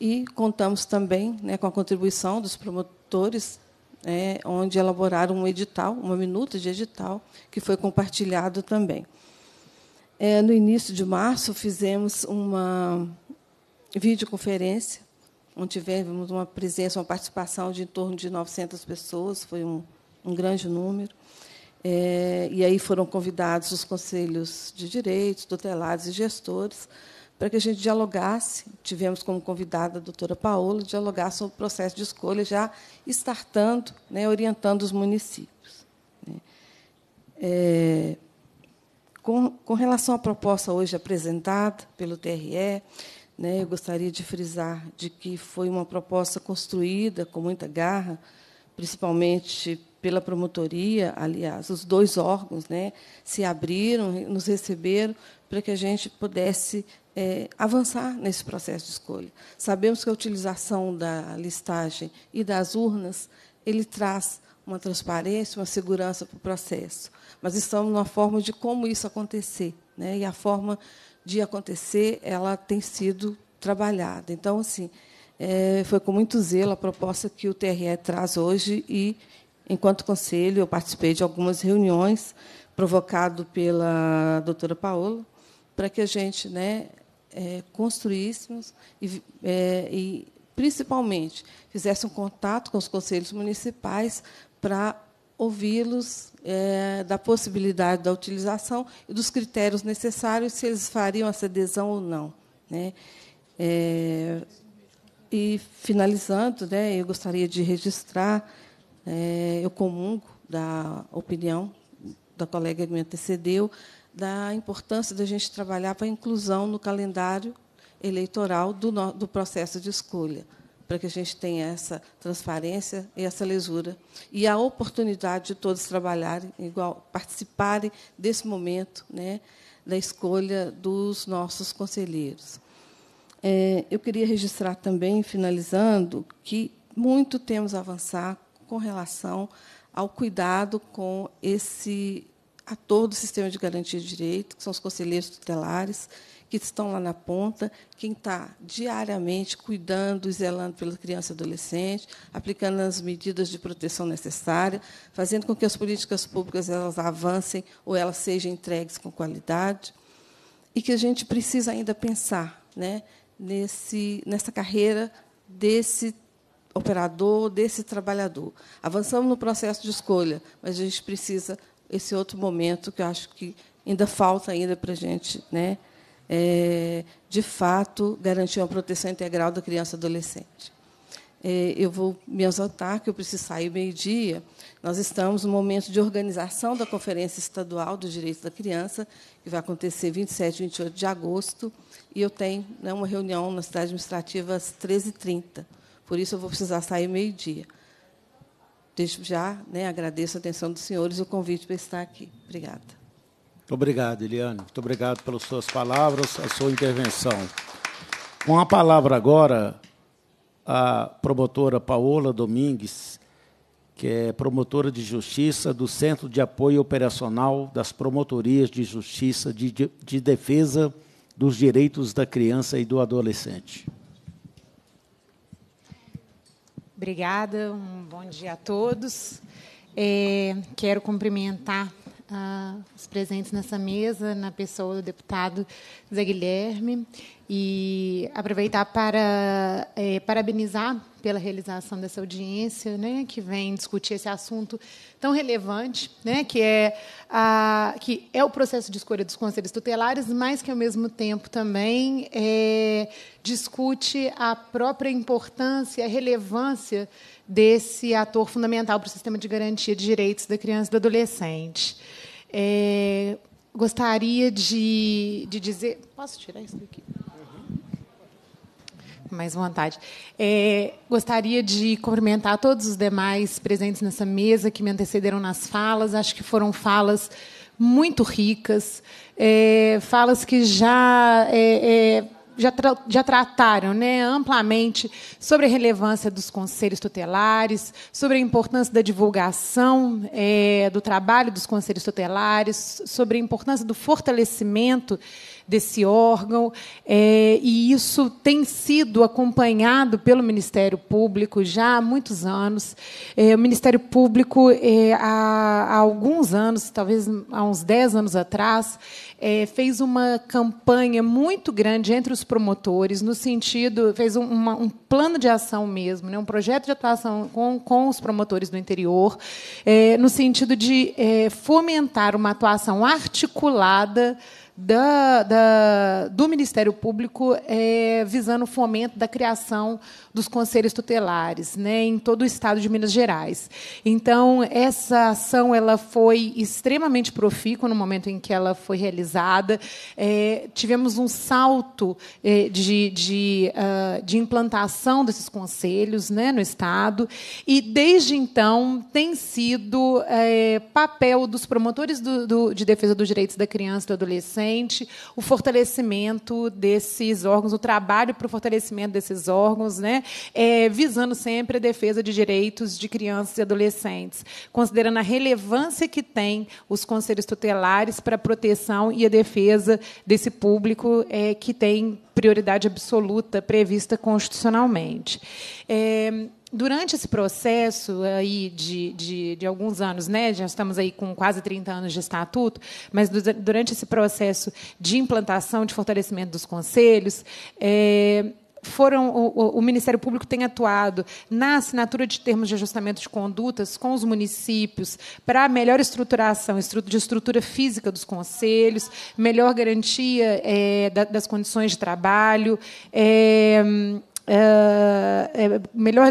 e contamos também né, com a contribuição dos promotores né, onde elaboraram um edital, uma minuta de edital, que foi compartilhado também. É, no início de março, fizemos uma videoconferência, onde tivemos uma presença, uma participação de em torno de 900 pessoas, foi um, um grande número. É, e aí foram convidados os conselhos de direitos, tutelados e gestores, para que a gente dialogasse. Tivemos como convidada a doutora Paola dialogar sobre o processo de escolha, já estartando, né, orientando os municípios. Né. É, com, com relação à proposta hoje apresentada pelo TRE, né, eu gostaria de frisar de que foi uma proposta construída com muita garra, principalmente pela promotoria, aliás, os dois órgãos né, se abriram, nos receberam para que a gente pudesse é, avançar nesse processo de escolha. Sabemos que a utilização da listagem e das urnas ele traz uma transparência, uma segurança para o processo. Mas estamos numa forma de como isso acontecer. Né? E a forma de acontecer ela tem sido trabalhada. Então, assim, é, foi com muito zelo a proposta que o TRE traz hoje e, enquanto conselho, eu participei de algumas reuniões provocado pela doutora Paola para que a gente né, é, construíssemos e, é, e, principalmente, fizesse um contato com os conselhos municipais para ouvi-los é, da possibilidade da utilização e dos critérios necessários, se eles fariam essa adesão ou não. Né? É, e, finalizando, né, eu gostaria de registrar, é, eu comungo da opinião da colega que me antecedeu, da importância da gente trabalhar para a inclusão no calendário eleitoral do, no, do processo de escolha para que a gente tenha essa transparência e essa lisura e a oportunidade de todos trabalharem igual, participarem desse momento, né, da escolha dos nossos conselheiros. É, eu queria registrar também, finalizando, que muito temos a avançar com relação ao cuidado com esse ator do sistema de garantia de direito, que são os conselheiros tutelares, que estão lá na ponta, quem está diariamente cuidando e zelando pela criança e adolescente, aplicando as medidas de proteção necessárias, fazendo com que as políticas públicas elas avancem ou elas sejam entregues com qualidade, e que a gente precisa ainda pensar né, nesse, nessa carreira desse operador, desse trabalhador. Avançamos no processo de escolha, mas a gente precisa esse outro momento que eu acho que ainda falta ainda para a gente né, é, de fato, garantir uma proteção integral da criança e adolescente. É, eu vou me exaltar que eu preciso sair meio-dia. Nós estamos no momento de organização da Conferência Estadual dos Direitos da Criança, que vai acontecer 27 e 28 de agosto, e eu tenho né, uma reunião na cidade administrativa às 13h30. Por isso, eu vou precisar sair meio-dia. Desde já, né, agradeço a atenção dos senhores e o convite para estar aqui. Obrigada obrigado, Eliane. Muito obrigado pelas suas palavras, a sua intervenção. Com a palavra agora, a promotora Paola Domingues, que é promotora de justiça do Centro de Apoio Operacional das Promotorias de Justiça de, de, de Defesa dos Direitos da Criança e do Adolescente. Obrigada, um bom dia a todos. É, quero cumprimentar ah, os presentes nessa mesa, na pessoa do deputado Zé Guilherme, e aproveitar para é, parabenizar pela realização dessa audiência, né, que vem discutir esse assunto tão relevante, né, que é a, que é o processo de escolha dos conselhos tutelares, mas que ao mesmo tempo também é, discute a própria importância, a relevância desse ator fundamental para o sistema de garantia de direitos da criança e do adolescente. É, gostaria de, de dizer, posso tirar isso daqui? mais vontade. É, gostaria de cumprimentar todos os demais presentes nessa mesa que me antecederam nas falas. Acho que foram falas muito ricas, é, falas que já é, é, já, tra já, trataram né, amplamente sobre a relevância dos conselhos tutelares, sobre a importância da divulgação é, do trabalho dos conselhos tutelares, sobre a importância do fortalecimento desse órgão, é, e isso tem sido acompanhado pelo Ministério Público já há muitos anos. É, o Ministério Público, é, há, há, alguns anos, talvez há uns 10 anos atrás, é, fez uma campanha muito grande entre os promotores, no sentido, fez um, uma, um plano de ação mesmo, né, um projeto de atuação com, com os promotores do interior, é, no sentido de é, fomentar uma atuação articulada da, da, do Ministério Público é, visando o fomento da criação dos conselhos tutelares né, em todo o estado de Minas Gerais. Então, essa ação ela foi extremamente profícua no momento em que ela foi realizada. É, tivemos um salto é, de, de, uh, de, implantação desses conselhos né, no estado, e desde então tem sido é, papel dos promotores do, do, de defesa dos direitos da criança e do adolescente presente o fortalecimento desses órgãos, o trabalho para o fortalecimento desses órgãos, né, é, visando sempre a defesa de direitos de crianças e adolescentes, considerando a relevância que tem os conselhos tutelares para a proteção e a defesa desse público é, que tem prioridade absoluta prevista constitucionalmente. É, durante esse processo aí de, de, de, alguns anos, né, já estamos aí com quase 30 anos de estatuto, mas durante esse processo de implantação, de fortalecimento dos conselhos, é, foram o, o, Ministério Público tem atuado na assinatura de termos de ajustamento de condutas com os municípios para melhor estruturação de estrutura física dos conselhos, melhor garantia é, das condições de trabalho. É, eh, eh, melhor,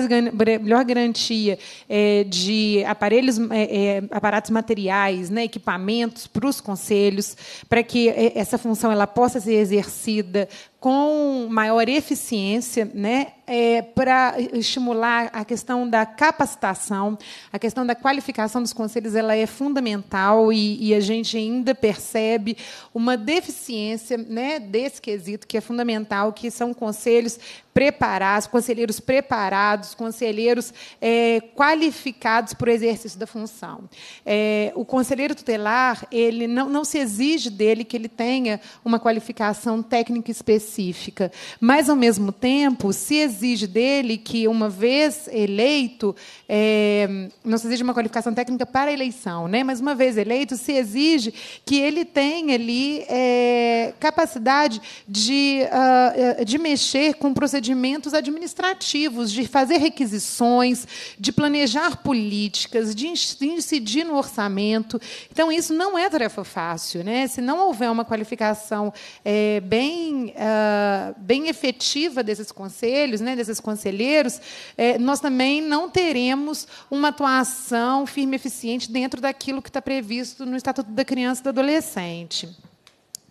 melhor garantia é, de aparelhos, é, aparatos materiais, né, equipamentos para os conselhos, para que essa função ela possa ser exercida com maior eficiência, né, é, para estimular a questão da capacitação, a questão da qualificação dos conselhos, ela é fundamental e, e, a gente ainda percebe uma deficiência, né, desse quesito que é fundamental, que são conselhos preparados, conselheiros preparados, conselheiros é, qualificados para o exercício da função. É, o conselheiro tutelar, ele não, não se exige dele que ele tenha uma qualificação técnica específica específica. Mas, ao mesmo tempo, se exige dele que, uma vez eleito, é, não se exige uma qualificação técnica para a eleição, né? mas, uma vez eleito, se exige que ele tenha ali é, capacidade de, uh, de mexer com procedimentos administrativos, de fazer requisições, de planejar políticas, de incidir no orçamento. Então, isso não é tarefa fácil. Né? Se não houver uma qualificação é, bem ah, eh, bem efetiva desses conselhos, né, desses conselheiros, eh, nós também não teremos uma atuação firme e eficiente dentro daquilo que está previsto no Estatuto da Criança e do Adolescente.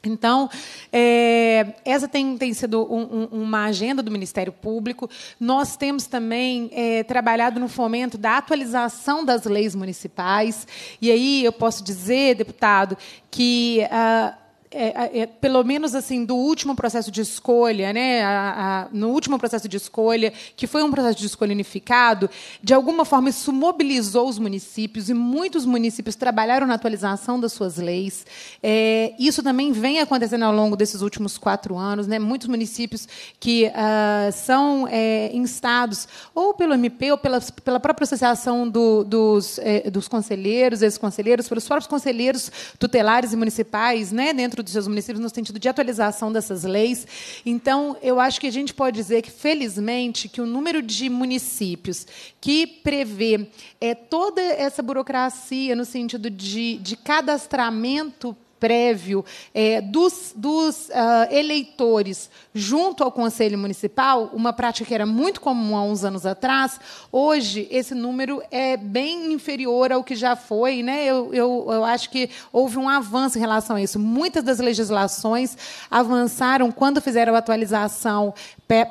Então, é, essa tem, tem sido um, um, uma agenda do Ministério Público. Nós temos também é, trabalhado no fomento da atualização das leis municipais. E aí eu posso dizer, deputado, que. Ah, é, é, é, pelo menos assim do último processo de escolha, né, a, a, no último processo de escolha, que foi um processo de escolha unificado, de alguma forma isso mobilizou os municípios e muitos municípios trabalharam na atualização das suas leis. É, isso também vem acontecendo ao longo desses últimos quatro anos, né, muitos municípios que uh, são é, instados ou pelo MP ou pela, pela própria associação do, dos, é, dos conselheiros, ex-conselheiros, pelos próprios conselheiros tutelares e municipais, né, dentro dentro dos seus municípios no sentido de atualização dessas leis. Então, eu acho que a gente pode dizer que, felizmente, que o número de municípios que prevê é, toda essa burocracia no sentido de, de cadastramento prévio é, dos, dos uh, eleitores junto ao Conselho Municipal, uma prática que era muito comum há uns anos atrás, hoje esse número é bem inferior ao que já foi. Né? Eu, eu, eu acho que houve um avanço em relação a isso. Muitas das legislações avançaram quando fizeram a atualização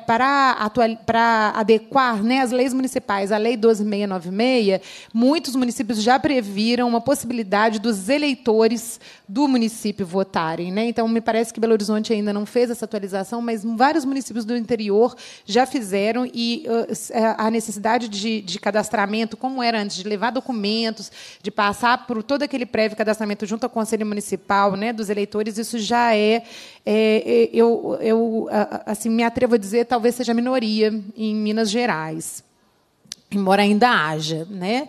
para, atual, para adequar né, as leis municipais à Lei 12696, muitos municípios já previram uma possibilidade dos eleitores do município votarem. Né? Então, me parece que Belo Horizonte ainda não fez essa atualização, mas vários municípios do interior já fizeram e uh, a necessidade de, de cadastramento, como era antes, de levar documentos, de passar por todo aquele prévio cadastramento junto ao Conselho Municipal né, dos eleitores, isso já é é, é, eu, eu assim, me atrevo a dizer, talvez seja minoria em Minas Gerais, embora ainda haja. Né?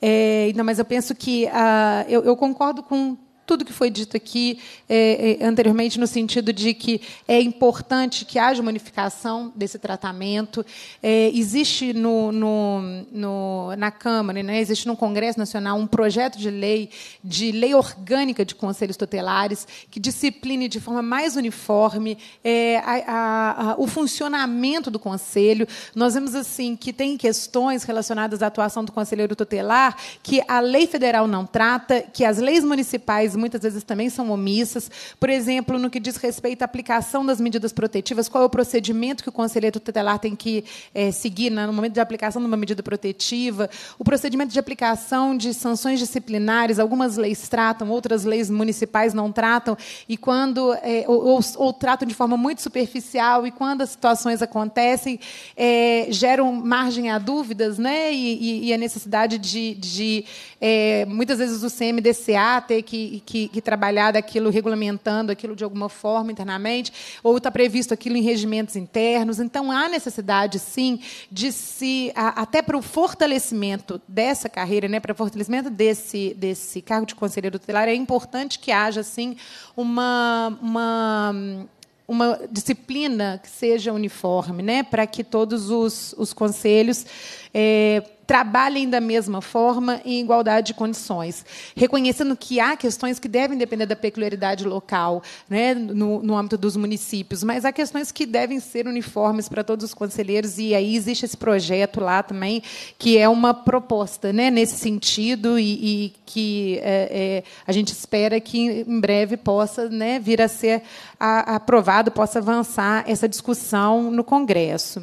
É, não, mas eu penso que ah, eu, eu, concordo com tudo que foi dito aqui é, é, anteriormente, no sentido de que é importante que haja uma unificação desse tratamento. É, existe no, no, no, na Câmara, né, existe no Congresso Nacional um projeto de lei, de lei orgânica de conselhos tutelares, que discipline de forma mais uniforme é, a, a, a, o funcionamento do Conselho. Nós vemos assim que tem questões relacionadas à atuação do conselheiro tutelar que a lei federal não trata, que as leis municipais mas muitas vezes também são omissas. Por exemplo, no que diz respeito à aplicação das medidas protetivas, qual é o procedimento que o conselheiro tutelar tem que é, seguir né, no momento de aplicação de uma medida protetiva, o procedimento de aplicação de sanções disciplinares, algumas leis tratam, outras leis municipais não tratam, e quando é, ou, ou, ou, tratam de forma muito superficial, e quando as situações acontecem, é, geram margem a dúvidas, né? E, e, e a necessidade de, de é, muitas vezes o CMDCA ter que, que, que trabalhar daquilo regulamentando aquilo de alguma forma internamente, ou está previsto aquilo em regimentos internos. Então, há necessidade, sim, de se, a, até para o fortalecimento dessa carreira, né, para o fortalecimento desse, desse cargo de conselheiro tutelar, é importante que haja, sim, uma. uma uma disciplina que seja uniforme, né, para que todos os, os conselhos é, trabalhem da mesma forma em igualdade de condições, reconhecendo que há questões que devem depender da peculiaridade local, né, no, no âmbito dos municípios, mas há questões que devem ser uniformes para todos os conselheiros e aí existe esse projeto lá também que é uma proposta, né, nesse sentido e, e que é, é, a gente espera que em breve possa, né, vir a ser a, aprovado, possa avançar essa discussão no Congresso.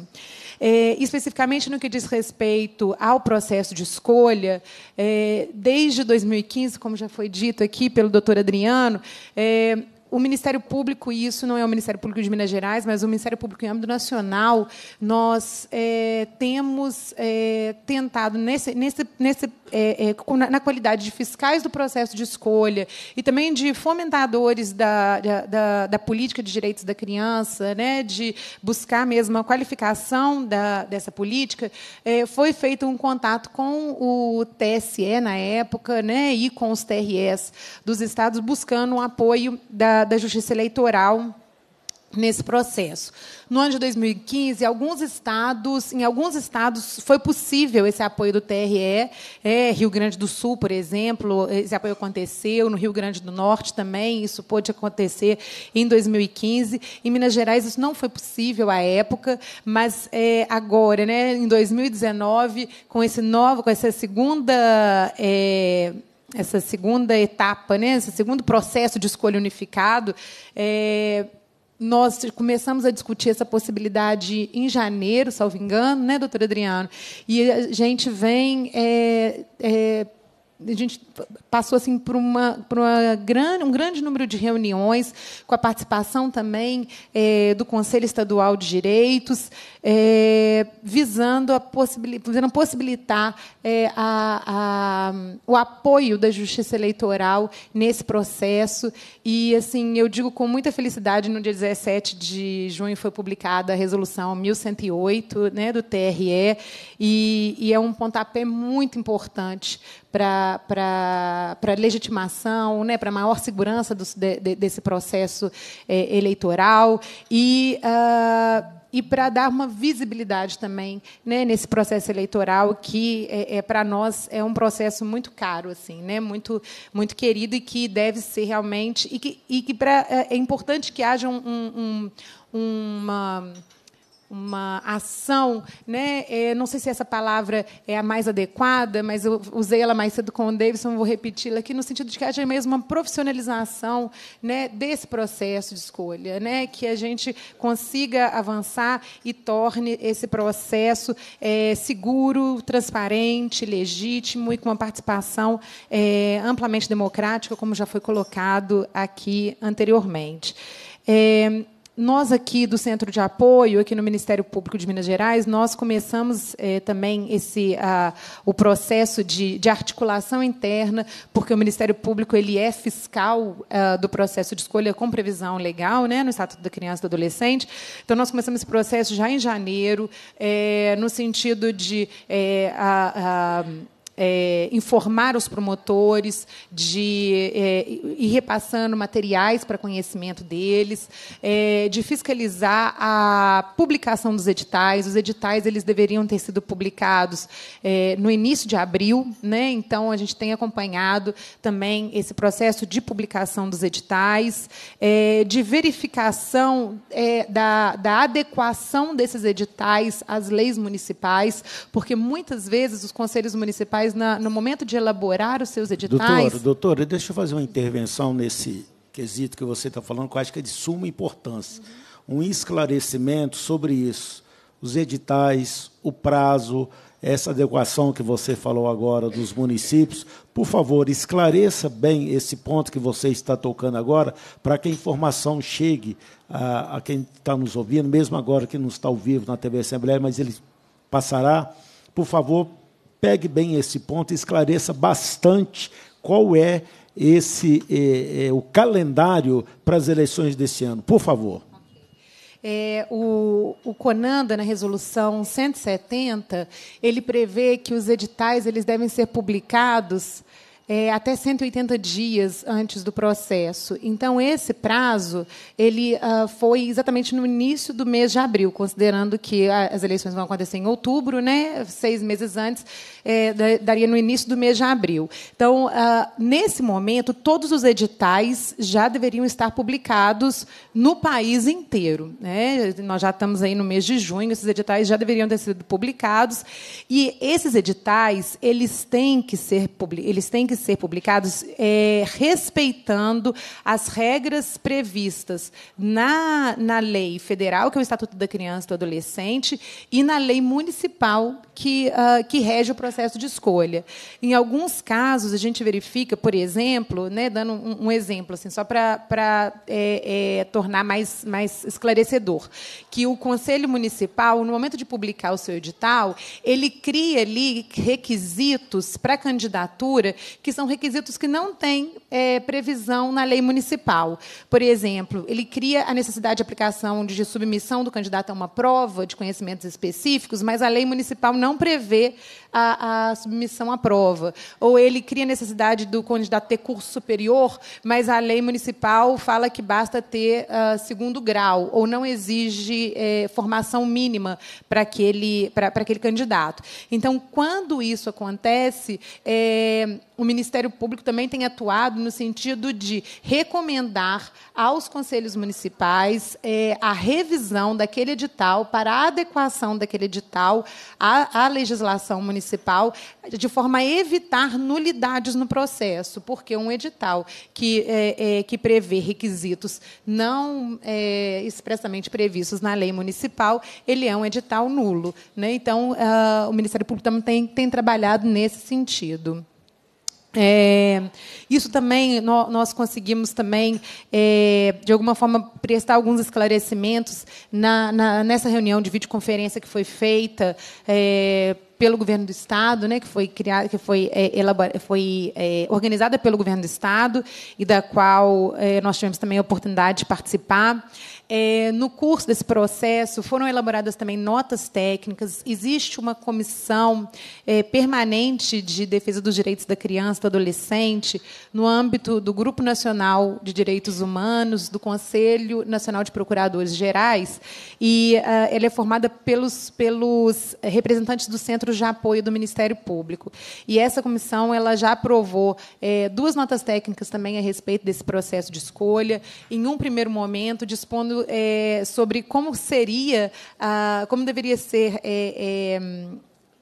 É, especificamente no que diz respeito ao processo de escolha, é, desde 2015, como já foi dito aqui pelo doutor Adriano, é, o Ministério Público, e isso não é o Ministério Público de Minas Gerais, mas o Ministério Público em âmbito nacional, nós é, temos é, tentado, nesse, nesse, nesse é, é, na, qualidade de fiscais do processo de escolha e também de fomentadores da, da, da, política de direitos da criança, né, de buscar mesmo a qualificação da, dessa política, é, foi feito um contato com o TSE na época né, e com os TRS dos estados, buscando o apoio da, da Justiça Eleitoral nesse processo. No ano de 2015, alguns estados, em alguns estados foi possível esse apoio do TRE, é, Rio Grande do Sul, por exemplo, esse apoio aconteceu, no Rio Grande do Norte também, isso pôde acontecer em 2015. Em Minas Gerais isso não foi possível à época, mas é, agora, né, em 2019, com esse novo, com essa segunda é, essa segunda etapa, né, esse segundo processo de escolha unificado, é, nós começamos a discutir essa possibilidade em janeiro, salvo engano, né, doutor Adriano? E a gente vem. É, é, a gente passou assim por uma, por uma grande, um grande número de reuniões com a participação também é, do Conselho Estadual de Direitos é, visando a possibilitar, possibilitar é, a, a, o apoio da Justiça Eleitoral nesse processo. E assim, eu digo com muita felicidade, no dia 17 de junho foi publicada a resolução 1108 né, do TRE, e, e é um pontapé muito importante para legitimação, né, para maior segurança do, de, desse processo é, eleitoral. E uh, e para dar uma visibilidade também né, nesse processo eleitoral que é, é para nós é um processo muito caro assim né muito muito querido e que deve ser realmente e que, e que pra, é, é importante que haja um, um, uma uma ação, né? É, não sei se essa palavra é a mais adequada, mas eu usei ela mais cedo com o Davidson, vou repeti-la aqui no sentido de que haja mesmo uma profissionalização, né, desse processo de escolha, né, que a gente consiga avançar e torne esse processo é, seguro, transparente, legítimo e com uma participação é, amplamente democrática, como já foi colocado aqui anteriormente. É, nós aqui do Centro de Apoio, aqui no Ministério Público de Minas Gerais, nós começamos eh, também esse, ah, o processo de, de, articulação interna, porque o Ministério Público ele é fiscal ah, do processo de escolha com previsão legal, né, no Estatuto da Criança e do Adolescente. Então, nós começamos esse processo já em janeiro, eh, no sentido de... Eh, a, a é, informar os promotores, de é, ir repassando materiais para conhecimento deles, é, de fiscalizar a publicação dos editais. Os editais eles deveriam ter sido publicados é, no início de abril, né? então a gente tem acompanhado também esse processo de publicação dos editais, é, de verificação é, da, da adequação desses editais às leis municipais, porque muitas vezes os conselhos municipais mas na, no momento de elaborar os seus editais. Doutor, doutor, deixa eu fazer uma intervenção nesse quesito que você está falando, que eu acho que é de suma importância. Um esclarecimento sobre isso. Os editais, o prazo, essa adequação que você falou agora dos municípios. Por favor, esclareça bem esse ponto que você está tocando agora, para que a informação chegue a, a quem está nos ouvindo, mesmo agora que não está ao vivo na TV Assembleia, mas ele passará. Por favor, Pegue bem esse ponto e esclareça bastante qual é esse é, é, o calendário para as eleições desse ano, por favor. É, o, o, Conanda, na resolução 170, ele prevê que os editais eles devem ser publicados é, até 180 dias antes do processo. Então, esse prazo ele uh, foi exatamente no início do mês de abril, considerando que ah, as eleições vão acontecer em outubro, né, seis meses antes é, daria no início do mês de abril. Então, ah, nesse momento, todos os editais já deveriam estar publicados no país inteiro. Né? Nós já estamos aí no mês de junho, esses editais já deveriam ter sido publicados. E esses editais, eles têm que ser, eles têm que ser publicados é, respeitando as regras previstas na, na lei federal, que é o Estatuto da Criança e do Adolescente, e na lei municipal que, ah, que rege o processo processo de escolha. Em alguns casos, a gente verifica, por exemplo, né, dando um, um exemplo, assim, só para é, é, tornar mais, mais esclarecedor, que o Conselho Municipal, no momento de publicar o seu edital, ele cria ali requisitos para candidatura que são requisitos que não têm é, previsão na lei municipal. Por exemplo, ele cria a necessidade de aplicação de submissão do candidato a uma prova de conhecimentos específicos, mas a lei municipal não prevê a, a submissão à prova. Ou ele cria necessidade do candidato ter curso superior, mas a lei municipal fala que basta ter uh, segundo grau, ou não exige eh, formação mínima para aquele, aquele candidato. Então, quando isso acontece, eh, o Ministério Público também tem atuado no sentido de recomendar aos conselhos municipais eh, a revisão daquele edital para a adequação daquele edital à, à legislação municipal municipal, de forma a evitar nulidades no processo, porque um edital que, é, é, que prevê requisitos não é, expressamente previstos na lei municipal, ele é um edital nulo. Né? Então, ah, o Ministério Público também tem, tem trabalhado nesse sentido. É, isso também no, nós conseguimos também é, de alguma forma prestar alguns esclarecimentos na, na, nessa reunião de videoconferência que foi feita é, pelo governo do estado, né, que foi criada, que foi, é, elabora, foi é, organizada pelo governo do estado e da qual é, nós tivemos também a oportunidade de participar. É, no curso desse processo foram elaboradas também notas técnicas. Existe uma comissão é, permanente de defesa dos direitos da criança e do adolescente no âmbito do Grupo Nacional de Direitos Humanos, do Conselho Nacional de Procuradores Gerais, e uh, ela é formada pelos, pelos representantes do Centro de apoio do Ministério Público. E essa comissão ela já aprovou é, duas notas técnicas também a respeito desse processo de escolha. Em um primeiro momento, dispondo é, sobre como seria, ah, como deveria ser. É, é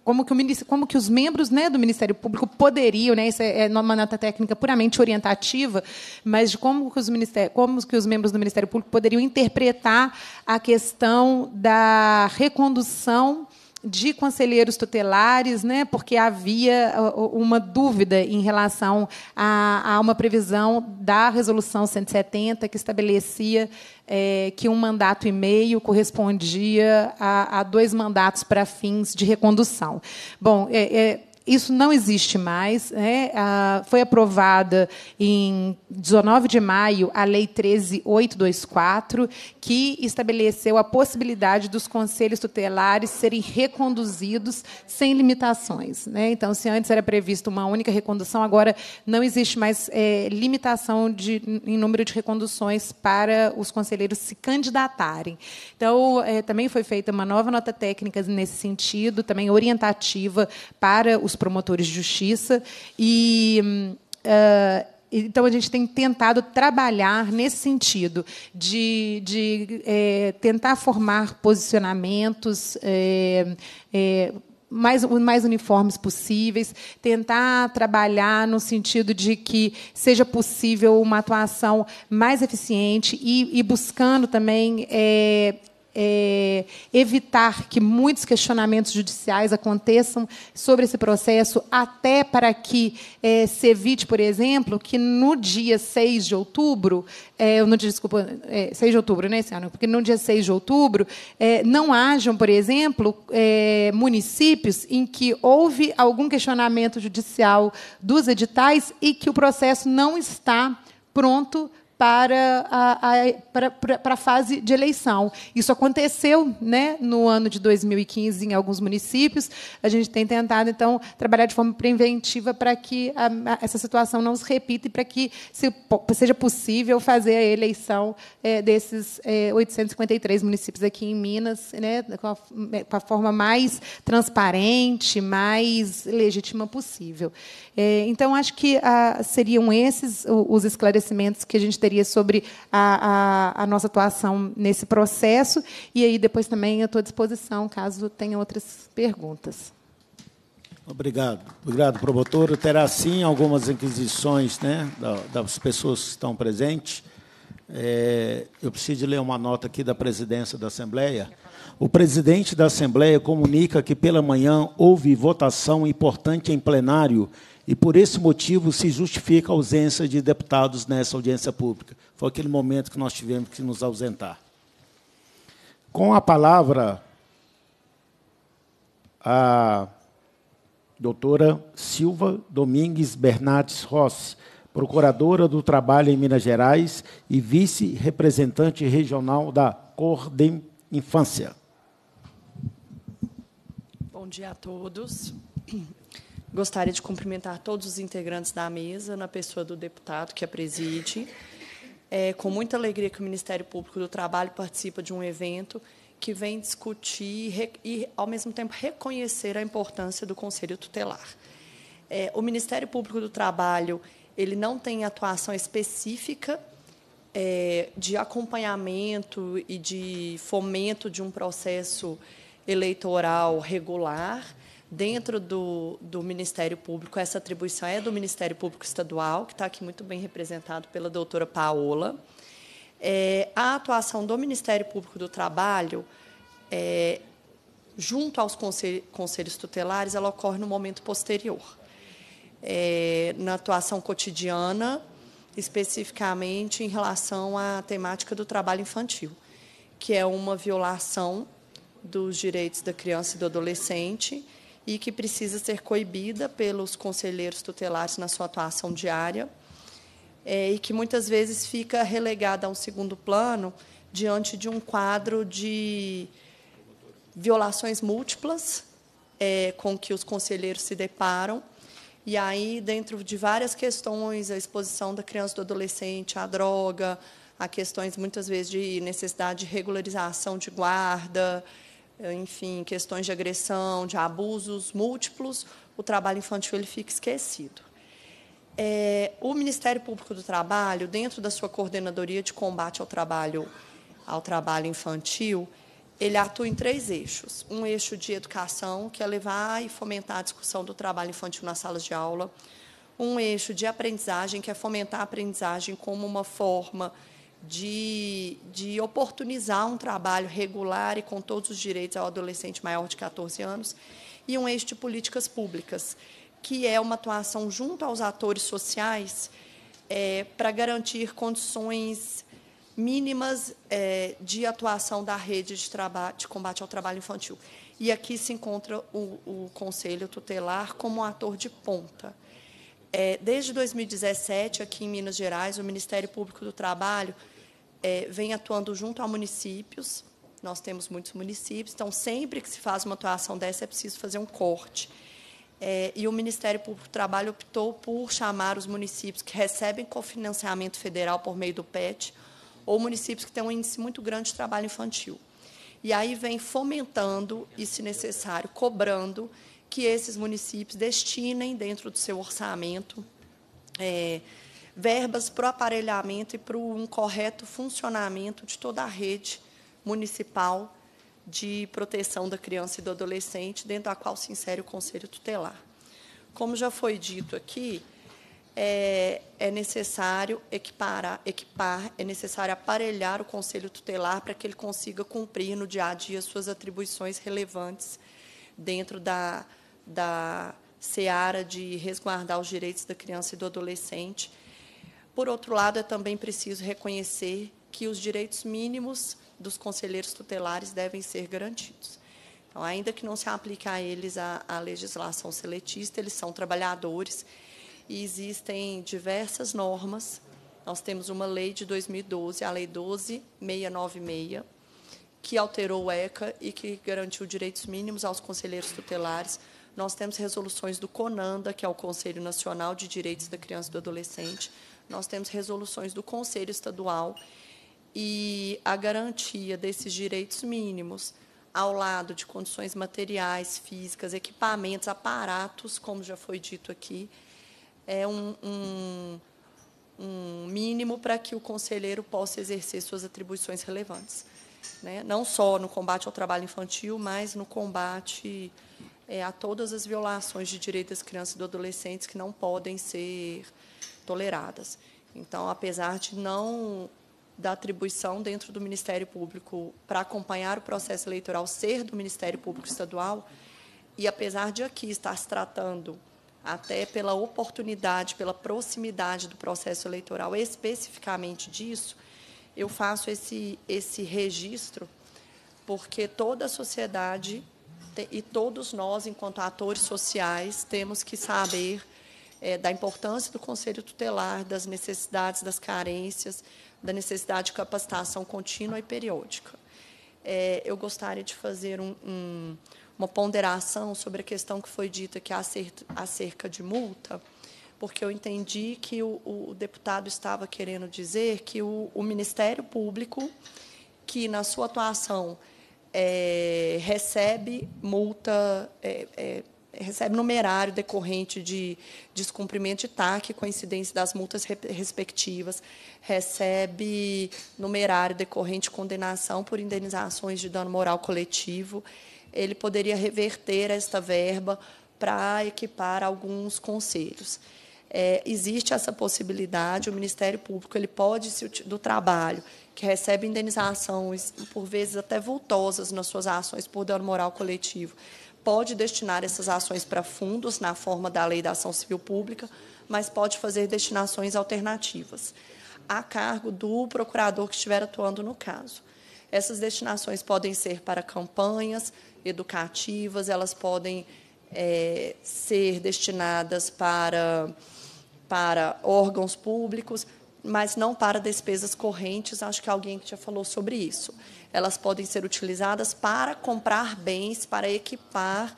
como que, o, como que os membros né, do Ministério Público poderiam, né, isso é, é uma nota técnica puramente orientativa, mas de como que os, como que os membros do Ministério Público poderiam interpretar a questão da recondução de conselheiros tutelares, né, porque havia uma dúvida em relação a, a uma previsão da Resolução 170 que estabelecia é, que um mandato e meio correspondia a, a dois mandatos para fins de recondução. Bom, é, é, isso não existe mais. Né? Ah, foi aprovada em 19 de maio a Lei 13824, que estabeleceu a possibilidade dos conselhos tutelares serem reconduzidos sem limitações. Né? Então, se antes era previsto uma única recondução, agora não existe mais é, limitação de, em número de reconduções para os conselheiros se candidatarem. Então, é, também foi feita uma nova nota técnica nesse sentido, também orientativa para os promotores de justiça. E. Uh, então, a gente tem tentado trabalhar nesse sentido, de, de é, tentar formar posicionamentos é, é, mais, mais uniformes possíveis, tentar trabalhar no sentido de que seja possível uma atuação mais eficiente e, e buscando também é, é, evitar que muitos questionamentos judiciais aconteçam sobre esse processo, até para que é, se evite, por exemplo, que no dia 6 de outubro, é, no dia, desculpa, é, 6 de outubro, né, ano, porque no dia 6 de outubro é, não hajam, por exemplo, é, municípios em que houve algum questionamento judicial dos editais e que o processo não está pronto para a, a para, para a fase de eleição. Isso aconteceu né, no ano de 2015 em alguns municípios. A gente tem tentado, então, trabalhar de forma preventiva para que a, a, essa situação não se repita e para que se, seja possível fazer a eleição é, desses é, 853 municípios aqui em Minas né, com, a, com a forma mais transparente, mais legítima possível. É, então, acho que ah, seriam esses os esclarecimentos que a gente tem seria sobre a, a, a nossa atuação nesse processo. E aí depois também estou à disposição, caso tenha outras perguntas. Obrigado. Obrigado, promotor. Terá, sim, algumas inquisições né, das pessoas que estão presentes. É, eu preciso ler uma nota aqui da presidência da Assembleia. O presidente da Assembleia comunica que pela manhã houve votação importante em plenário e por esse motivo se justifica a ausência de deputados nessa audiência pública. Foi aquele momento que nós tivemos que nos ausentar. Com a palavra, a doutora Silva Domingues Bernardes Rossi, procuradora do Trabalho em Minas Gerais e vice-representante regional da Cordem Infância. Bom dia a todos. Gostaria de cumprimentar todos os integrantes da mesa, na pessoa do deputado que a preside. É com muita alegria que o Ministério Público do Trabalho participa de um evento que vem discutir e, ao mesmo tempo, reconhecer a importância do Conselho Tutelar. É, o Ministério Público do Trabalho ele não tem atuação específica é, de acompanhamento e de fomento de um processo eleitoral regular, Dentro do, do Ministério Público, essa atribuição é do Ministério Público Estadual, que está aqui muito bem representado pela doutora Paola. É, a atuação do Ministério Público do Trabalho, é, junto aos conselhos, conselhos tutelares, ela ocorre no momento posterior. É, na atuação cotidiana, especificamente em relação à temática do trabalho infantil, que é uma violação dos direitos da criança e do adolescente e que precisa ser coibida pelos conselheiros tutelares na sua atuação diária é, e que muitas vezes fica relegada a um segundo plano diante de um quadro de violações múltiplas é, com que os conselheiros se deparam. E aí, dentro de várias questões, a exposição da criança e do adolescente à droga, a questões muitas vezes de necessidade de regularização de guarda, enfim, questões de agressão, de abusos múltiplos, o trabalho infantil ele fica esquecido. É, o Ministério Público do Trabalho, dentro da sua coordenadoria de combate ao trabalho ao trabalho infantil, ele atua em três eixos. Um eixo de educação, que é levar e fomentar a discussão do trabalho infantil nas salas de aula. Um eixo de aprendizagem, que é fomentar a aprendizagem como uma forma de, de oportunizar um trabalho regular e com todos os direitos ao adolescente maior de 14 anos, e um eixo de políticas públicas, que é uma atuação junto aos atores sociais é, para garantir condições mínimas é, de atuação da rede de, de, combate ao trabalho infantil. E aqui se encontra o, o Conselho Tutelar como um ator de ponta. É, desde 2017, aqui em Minas Gerais, o Ministério Público do Trabalho é, vem atuando junto a municípios. Nós temos muitos municípios, então, sempre que se faz uma atuação dessa, é preciso fazer um corte. É, e o Ministério Público do Trabalho optou por chamar os municípios que recebem cofinanciamento federal por meio do PET ou municípios que têm um índice muito grande de trabalho infantil. E aí vem fomentando e, se necessário, cobrando que esses municípios destinem, dentro do seu orçamento, é, verbas para o aparelhamento e para um correto funcionamento de toda a rede municipal de proteção da criança e do adolescente, dentro da qual se insere o Conselho Tutelar. Como já foi dito aqui, é, é necessário equiparar, equipar, é necessário aparelhar o Conselho Tutelar para que ele consiga cumprir no dia a dia suas atribuições relevantes dentro da, da seara de resguardar os direitos da criança e do adolescente. Por outro lado, é também preciso reconhecer que os direitos mínimos dos conselheiros tutelares devem ser garantidos. Então, ainda que não se aplique a eles a, a legislação seletista, eles são trabalhadores e existem diversas normas. Nós temos uma lei de 2012, a Lei 12696, que alterou o ECA e que garantiu direitos mínimos aos conselheiros tutelares nós temos resoluções do CONANDA, que é o Conselho Nacional de Direitos da Criança e do Adolescente. Nós temos resoluções do Conselho Estadual e a garantia desses direitos mínimos ao lado de condições materiais, físicas, equipamentos, aparatos, como já foi dito aqui, é um, um, um mínimo para que o conselheiro possa exercer suas atribuições relevantes. Né? Não só no combate ao trabalho infantil, mas no combate é, a todas as violações de direitos das crianças e do adolescentes que não podem ser toleradas. Então, apesar de não da atribuição dentro do Ministério Público para acompanhar o processo eleitoral ser do Ministério Público Estadual, e apesar de aqui estar se tratando até pela oportunidade, pela proximidade do processo eleitoral, especificamente disso, eu faço esse, esse registro, porque toda a sociedade e todos nós, enquanto atores sociais, temos que saber é, da importância do conselho tutelar, das necessidades, das carências, da necessidade de capacitação contínua e periódica. É, eu gostaria de fazer um, um, uma ponderação sobre a questão que foi dita que é acerca, acerca de multa, porque eu entendi que o, o deputado estava querendo dizer que o, o Ministério Público, que na sua atuação é, recebe multa, é, é, recebe numerário decorrente de descumprimento de TAC coincidência das multas respectivas, recebe numerário decorrente de condenação por indenizações de dano moral coletivo. Ele poderia reverter esta verba para equipar alguns conselhos. É, existe essa possibilidade, o Ministério Público ele pode do trabalho, que recebe indenizações, por vezes até vultosas, nas suas ações por dano moral coletivo, pode destinar essas ações para fundos na forma da lei da ação civil pública, mas pode fazer destinações alternativas a cargo do procurador que estiver atuando no caso. Essas destinações podem ser para campanhas educativas, elas podem é, ser destinadas para, para órgãos públicos, mas não para despesas correntes. Acho que alguém já falou sobre isso. Elas podem ser utilizadas para comprar bens, para equipar,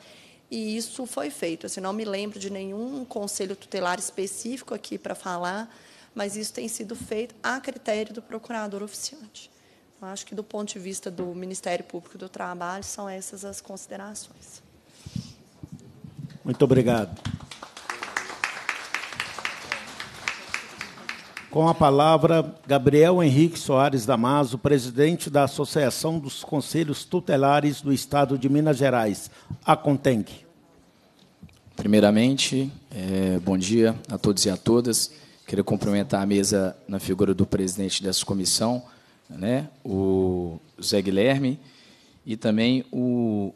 e isso foi feito. Assim, não me lembro de nenhum conselho tutelar específico aqui para falar, mas isso tem sido feito a critério do procurador oficiante. Então, acho que, do ponto de vista do Ministério Público do Trabalho, são essas as considerações. Muito obrigado. Com a palavra, Gabriel Henrique Soares Damaso, presidente da Associação dos Conselhos Tutelares do Estado de Minas Gerais, a Conteng. Primeiramente, é, bom dia a todos e a todas. Queria cumprimentar a mesa na figura do presidente dessa comissão, né, o Zé Guilherme, e também o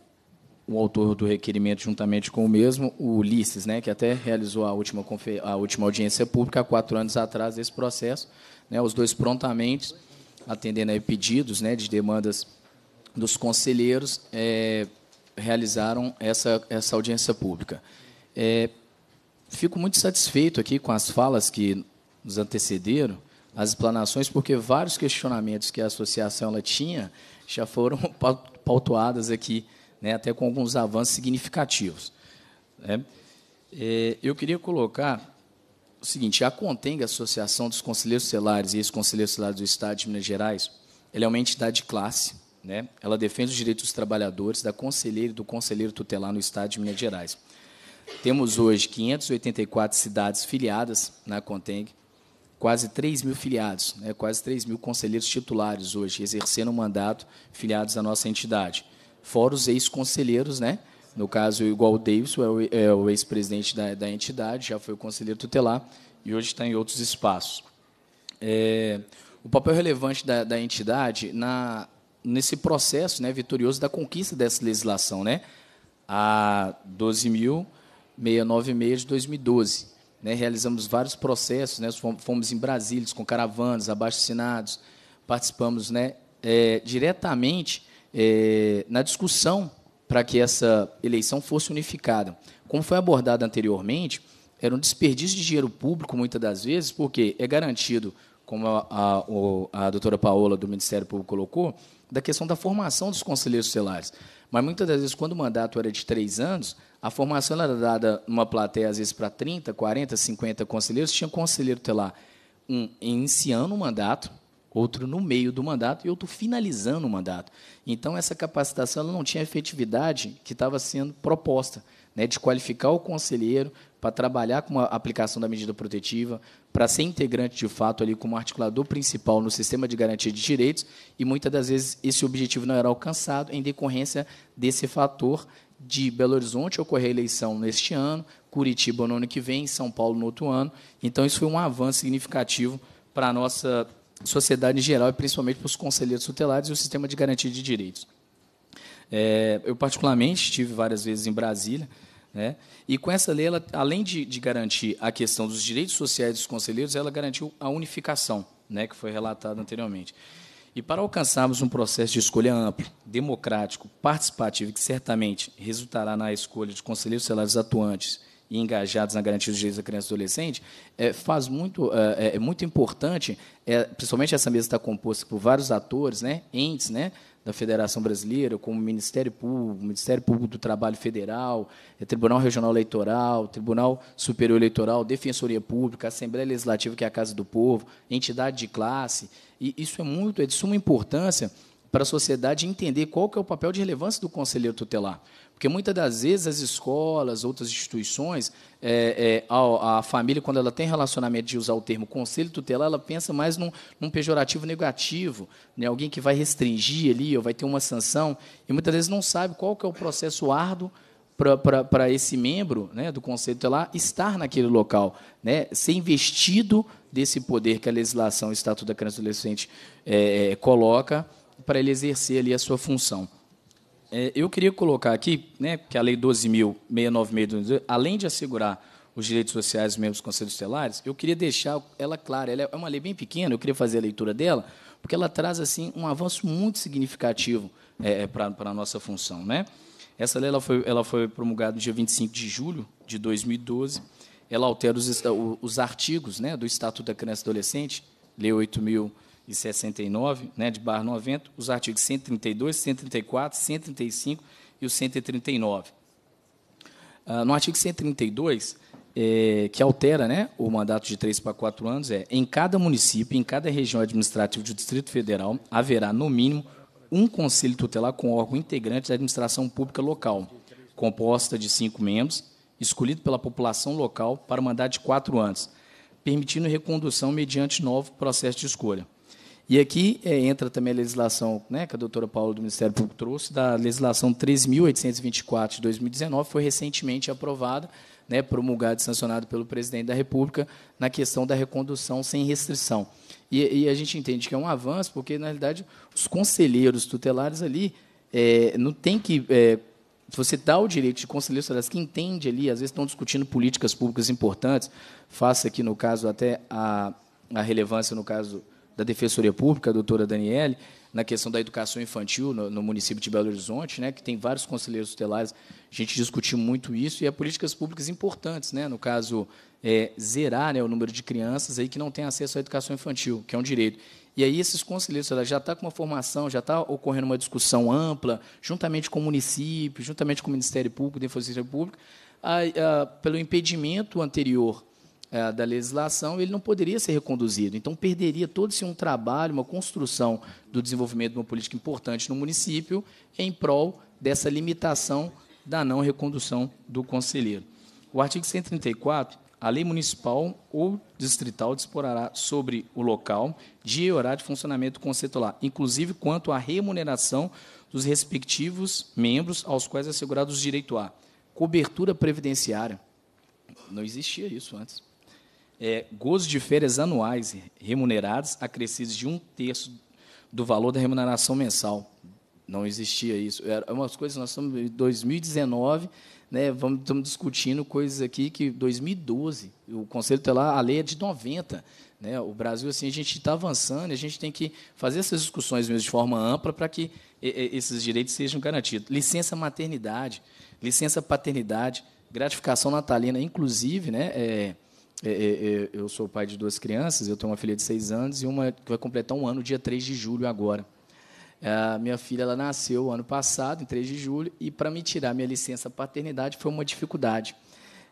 o autor do requerimento, juntamente com o mesmo, o Ulisses, né, que até realizou a última, a última audiência pública há quatro anos atrás desse processo. Né, os dois prontamente, atendendo a pedidos né, de demandas dos conselheiros, é, realizaram essa, essa audiência pública. É, fico muito satisfeito aqui com as falas que nos antecederam, as explanações, porque vários questionamentos que a associação ela tinha já foram pautuadas aqui né, até com alguns avanços significativos. Né? É, eu queria colocar o seguinte: a Conteng, a Associação dos Conselheiros Celares e ex-conselheiros celares do Estado de Minas Gerais, ela é uma entidade de classe. Né? Ela defende os direitos dos trabalhadores, da conselheira e do conselheiro tutelar no Estado de Minas Gerais. Temos hoje 584 cidades filiadas na Conteng, quase 3 mil filiados, né, quase 3 mil conselheiros titulares hoje, exercendo o um mandato filiados à nossa entidade fora os ex-conselheiros, né? No caso, igual o Davidson, é, é o ex-presidente da, da, entidade, já foi o conselheiro tutelar e hoje está em outros espaços. É, o papel relevante da, da entidade na, nesse processo né, vitorioso da conquista dessa legislação, né? A 12.696 de 2012. Né, realizamos vários processos, né, fomos em Brasília com caravanas, abaixo-assinados, participamos né, é, diretamente é, na discussão para que essa eleição fosse unificada. Como foi abordado anteriormente, era um desperdício de dinheiro público, muitas das vezes, porque é garantido, como a, a, a doutora Paola do Ministério Público colocou, da questão da formação dos conselheiros tutelares. Mas muitas das vezes, quando o mandato era de três anos, a formação era dada numa plateia, às vezes, para 30, 40, 50 conselheiros, tinha conselheiro lá, um, iniciando o mandato, outro no meio do mandato e outro finalizando o mandato. Então, essa capacitação não tinha efetividade que estava sendo proposta, né, de qualificar o conselheiro para trabalhar com a aplicação da medida protetiva, para ser integrante de fato ali como articulador principal no sistema de garantia de direitos, e muitas das vezes esse objetivo não era alcançado em decorrência desse fator de Belo Horizonte ocorrer a eleição neste ano, Curitiba no ano que vem, São Paulo no outro ano. Então, isso foi um avanço significativo para a nossa sociedade em geral e principalmente para os conselheiros tutelares e o sistema de garantia de direitos. É, eu, particularmente, estive várias vezes em Brasília, né, e com essa lei, ela, além de, de, garantir a questão dos direitos sociais dos conselheiros, ela garantiu a unificação, né, que foi relatada anteriormente. E para alcançarmos um processo de escolha amplo, democrático, participativo, que certamente resultará na escolha de conselheiros tutelares atuantes e engajados na garantia dos direitos da criança e do adolescente, é, faz muito, é, é, é muito importante, é, principalmente essa mesa está composta por vários atores, né, entes, né, da Federação Brasileira, como o Ministério Público, Ministério Público do Trabalho Federal, é, Tribunal Regional Eleitoral, Tribunal Superior Eleitoral, Defensoria Pública, Assembleia Legislativa, que é a Casa do Povo, entidade de classe. E isso é muito, é de suma importância para a sociedade entender qual que é o papel de relevância do conselheiro tutelar. Porque muitas das vezes as escolas, outras instituições, é, é, a, a, família, quando ela tem relacionamento de usar o termo conselho tutelar, ela pensa mais num, num pejorativo negativo, né? alguém que vai restringir ali, ou vai ter uma sanção, e muitas vezes não sabe qual que é o processo árduo para esse membro né, do Conselho Tutelar estar naquele local, né, ser investido desse poder que a legislação, o Estatuto da Criança e Adolescente é, é coloca para ele exercer ali a sua função. É, eu queria colocar aqui né, que a Lei 12.696, além de assegurar os direitos sociais dos membros dos conselhos estelares, eu queria deixar ela clara. Ela é uma lei bem pequena, eu queria fazer a leitura dela, porque ela traz assim um avanço muito significativo é, é para a nossa função. Né? Essa lei ela foi, ela foi promulgada no dia 25 de julho de 2012. Ela altera os, os artigos né, do Estatuto da Criança e Adolescente, Lei 8.000 e 69, né, de barra 90, os artigos 132, 134, 135 e o 139. Ah, no artigo 132, é, eh, que altera né, o mandato de três para quatro anos, é em cada município, em cada região administrativa do Distrito Federal, haverá, no mínimo, um conselho tutelar com órgão integrante da administração pública local, composta de cinco membros, escolhido pela população local para o mandato de quatro anos, permitindo recondução mediante novo processo de escolha. E aqui é, entra também a legislação né, que a doutora Paula do Ministério Público trouxe, da legislação 3.824 de 2019, foi recentemente aprovada, né, promulgada e sancionada pelo presidente da República, na questão da recondução sem restrição. E, e, a gente entende que é um avanço, porque, na realidade, os conselheiros tutelares ali é, não tem que. É, você dá o direito de conselheiros tutelares que entende ali, às vezes estão discutindo políticas públicas importantes, faça aqui, no caso, até a, a relevância, no caso da Defensoria Pública, a doutora Daniele, na questão da educação infantil no, no, município de Belo Horizonte, né, que tem vários conselheiros tutelares, a gente discutiu muito isso, e há é políticas públicas importantes, né, no caso, é, zerar né, o número de crianças aí que não têm acesso à educação infantil, que é um direito. E aí esses conselheiros tutelares já está com uma formação, já está ocorrendo uma discussão ampla, juntamente com o município, juntamente com o Ministério Público, Defensoria Pública, a, a, ah, pelo impedimento anterior é, da legislação, ele não poderia ser reconduzido. Então, perderia todo esse um trabalho, uma construção do desenvolvimento de uma política importante no município em prol dessa limitação da não recondução do conselheiro. O artigo 134, a lei municipal ou distrital disporá sobre o local, dia e horário de funcionamento do inclusive quanto à remuneração dos respectivos membros aos quais é assegurado os direito à cobertura previdenciária. Não existia isso antes é, gozo de férias anuais remuneradas acrescidos de um terço do valor da remuneração mensal. Não existia isso. é umas coisas, nós estamos em 2019, né, vamos, estamos discutindo coisas aqui que 2012, o Conselho tá lá a lei é de 90. Né, o Brasil, assim, a gente está avançando, a gente tem que fazer essas discussões mesmo de forma ampla para que esses direitos sejam garantidos. Licença maternidade, licença paternidade, gratificação natalina, inclusive, né, é, é, é, é, eu sou pai de duas crianças, eu tenho uma filha de seis anos e uma que vai completar um ano, dia 3 de julho agora. A minha filha ela nasceu ano passado, em 3 de julho, e para me tirar minha licença paternidade foi uma dificuldade.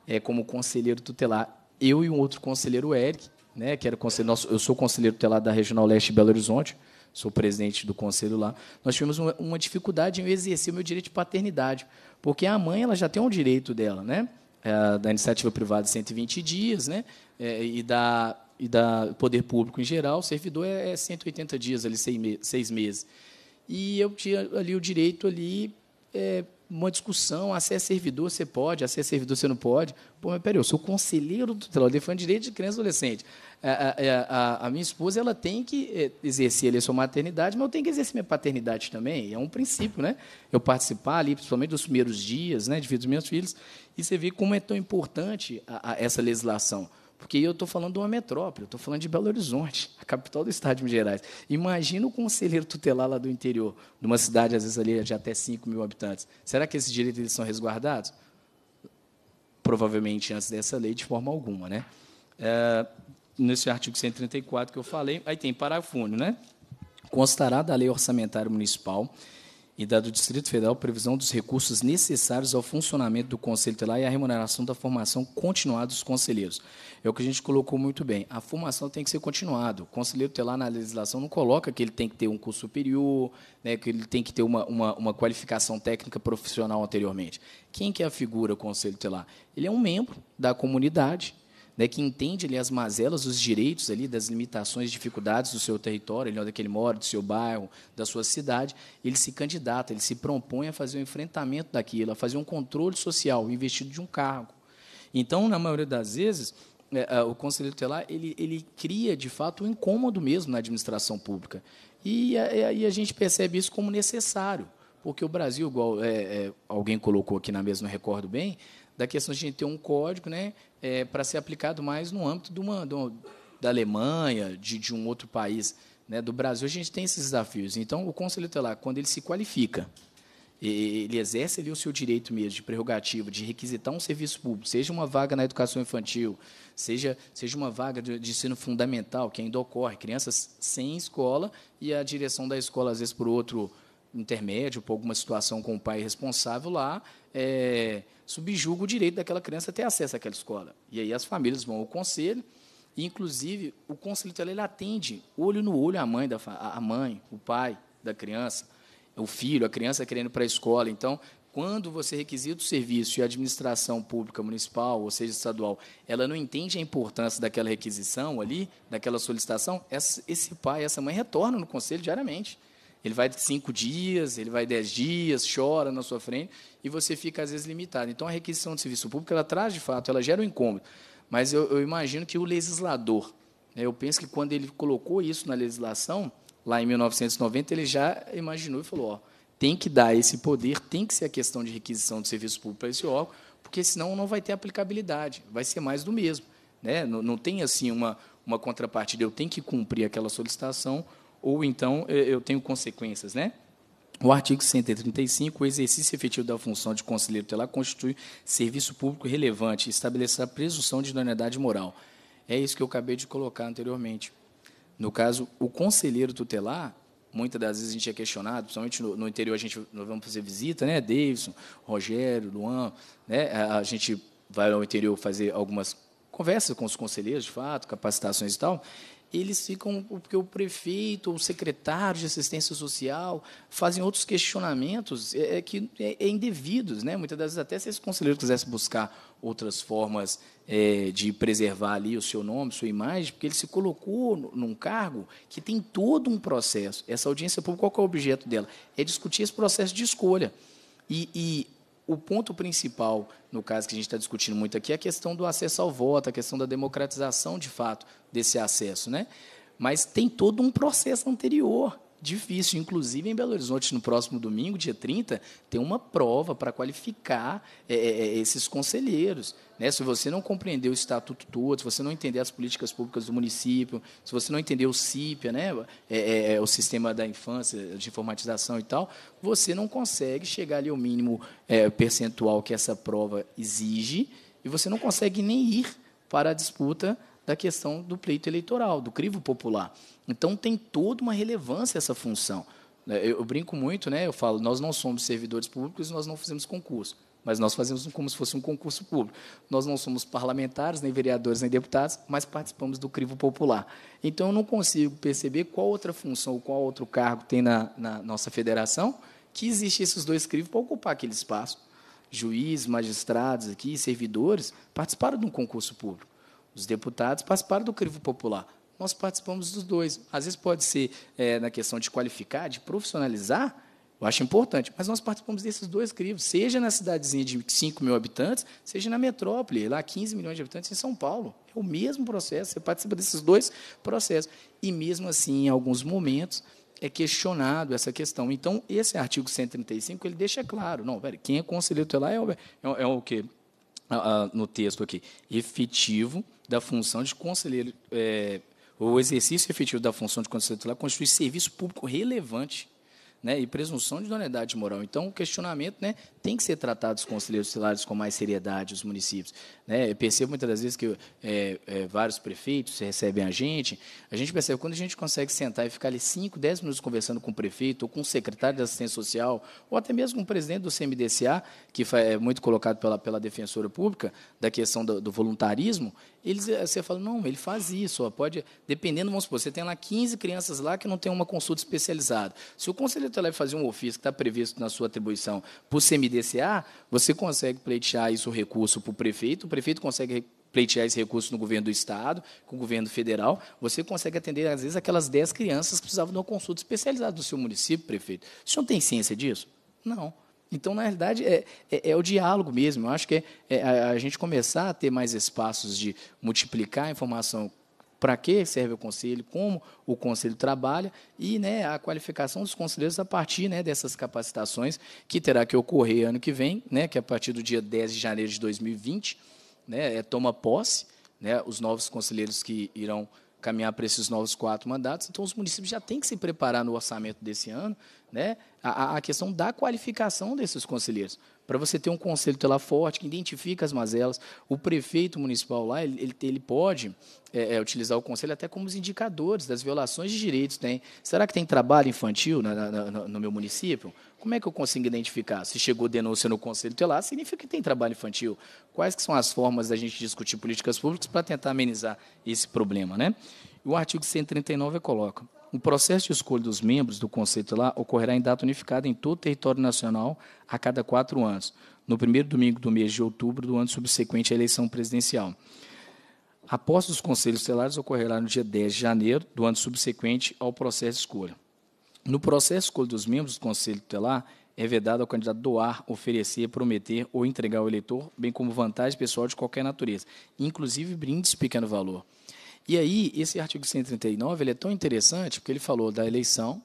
É, como conselheiro tutelar, eu e um outro conselheiro, o Eric, né, que era conselheiro, nosso, eu sou conselheiro tutelar da Regional Leste de Belo Horizonte, sou presidente do conselho lá, nós tivemos uma, uma dificuldade em exercer o meu direito de paternidade, porque a mãe ela já tem um direito dela, né? é, da iniciativa privada 120 dias, né? É, e da e da poder público em geral, o servidor é, é 180 dias ali seis, me seis meses. E eu tinha ali o direito ali é, uma discussão, a ah, ser é servidor você pode, a ah, ser é servidor você não pode. Pô, mas peraí, eu sou conselheiro do tutelar, eu defendo direito de criança e adolescente a, é, é, é, a, a, minha esposa ela tem que exercer ali a sua maternidade, mas eu tenho que exercer minha paternidade também. É um princípio, né? Eu participar ali, principalmente dos primeiros dias, né, de vida dos meus filhos. E você vê como é tão importante a, essa legislação. Porque eu estou falando de uma metrópole, estou falando de Belo Horizonte, a capital do estado de Minas Gerais. Imagina o conselheiro tutelar lá do interior, de uma cidade, às vezes, ali de até 5 mil habitantes. Será que esses direitos eles são resguardados? Provavelmente antes dessa lei, de forma alguma. Né? É, nesse artigo 134 que eu falei, aí tem parafúnio, né? Constará da Lei Orçamentária Municipal e da do Distrito Federal previsão dos recursos necessários ao funcionamento do Conselho Telar e à remuneração da formação continuada dos conselheiros. É o que a gente colocou muito bem. A formação tem que ser continuada. O conselheiro telar na legislação não coloca que ele tem que ter um curso superior, né, que ele tem que ter uma, uma, uma qualificação técnica profissional anteriormente. Quem que é a figura conselho telar? Ele é um membro da comunidade né, que entende ali, as mazelas, os direitos ali, das limitações, dificuldades do seu território, ali, onde ele mora, do seu bairro, da sua cidade, ele se candidata, ele se propõe a fazer um enfrentamento daquilo, a fazer um controle social, investido de um cargo. Então, na maioria das vezes, é, é, o conselheiro tutelar ele, ele cria, de fato, um incômodo mesmo na administração pública. E aí a gente percebe isso como necessário, porque o Brasil, igual é, é, alguém colocou aqui na mesa, não recordo bem, da questão de a gente ter um código, né, é, para ser aplicado mais no âmbito de uma, de uma da Alemanha, de, de, um outro país, né, do Brasil, a gente tem esses desafios. Então, o conselho tutelar, quando ele se qualifica, ele exerce ali o seu direito mesmo de prerrogativa, de requisitar um serviço público, seja uma vaga na educação infantil, seja, seja uma vaga de, de ensino fundamental, que ainda ocorre, crianças sem escola e a direção da escola, às vezes, por outro intermédio, por alguma situação com o pai responsável lá, é, subjuga o direito daquela criança a ter acesso àquela escola. E aí as famílias vão ao conselho, e inclusive o conselho ele atende olho no olho a mãe, da, a mãe, o pai da criança, o filho, a criança querendo ir para a escola. Então, quando você requisita o serviço e a administração pública municipal, ou seja, estadual, ela não entende a importância daquela requisição ali, daquela solicitação, esse pai, essa mãe retorna no conselho diariamente. Ele vai cinco dias, ele vai dez dias, chora na sua frente e você fica às vezes limitado. Então a requisição de serviço público ela traz de fato, ela gera um incômodo. Mas eu, eu imagino que o legislador, né, eu penso que quando ele colocou isso na legislação lá em 1990 ele já imaginou e falou: ó, tem que dar esse poder, tem que ser a questão de requisição de serviço público para esse órgão, porque senão não vai ter aplicabilidade, vai ser mais do mesmo, né? Não, não tem assim uma uma contrapartida. Eu tenho que cumprir aquela solicitação ou então é, eu tenho consequências, né? O artigo 135, o exercício efetivo da função de conselheiro tutelar constitui serviço público relevante, estabelecer a presunção de idoneidade moral. É isso que eu acabei de colocar anteriormente. No caso, o conselheiro tutelar, muitas das vezes a gente é questionado, principalmente no, no interior a gente nós vamos fazer visita, né? Davidson, Rogério, Luan, né? A, a gente vai ao interior fazer algumas conversas com os conselheiros, de fato, capacitações e tal eles ficam, porque o prefeito ou o secretário de assistência social fazem outros questionamentos é, é, que é, é indevidos. Né? Muitas das vezes, até se esse conselheiro quisesse buscar outras formas é, de preservar ali o seu nome, sua imagem, porque ele se colocou num cargo que tem todo um processo. Essa audiência pública, qual é o objeto dela? É discutir esse processo de escolha. E, e o ponto principal, no caso que a gente está discutindo muito aqui, é a questão do acesso ao voto, a questão da democratização, de fato, desse acesso. Né? Mas tem todo um processo anterior difícil. Inclusive, em Belo Horizonte, no próximo domingo, dia 30, tem uma prova para qualificar é, é, é, esses conselheiros. Né? Se você não compreender o estatuto todo, se você não entender as políticas públicas do município, se você não entender o CIPIA, né? É, é, o Sistema da Infância, de Informatização e tal, você não consegue chegar ali ao mínimo percentual que essa prova exige e você não consegue nem ir para a disputa da questão do pleito eleitoral, do crivo popular. Então tem toda uma relevância essa função. Né, eu, eu brinco muito, né? Eu falo, nós não somos servidores públicos, nós não fizemos concurso, mas nós fazemos como se fosse um concurso público. Nós não somos parlamentares, nem vereadores, nem deputados, mas participamos do crivo popular. Então eu não consigo perceber qual outra função, qual outro cargo tem na, na nossa federação que existe esses dois crivos para ocupar aquele espaço. Juízes, magistrados aqui, servidores participaram de um concurso público. Os deputados participaram do crivo popular nós participamos dos dois. Às vezes pode ser é, na questão de qualificar, de profissionalizar, eu acho importante, mas nós participamos desses dois crivos, seja na cidadezinha de 5 mil habitantes, seja na metrópole, lá 15 milhões de habitantes em São Paulo. É o mesmo processo, você participa desses dois processos. E mesmo assim, em alguns momentos, é questionado essa questão. Então, esse artigo 135, ele deixa claro, não, velho, quem é conselheiro tutelar é, é, é o quê? no texto aqui, efetivo da função de conselheiro é, o exercício efetivo da função de conselheiro tutelar constitui serviço público relevante né, e presunção de idoneidade moral. Então, o questionamento né, tem que ser tratado os conselheiros tutelares com mais seriedade, os municípios. Né? Eu percebo muitas das vezes que é, é, vários prefeitos recebem a gente, a gente percebe quando a gente consegue sentar e ficar ali 5, 10 minutos conversando com o prefeito, ou com o secretário de assistência social, ou até mesmo com o presidente do CMDCA, que é muito colocado pela, pela defensora pública, da questão do, do voluntarismo, eles, eh, você fala, não, ele faz isso, ó, pode, dependendo, vamos supor, você tem lá 15 crianças lá que não tem uma consulta especializada. Se o conselheiro tutelar fazer um ofício que está previsto na sua atribuição para o CMDCA, você consegue pleitear isso, o recurso para o prefeito, o prefeito consegue pleitear esse recurso no governo do Estado, com o governo federal, você consegue atender, às vezes, aquelas 10 crianças que precisavam de uma consulta especializada do seu município, prefeito. O senhor tem ciência disso? Não. Então, na realidade, é, é, é o diálogo mesmo. Eu acho que é, é, a, a gente começar a ter mais espaços de multiplicar a informação para que serve o conselho, como o conselho trabalha e né, a qualificação dos conselheiros a partir né, dessas capacitações que terá que ocorrer ano que vem, né, que é a partir do dia 10 de janeiro de 2020, né, é, toma posse, né, os novos conselheiros que irão caminhar para esses novos quatro mandatos. Então, os municípios já têm que se preparar no orçamento desse ano, né, a, a questão da qualificação desses conselheiros. Para você ter um conselho tutelar forte, que identifica as mazelas, o prefeito municipal lá, ele, ele pode é, é, utilizar o conselho até como os indicadores das violações de direitos. Tem. Será que tem trabalho infantil na, na, no meu município? Como é que eu consigo identificar? Se chegou denúncia no conselho tutelar, significa que tem trabalho infantil. Quais que são as formas da gente discutir políticas públicas para tentar amenizar esse problema? Né? O artigo 139 coloca o processo de escolha dos membros do Conselho Telar ocorrerá em data unificada em todo o território nacional a cada quatro anos, no primeiro domingo do mês de outubro do ano subsequente à eleição presidencial. A posse dos conselhos Telares ocorrerá no dia 10 de janeiro do ano subsequente ao processo de escolha. No processo de escolha dos membros do Conselho Tutelar, é vedado ao candidato doar, oferecer, prometer ou entregar ao eleitor, bem como vantagem pessoal de qualquer natureza, inclusive brindes de pequeno valor. E aí, esse artigo 139 ele é tão interessante, porque ele falou da eleição,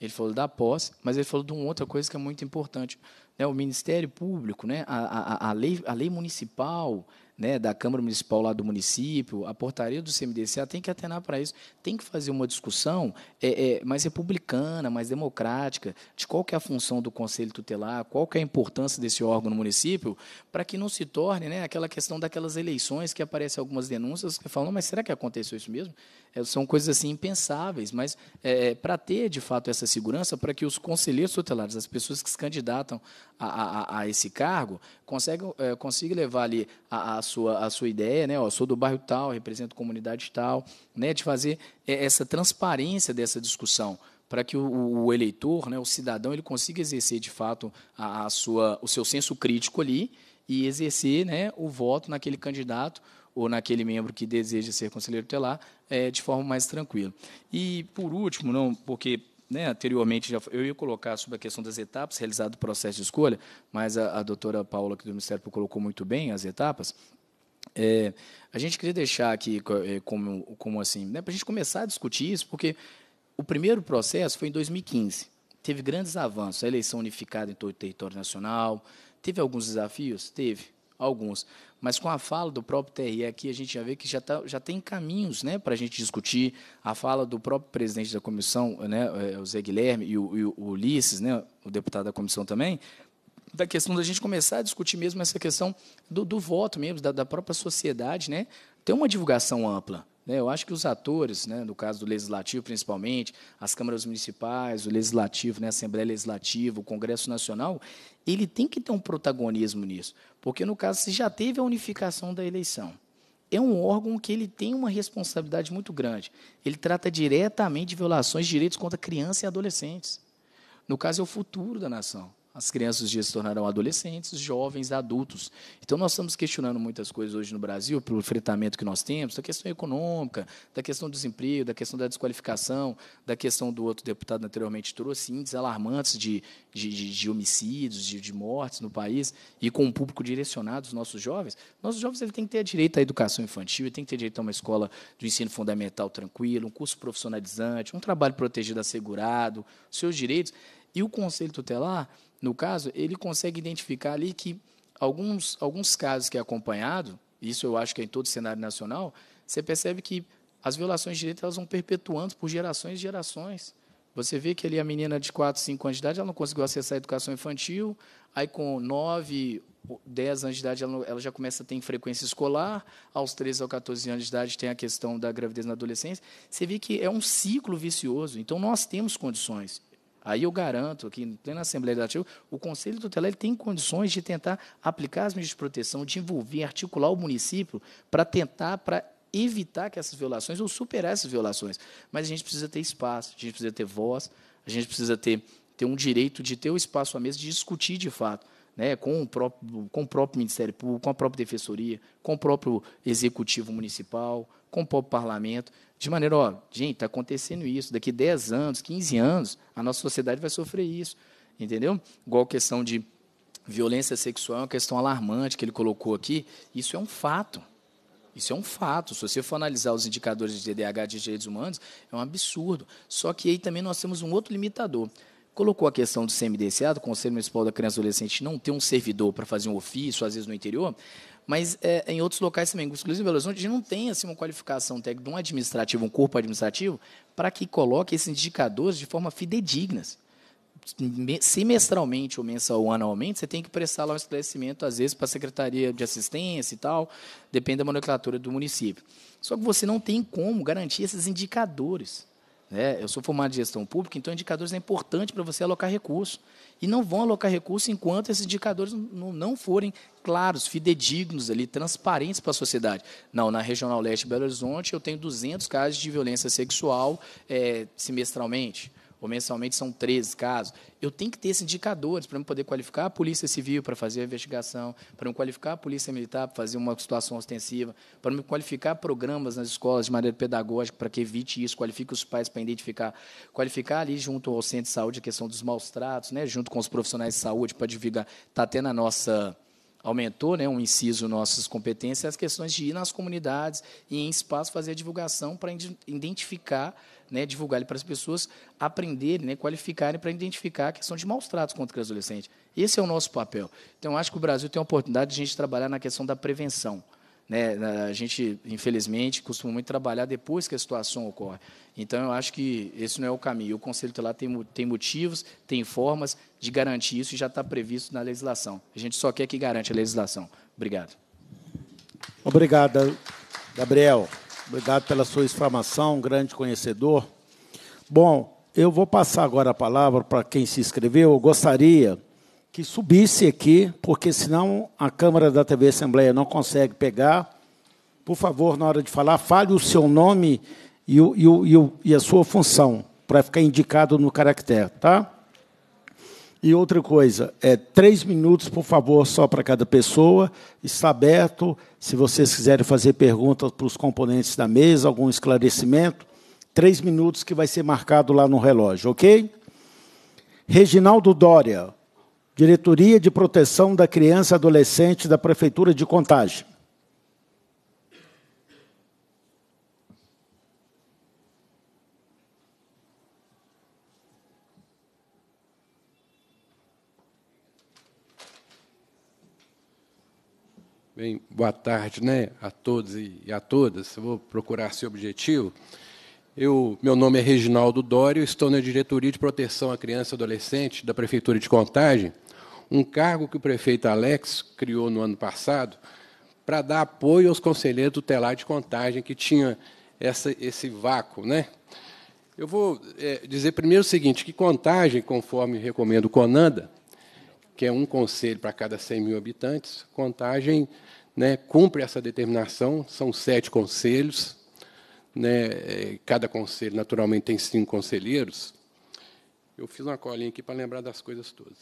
ele falou da posse, mas ele falou de uma outra coisa que é muito importante. Né? O Ministério Público, né? a, a, a lei, a lei municipal, né, da Câmara Municipal lá do município, a portaria do CMDCA tem que atenar para isso, tem que fazer uma discussão é, é, mais republicana, mais democrática, de qual que é a função do Conselho Tutelar, qual que é a importância desse órgão no município, para que não se torne né, aquela questão daquelas eleições que aparecem algumas denúncias que falam, mas será que aconteceu isso mesmo? É, são coisas assim impensáveis, mas é, é para ter de fato essa segurança, para que os conselheiros tutelares, as pessoas que se candidatam a, a, a esse cargo, consigam, é, consigam levar ali a, a, sua, a sua ideia, né? Ó, sou do bairro tal, represento comunidade tal, né? De fazer é, essa transparência dessa discussão para que o, o, eleitor, né, o cidadão, ele consiga exercer de fato a, a sua, o seu senso crítico ali e exercer né, o voto naquele candidato ou naquele membro que deseja ser conselheiro tutelar é, de forma mais tranquila. E, por último, não porque né, anteriormente já, eu ia colocar sobre a questão das etapas realizado o processo de escolha, mas a, a doutora Paula, aqui do Ministério, colocou muito bem as etapas. É, a gente queria deixar aqui é, como, como assim, né, para a gente começar a discutir isso, porque o primeiro processo foi em 2015. Teve grandes avanços, a eleição unificada em todo o território nacional. Teve alguns desafios? Teve, alguns mas com a fala do próprio TRE aqui, a gente já vê que já, tá, já tem caminhos né, para a gente discutir. A fala do próprio presidente da comissão, né, eh, o Zé Guilherme, e o, e o Ulisses, né, o deputado da comissão também, da questão da gente começar a discutir mesmo essa questão do, do voto mesmo, da, da própria sociedade, né, ter uma divulgação ampla né? Eu acho que os atores, né, no caso do Legislativo principalmente, as câmaras municipais, o Legislativo, né, a Assembleia Legislativa, o Congresso Nacional, ele tem que ter um protagonismo nisso. Porque, no caso, se já teve a unificação da eleição, é um órgão que ele tem uma responsabilidade muito grande. Ele trata diretamente de violações de direitos contra crianças e adolescentes. No caso, é o futuro da nação. As crianças os dias se tornarão adolescentes, jovens, adultos. Então, nós estamos questionando muitas coisas hoje no Brasil, pelo enfrentamento que nós temos, da questão econômica, da questão do desemprego, da questão da desqualificação, da questão do outro deputado anteriormente trouxe, índices alarmantes de, de, de, de homicídios, de, de mortes no país, e com um público direcionado, os nossos jovens. Nossos jovens ele tem que ter direito à educação infantil, têm tem que ter direito a uma escola do ensino fundamental tranquilo, um curso profissionalizante, um trabalho protegido assegurado, seus direitos. E o Conselho Tutelar no caso, ele consegue identificar ali que alguns, alguns casos que é acompanhado, isso eu acho que é em todo o cenário nacional, você percebe que as violações de direitos elas vão perpetuando por gerações e gerações. Você vê que ali a menina de 4, 5 anos de idade, ela não conseguiu acessar a educação infantil, aí com 9, 10 anos de idade, ela, ela já começa a ter frequência escolar, aos 13 ou 14 anos de idade tem a questão da gravidez na adolescência. Você vê que é um ciclo vicioso. Então, nós temos condições. Aí eu garanto que, em plena Assembleia Legislativa, o Conselho Tutelar tem condições de tentar aplicar as medidas de proteção, de envolver, articular o município para tentar, para evitar que essas violações ou superar essas violações. Mas a gente precisa ter espaço, a gente precisa ter voz, a gente precisa ter, ter um direito de ter o espaço à mesa de discutir de fato né, com, o próprio, com o próprio Ministério Público, com a própria Defensoria, com o próprio Executivo Municipal, com o próprio Parlamento, de maneira, ó, gente, está acontecendo isso, daqui 10 anos, 15 anos, a nossa sociedade vai sofrer isso, entendeu? Igual a questão de violência sexual, é uma questão alarmante que ele colocou aqui, isso é um fato, isso é um fato. Se você for analisar os indicadores de DDH de direitos humanos, é um absurdo. Só que aí também nós temos um outro limitador colocou a questão do CMDCA, do Conselho Municipal da Criança e Adolescente, não ter um servidor para fazer um ofício, às vezes no interior, mas é, em outros locais também, inclusive em Belo Horizonte, a gente não tem assim, uma qualificação técnica de um administrativo, um corpo administrativo, para que coloque esses indicadores de forma fidedigna, Semestralmente ou mensal ou anualmente, você tem que prestar lá um esclarecimento, às vezes, para a Secretaria de Assistência e tal, depende da nomenclatura do município. Só que você não tem como garantir esses indicadores. É, eu sou formado em gestão pública, então indicadores é importante para você alocar recursos. E não vão alocar recursos enquanto esses indicadores não, não forem claros, fidedignos, ali, transparentes para a sociedade. Não, na Regional Leste Belo Horizonte eu tenho 200 casos de violência sexual é, semestralmente ou mensalmente são 13 casos. Eu tenho que ter esses indicadores para poder qualificar a Polícia Civil para fazer a investigação, para qualificar a Polícia Militar para fazer uma situação ostensiva, para me qualificar programas nas escolas de maneira pedagógica para que evite isso, qualifique os pais para identificar, qualificar ali junto ao centro de saúde a questão dos maus tratos, né, junto com os profissionais de saúde para divulgar, está até na nossa aumentou né, um inciso nossas competências, as questões de ir nas comunidades e em espaço fazer a divulgação para identificar, né, divulgar para as pessoas aprenderem, né, qualificarem para identificar a questão de maus tratos contra o adolescente. Esse é o nosso papel. Então, acho que o Brasil tem a oportunidade de a gente trabalhar na questão da prevenção. Né? A gente, infelizmente, costuma muito trabalhar depois que a situação ocorre. Então, eu acho que esse não é o caminho. O Conselho Tutelar tem, tem motivos, tem formas de garantir isso e já está previsto na legislação. A gente só quer que garante a legislação. Obrigado. Obrigado, Gabriel. Obrigado pela sua informação, um grande conhecedor. Bom, eu vou passar agora a palavra para quem se inscreveu. Eu gostaria que subisse aqui, porque senão a Câmara da TV Assembleia não consegue pegar. Por favor, na hora de falar, fale o seu nome e, o, e, o, e, o, e a sua função, para ficar indicado no caractere, tá? E outra coisa, é três minutos, por favor, só para cada pessoa. Está aberto. Se vocês quiserem fazer perguntas para os componentes da mesa, algum esclarecimento, três minutos que vai ser marcado lá no relógio, ok? Reginaldo Dória. Diretoria de Proteção da Criança e Adolescente da Prefeitura de Contagem. Bem, boa tarde né, a todos e a todas. Eu vou procurar seu objetivo. Eu, meu nome é Reginaldo Dório, estou na Diretoria de Proteção à Criança e Adolescente da Prefeitura de Contagem um cargo que o prefeito Alex criou no ano passado para dar apoio aos conselheiros do telar de contagem que tinha essa, esse vácuo. Né? Eu vou é, dizer primeiro o seguinte, que contagem, conforme recomendo o Conanda, que é um conselho para cada 100 mil habitantes, contagem né, cumpre essa determinação, são sete conselhos, né, é, cada conselho naturalmente tem cinco conselheiros. Eu fiz uma colinha aqui para lembrar das coisas todas.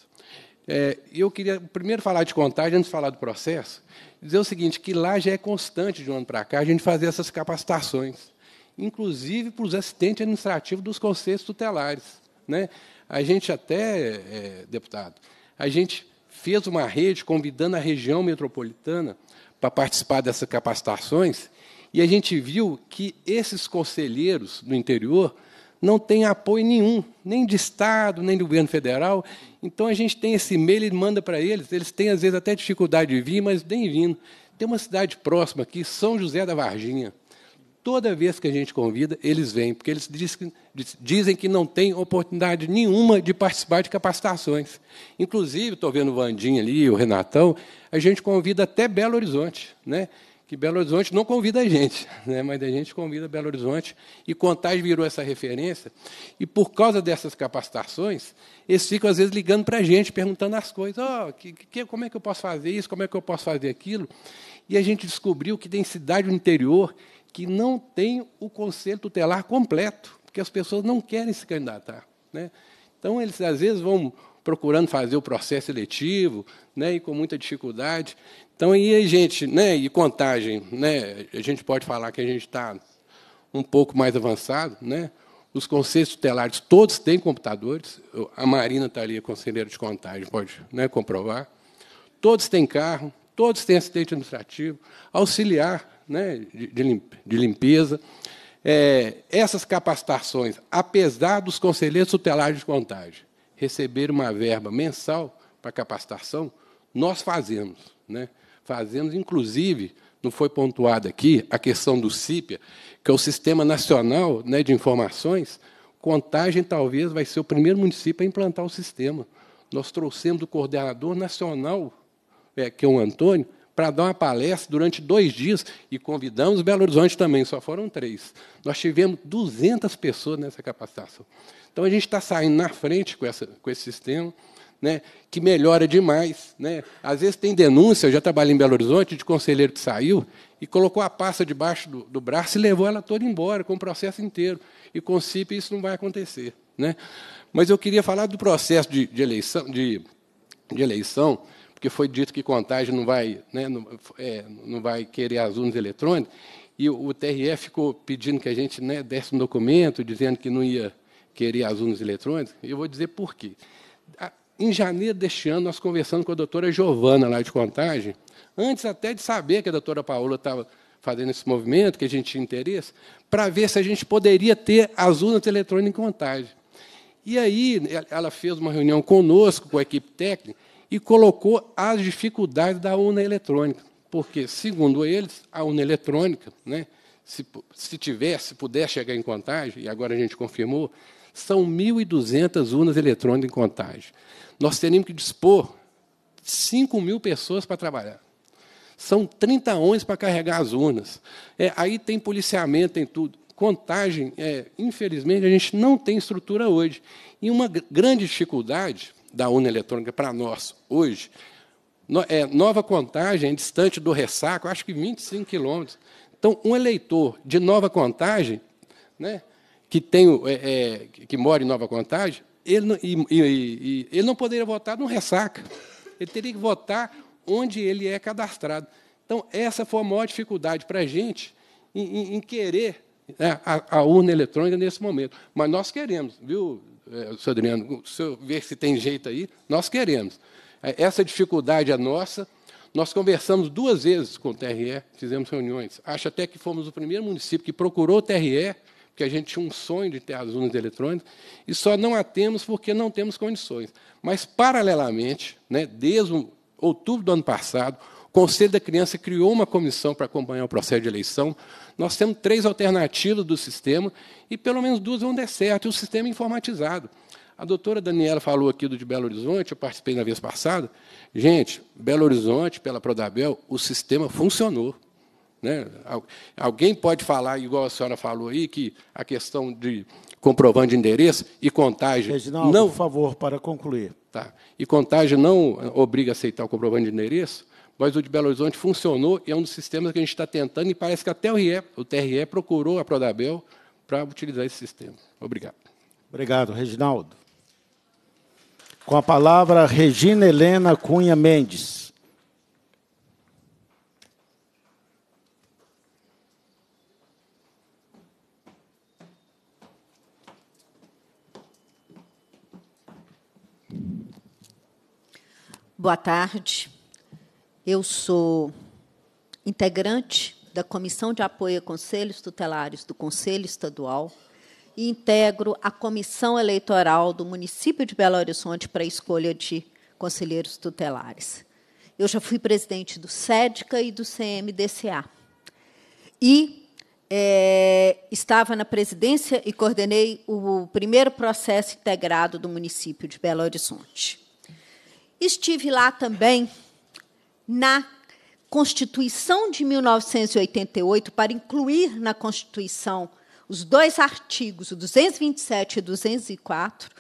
É, eu queria primeiro falar de contagem, antes de falar do processo, dizer o seguinte, que lá já é constante de um ano para cá a gente fazer essas capacitações, inclusive para os assistentes administrativos dos conselhos tutelares. Né? A gente até, é, deputado, a gente fez uma rede convidando a região metropolitana para participar dessas capacitações, e a gente viu que esses conselheiros do interior não têm apoio nenhum, nem de Estado, nem do governo federal, então a gente tem esse e-mail e manda para eles. Eles têm, às vezes, até dificuldade de vir, mas nem vindo. Tem uma cidade próxima aqui, São José da Varginha. Toda vez que a gente convida, eles vêm, porque eles dizem que não tem oportunidade nenhuma de participar de capacitações. Inclusive, estou vendo o Vandinho ali, o Renatão, a gente convida até Belo Horizonte. Né? que Belo Horizonte não convida a gente, né? mas a gente convida Belo Horizonte, e Contagem virou essa referência, e por causa dessas capacitações, eles ficam às vezes ligando para a gente, perguntando as coisas, oh, que, que, como é que eu posso fazer isso, como é que eu posso fazer aquilo, e a gente descobriu que tem cidade no interior que não tem o conselho tutelar completo, porque as pessoas não querem se candidatar. Né? Então, eles às vezes vão procurando fazer o processo eleitivo, né, e com muita dificuldade. Então, aí a gente, né, e contagem, né, a gente pode falar que a gente está um pouco mais avançado, né? Os conselhos tutelares todos têm computadores. A Marina está ali, a conselheira de contagem, pode né, comprovar. Todos têm carro, todos têm assistente administrativo, auxiliar né, de, limpeza. É, essas capacitações, apesar dos conselheiros tutelares de contagem, receber uma verba mensal para capacitação, nós fazemos. Né? Fazemos, inclusive, não foi pontuada aqui a questão do CIPIA, que é o Sistema Nacional né, de Informações. Contagem talvez vai ser o primeiro município a implantar o sistema. Nós trouxemos o coordenador nacional, é, que é o Antônio, para dar uma palestra durante dois dias e convidamos Belo Horizonte também, só foram três. Nós tivemos 200 pessoas nessa capacitação. Então a gente está saindo na frente com, essa, com esse sistema. Né, que melhora demais. Né? Às vezes tem denúncia, eu já trabalhei em Belo Horizonte, de conselheiro que saiu e colocou a pasta debaixo do, do braço e levou ela toda embora, com o processo inteiro. E com o CIP isso não vai acontecer. Né? Mas eu queria falar do processo de, de eleição, de, de, eleição, porque foi dito que contagem não vai, né, não, é, não, vai querer as urnas eletrônicas, e o, o TRE ficou pedindo que a gente né, desse um documento, dizendo que não ia querer as urnas eletrônicas, eu vou dizer por quê. Em janeiro deste ano, nós conversamos com a doutora Giovana, lá de Contagem, antes até de saber que a doutora Paola estava fazendo esse movimento, que a gente tinha interesse, para ver se a gente poderia ter as urnas eletrônicas em Contagem. E aí ela fez uma reunião conosco, com a equipe técnica, e colocou as dificuldades da urna eletrônica. Porque, segundo eles, a urna eletrônica, né, se, se tivesse, se puder chegar em contagem, e agora a gente confirmou, são 1.200 urnas eletrônicas em contagem. Nós teríamos que dispor 5 mil pessoas para trabalhar. São 30 homens para carregar as urnas. É, aí tem policiamento, tem tudo. Contagem, é, infelizmente, a gente não tem estrutura hoje. E uma grande dificuldade da urna eletrônica para nós hoje no, é, nova contagem, é distante do ressaco, acho que 25 quilômetros. Então, um eleitor de nova contagem, né, que, tem, é, é, que mora em Nova Contagem, ele não, e, e, ele não poderia votar no Ressaca. Ele teria que votar onde ele é cadastrado. Então, essa foi a maior dificuldade para a gente em, em, em querer né, a, a, urna eletrônica nesse momento. Mas nós queremos, viu, é, senhor Adriano? Se ver se tem jeito aí, nós queremos. É, essa dificuldade é nossa. Nós conversamos duas vezes com o TRE, fizemos reuniões. Acho até que fomos o primeiro município que procurou o TRE que a gente tinha um sonho de ter as urnas eletrônicas, e só não a temos porque não temos condições. Mas, paralelamente, né, desde outubro do ano passado, o Conselho da Criança criou uma comissão para acompanhar o processo de eleição. Nós temos três alternativas do sistema, e pelo menos duas vão dar certo, e o sistema é informatizado. A doutora Daniela falou aqui do de Belo Horizonte, eu participei na vez passada. Gente, Belo Horizonte, pela Prodabel, o sistema funcionou. Né? Alguém pode falar, igual a senhora falou aí, que a questão de comprovando de endereço e contagem. Reginaldo, não, por favor, para concluir. Tá. E contagem não obriga a aceitar o comprovante de endereço, mas o de Belo Horizonte funcionou e é um dos sistemas que a gente está tentando e parece que até o, o TRE procurou a Prodabel para utilizar esse sistema. Obrigado. Obrigado, Reginaldo. Com a palavra, Regina Helena Cunha Mendes. Boa tarde. Eu sou integrante da Comissão de Apoio a Conselhos Tutelares do Conselho Estadual e integro a Comissão Eleitoral do município de Belo Horizonte para a escolha de conselheiros tutelares. Eu já fui presidente do SEDCA e do CMDCA. E é, estava na presidência e coordenei o primeiro processo integrado do município de Belo Horizonte. Estive lá também na Constituição de 1988 para incluir na Constituição os dois artigos, o 227 e 204,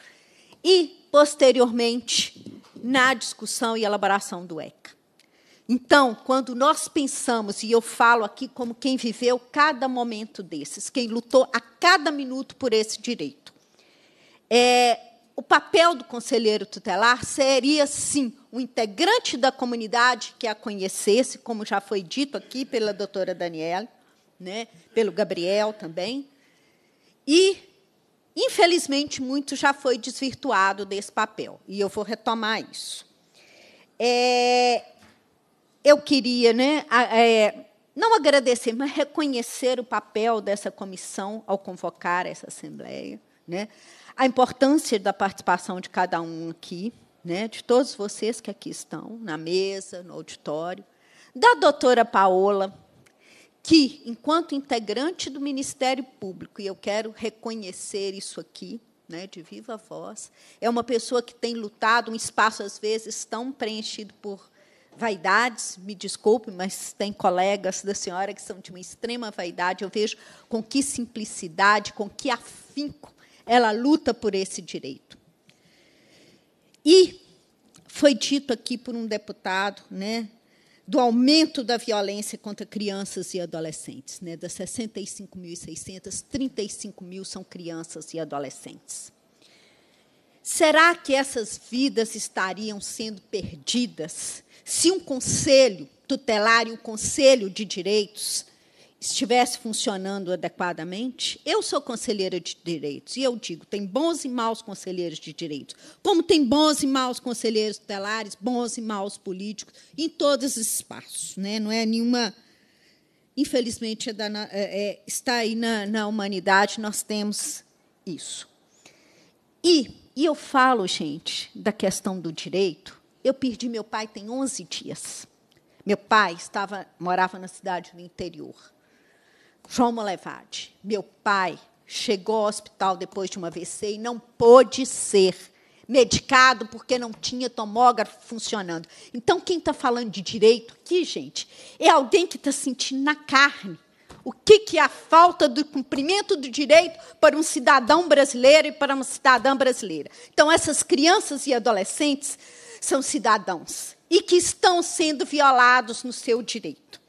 e posteriormente na discussão e elaboração do ECA. Então, quando nós pensamos, e eu falo aqui como quem viveu cada momento desses, quem lutou a cada minuto por esse direito, é, o papel do conselheiro tutelar seria, sim, o integrante da comunidade que a conhecesse, como já foi dito aqui pela doutora Daniela, né, pelo Gabriel também. E, infelizmente, muito já foi desvirtuado desse papel, e eu vou retomar isso. É, eu queria né, é, não agradecer, mas reconhecer o papel dessa comissão ao convocar essa Assembleia. Né? a importância da participação de cada um aqui, né, de todos vocês que aqui estão, na mesa, no auditório, da doutora Paola, que, enquanto integrante do Ministério Público, e eu quero reconhecer isso aqui, né, de viva voz, é uma pessoa que tem lutado um espaço, às vezes, tão preenchido por vaidades, me desculpe, mas tem colegas da senhora que são de uma extrema vaidade. Eu vejo com que simplicidade, com que afinco ela luta por esse direito. E foi dito aqui por um deputado, né, do aumento da violência contra crianças e adolescentes, né, das 65.600, 35 mil são crianças e adolescentes. Será que essas vidas estariam sendo perdidas se um conselho tutelar e um conselho de direitos estivesse funcionando adequadamente? Eu sou conselheira de direitos e eu digo: tem bons e maus conselheiros de direitos, como tem bons e maus conselheiros tutelares, bons e maus políticos, em todos os espaços. Né? Não é nenhuma. Infelizmente, é da, é, é, está aí na, na humanidade, nós temos isso. E, e eu falo, gente, da questão do direito. Eu perdi meu pai tem 11 dias. Meu pai estava morava na cidade do interior João Levade, meu pai, chegou ao hospital depois de uma AVC e não pôde ser medicado porque não tinha tomógrafo funcionando. Então, quem está falando de direito aqui, gente, é alguém que está sentindo na carne o que, que é a falta do cumprimento do direito para um cidadão brasileiro e para uma cidadã brasileira. Então, essas crianças e adolescentes são cidadãos e que estão sendo violados no seu direito.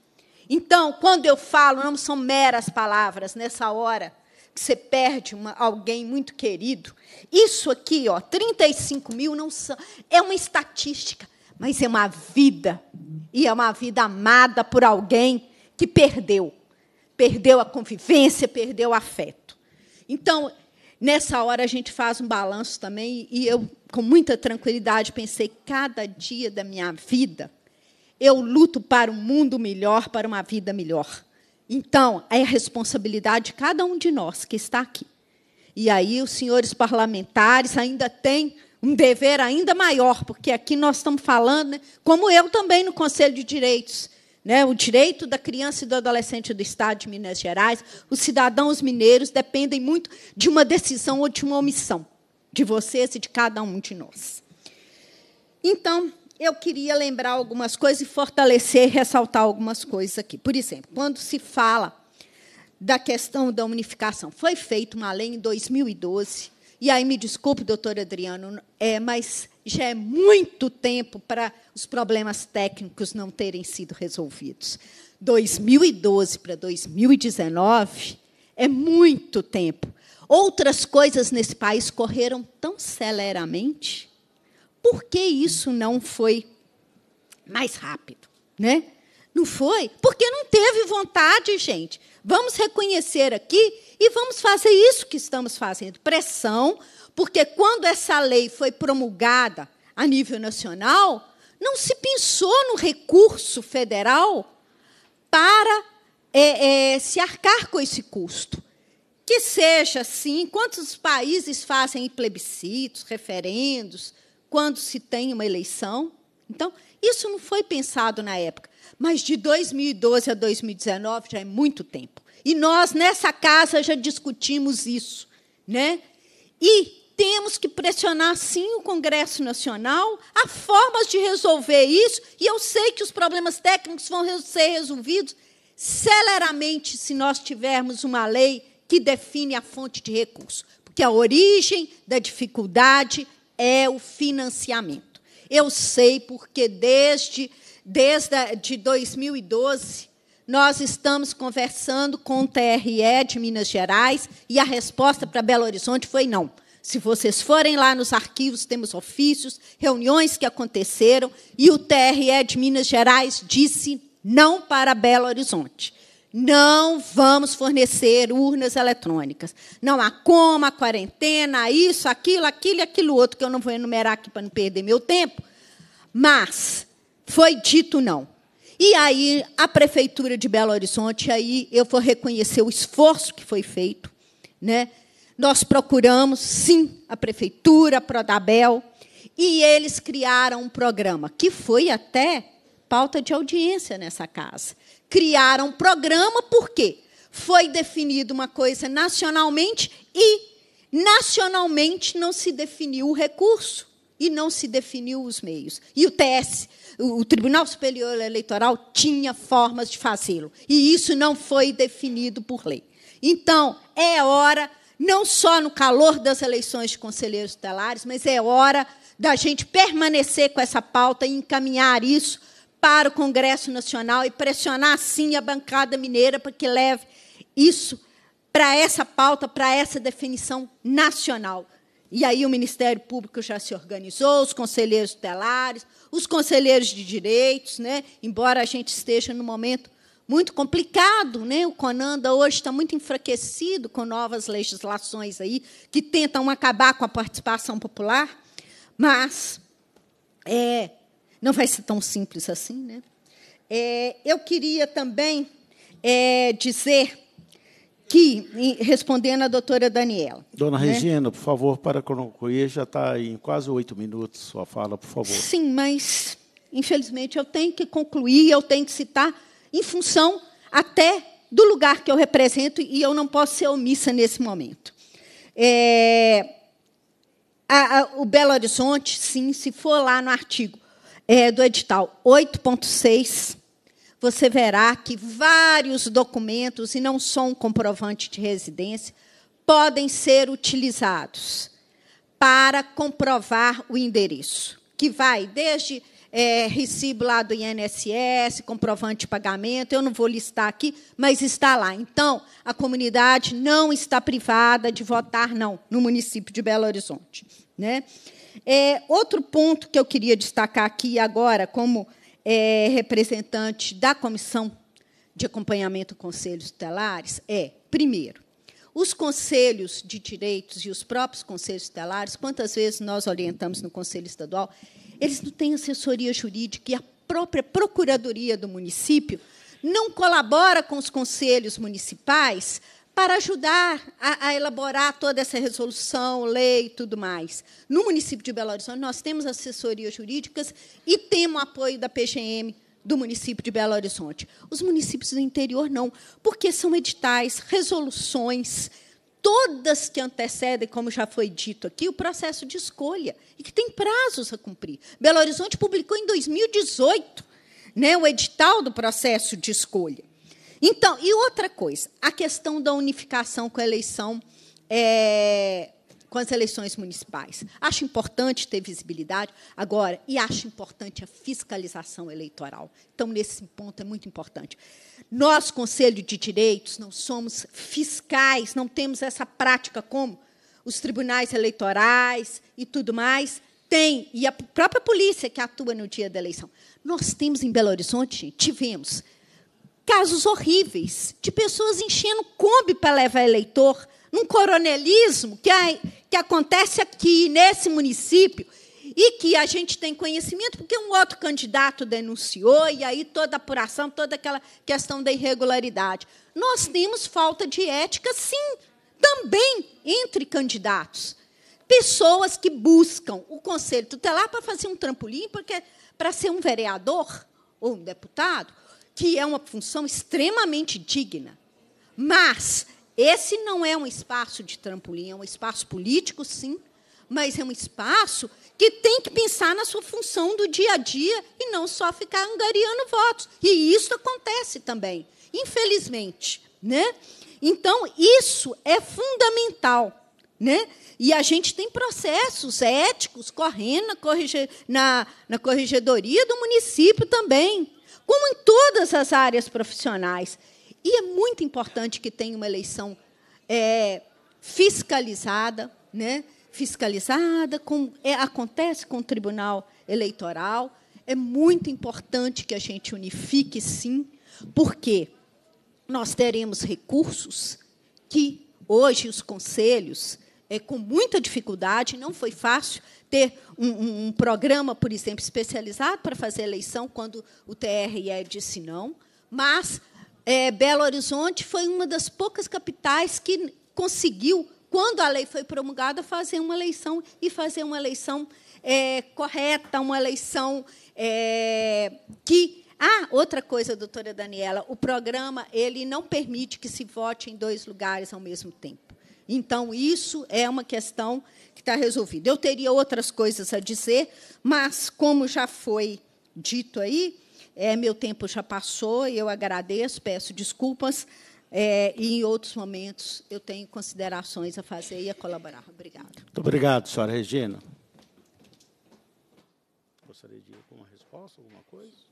Então, quando eu falo, não são meras palavras nessa hora que você perde uma, alguém muito querido. Isso aqui, ó, 35 mil não são, é uma estatística, mas é uma vida. E é uma vida amada por alguém que perdeu. Perdeu a convivência, perdeu o afeto. Então, nessa hora a gente faz um balanço também, e eu, com muita tranquilidade, pensei: cada dia da minha vida eu luto para um mundo melhor, para uma vida melhor. Então, é a responsabilidade de cada um de nós que está aqui. E aí, os senhores parlamentares ainda têm um dever ainda maior, porque aqui nós estamos falando, né, como eu também no Conselho de Direitos, né, o direito da criança e do adolescente do Estado de Minas Gerais, os cidadãos mineiros dependem muito de uma decisão ou de uma omissão de vocês e de cada um de nós. Então, eu queria lembrar algumas coisas e fortalecer, ressaltar algumas coisas aqui. Por exemplo, quando se fala da questão da unificação, foi feita uma lei em 2012, e aí me desculpe, doutor Adriano, é, mas já é muito tempo para os problemas técnicos não terem sido resolvidos. 2012 para 2019 é muito tempo. Outras coisas nesse país correram tão celeramente por que isso não foi mais rápido, né? Não foi? Porque não teve vontade, gente. Vamos reconhecer aqui e vamos fazer isso que estamos fazendo. Pressão, porque quando essa lei foi promulgada a nível nacional, não se pensou no recurso federal para é, é, se arcar com esse custo. Que seja assim, quantos países fazem plebiscitos, referendos, quando se tem uma eleição. Então, isso não foi pensado na época, mas de 2012 a 2019 já é muito tempo. E nós nessa casa já discutimos isso, né? E temos que pressionar sim o Congresso Nacional, há formas de resolver isso, e eu sei que os problemas técnicos vão ser resolvidos celeramente se nós tivermos uma lei que define a fonte de recurso, porque a origem da dificuldade é o financiamento. Eu sei porque desde, desde de 2012 nós estamos conversando com o TRE de Minas Gerais e a resposta para Belo Horizonte foi não. Se vocês forem lá nos arquivos, temos ofícios, reuniões que aconteceram, e o TRE de Minas Gerais disse não para Belo Horizonte. Não vamos fornecer urnas eletrônicas. Não há como, a quarentena, isso, aquilo, aquilo e aquilo outro, que eu não vou enumerar aqui para não perder meu tempo. Mas foi dito não. E aí a prefeitura de Belo Horizonte, aí eu vou reconhecer o esforço que foi feito, né? Nós procuramos, sim, a prefeitura, a Prodabel, e eles criaram um programa que foi até pauta de audiência nessa casa, criaram um programa porque foi definida uma coisa nacionalmente e nacionalmente não se definiu o recurso e não se definiu os meios. E o TS, o Tribunal Superior Eleitoral, tinha formas de fazê-lo. E isso não foi definido por lei. Então, é hora, não só no calor das eleições de conselheiros tutelares, mas é hora da gente permanecer com essa pauta e encaminhar isso para o Congresso Nacional e pressionar assim a bancada mineira para que leve isso para essa pauta, para essa definição nacional. E aí o Ministério Público já se organizou, os conselheiros telares, os conselheiros de direitos, né? embora a gente esteja num momento muito complicado, né? O Conanda hoje está muito enfraquecido com novas legislações aí que tentam acabar com a participação popular, mas é, não vai ser tão simples assim, né? É, eu queria também é, dizer que, respondendo à doutora Daniela. Dona né? Regina, por favor, para concluir, já está em quase oito minutos sua fala, por favor. Sim, mas, infelizmente, eu tenho que concluir, eu tenho que citar, em função até do lugar que eu represento, e eu não posso ser omissa nesse momento. É, a, a, o Belo Horizonte, sim, se for lá no artigo, é, do edital 8.6, você verá que vários documentos, e não só um comprovante de residência, podem ser utilizados para comprovar o endereço, que vai desde é, recibo lá do INSS, comprovante de pagamento, eu não vou listar aqui, mas está lá. Então, a comunidade não está privada de votar, não, no município de Belo Horizonte. Né? É, outro ponto que eu queria destacar aqui agora, como é, representante da comissão de acompanhamento do Conselho Tutelares, é, primeiro, os conselhos de direitos e os próprios conselhos tutelares, quantas vezes nós orientamos no Conselho Estadual, eles não têm assessoria jurídica e a própria Procuradoria do município não colabora com os conselhos municipais para ajudar a, a, elaborar toda essa resolução, lei e tudo mais. No município de Belo Horizonte, nós temos assessorias jurídicas e temos apoio da PGM do município de Belo Horizonte. Os municípios do interior não, porque são editais, resoluções, todas que antecedem, como já foi dito aqui, o processo de escolha e que tem prazos a cumprir. Belo Horizonte publicou em 2018 né, o edital do processo de escolha. Então, e outra coisa, a questão da unificação com a eleição, é, com as eleições municipais. Acho importante ter visibilidade agora e acho importante a fiscalização eleitoral. Então, nesse ponto é muito importante. Nós, Conselho de Direitos, não somos fiscais, não temos essa prática como os tribunais eleitorais e tudo mais têm, e a própria polícia que atua no dia da eleição. Nós temos em Belo Horizonte, tivemos casos horríveis de pessoas enchendo Kombi para levar eleitor, num coronelismo que, é, que acontece aqui, nesse município, e que a gente tem conhecimento porque um outro candidato denunciou, e aí toda a apuração, toda aquela questão da irregularidade. Nós temos falta de ética, sim, também entre candidatos. Pessoas que buscam o conselho tutelar para fazer um trampolim, porque para ser um vereador ou um deputado, que é uma função extremamente digna. Mas esse não é um espaço de trampolim, é um espaço político, sim, mas é um espaço que tem que pensar na sua função do dia a dia e não só ficar angariando votos. E isso acontece também, infelizmente. Né? Então, isso é fundamental. Né? E a gente tem processos éticos correndo na, na, na corregedoria do município também como em todas as áreas profissionais. E é muito importante que tenha uma eleição é, fiscalizada, né? fiscalizada, como é, acontece com o Tribunal Eleitoral. É muito importante que a gente unifique, sim, porque nós teremos recursos que hoje os conselhos é, com muita dificuldade, não foi fácil ter um, um, um programa, por exemplo, especializado para fazer eleição quando o TRE disse não, mas é, Belo Horizonte foi uma das poucas capitais que conseguiu, quando a lei foi promulgada, fazer uma eleição e fazer uma eleição é, correta, uma eleição é, que ah, outra coisa, doutora Daniela, o programa ele não permite que se vote em dois lugares ao mesmo tempo. Então, isso é uma questão que está resolvida. Eu teria outras coisas a dizer, mas, como já foi dito aí, é, meu tempo já passou, eu agradeço, peço desculpas, é, e em outros momentos eu tenho considerações a fazer e a colaborar. Obrigada. Muito obrigado, senhora Regina. Gostaria de alguma resposta, alguma coisa?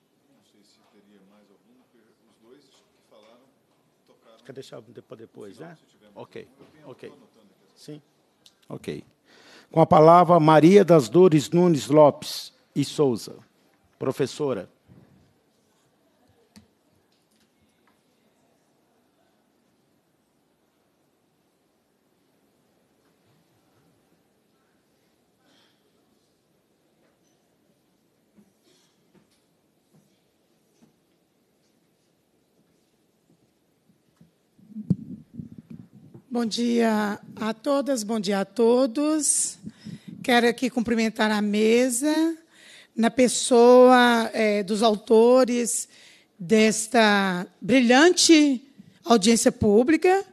quer deixar para depois, né? Ok, ok. Assim. Sim. Ok. Com a palavra, Maria das Dores Nunes Lopes e Souza, professora. Bom dia a todas, bom dia a todos. Quero aqui cumprimentar a mesa, na pessoa é, dos autores desta brilhante audiência pública,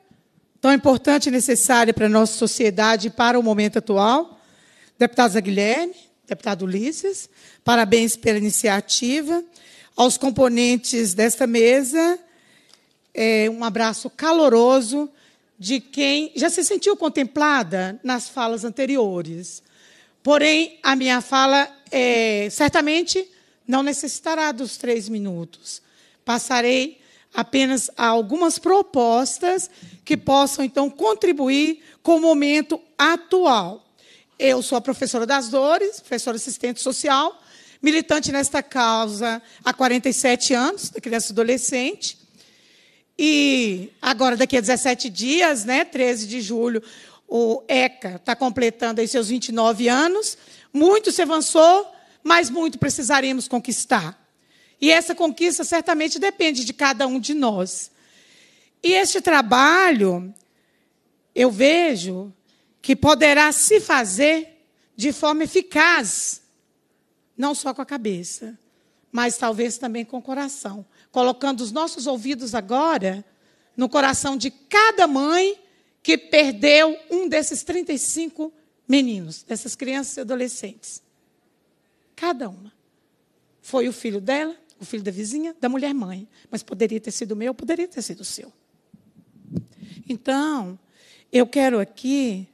tão importante e necessária para a nossa sociedade e para o momento atual. Deputado Guilherme, deputado Ulisses, parabéns pela iniciativa. Aos componentes desta mesa, é, um abraço caloroso de quem já se sentiu contemplada nas falas anteriores. Porém, a minha fala é, certamente não necessitará dos três minutos. Passarei apenas a algumas propostas que possam, então, contribuir com o momento atual. Eu sou a professora das dores, professora assistente social, militante nesta causa há 47 anos, da criança e adolescente, e agora, daqui a 17 dias, né, 13 de julho, o ECA está completando aí seus 29 anos. Muito se avançou, mas muito precisaremos conquistar. E essa conquista certamente depende de cada um de nós. E este trabalho, eu vejo que poderá se fazer de forma eficaz, não só com a cabeça, mas talvez também com o coração colocando os nossos ouvidos agora no coração de cada mãe que perdeu um desses 35 meninos, dessas crianças e adolescentes. Cada uma. Foi o filho dela, o filho da vizinha, da mulher mãe. Mas poderia ter sido meu, poderia ter sido seu. Então, eu quero aqui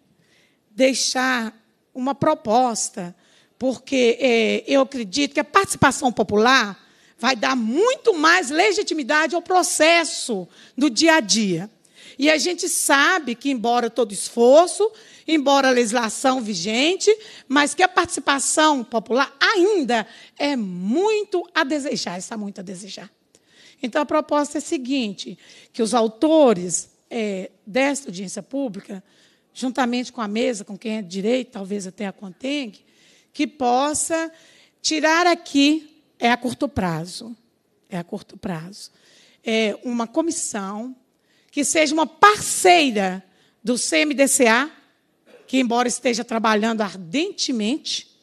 deixar uma proposta, porque é, eu acredito que a participação popular vai dar muito mais legitimidade ao processo do dia a dia. E a gente sabe que, embora todo esforço, embora a legislação vigente, mas que a participação popular ainda é muito a desejar, está muito a desejar. Então, a proposta é a seguinte, que os autores é, desta audiência pública, juntamente com a mesa, com quem é de direito, talvez até a Conteng, que possa tirar aqui é a curto prazo. É a curto prazo. É uma comissão que seja uma parceira do CMDCA, que, embora esteja trabalhando ardentemente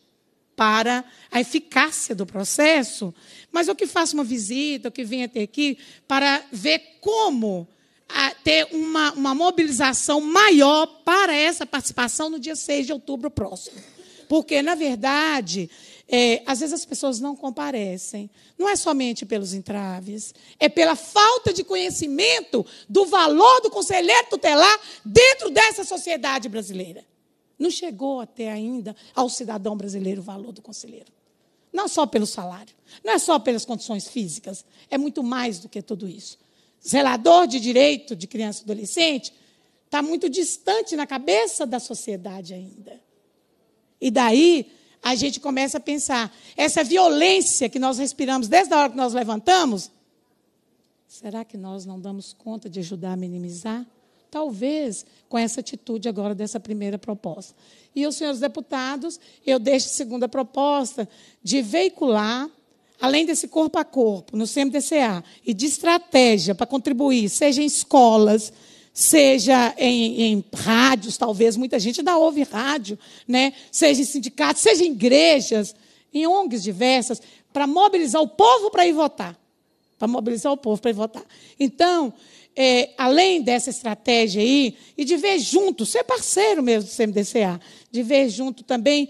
para a eficácia do processo, mas eu que faça uma visita, eu que venha até aqui, para ver como ah, ter uma, uma mobilização maior para essa participação no dia 6 de outubro próximo. Porque, na verdade, é, às vezes as pessoas não comparecem. Não é somente pelos entraves, é pela falta de conhecimento do valor do conselheiro tutelar dentro dessa sociedade brasileira. Não chegou até ainda ao cidadão brasileiro o valor do conselheiro. Não é só pelo salário, não é só pelas condições físicas, é muito mais do que tudo isso. Zelador de direito de criança e adolescente está muito distante na cabeça da sociedade ainda. E daí a gente começa a pensar: essa violência que nós respiramos desde a hora que nós levantamos, será que nós não damos conta de ajudar a minimizar? Talvez com essa atitude agora dessa primeira proposta. E os senhores deputados, eu deixo a segunda proposta de veicular, além desse corpo a corpo, no CMDCA, e de estratégia para contribuir, seja em escolas, seja em, em, rádios, talvez, muita gente ainda ouve rádio, né? seja em sindicatos, seja em igrejas, em ONGs diversas, para mobilizar o povo para ir votar. Para mobilizar o povo para ir votar. Então, é, além dessa estratégia aí, e de ver junto, ser parceiro mesmo do CMDCA, de ver junto também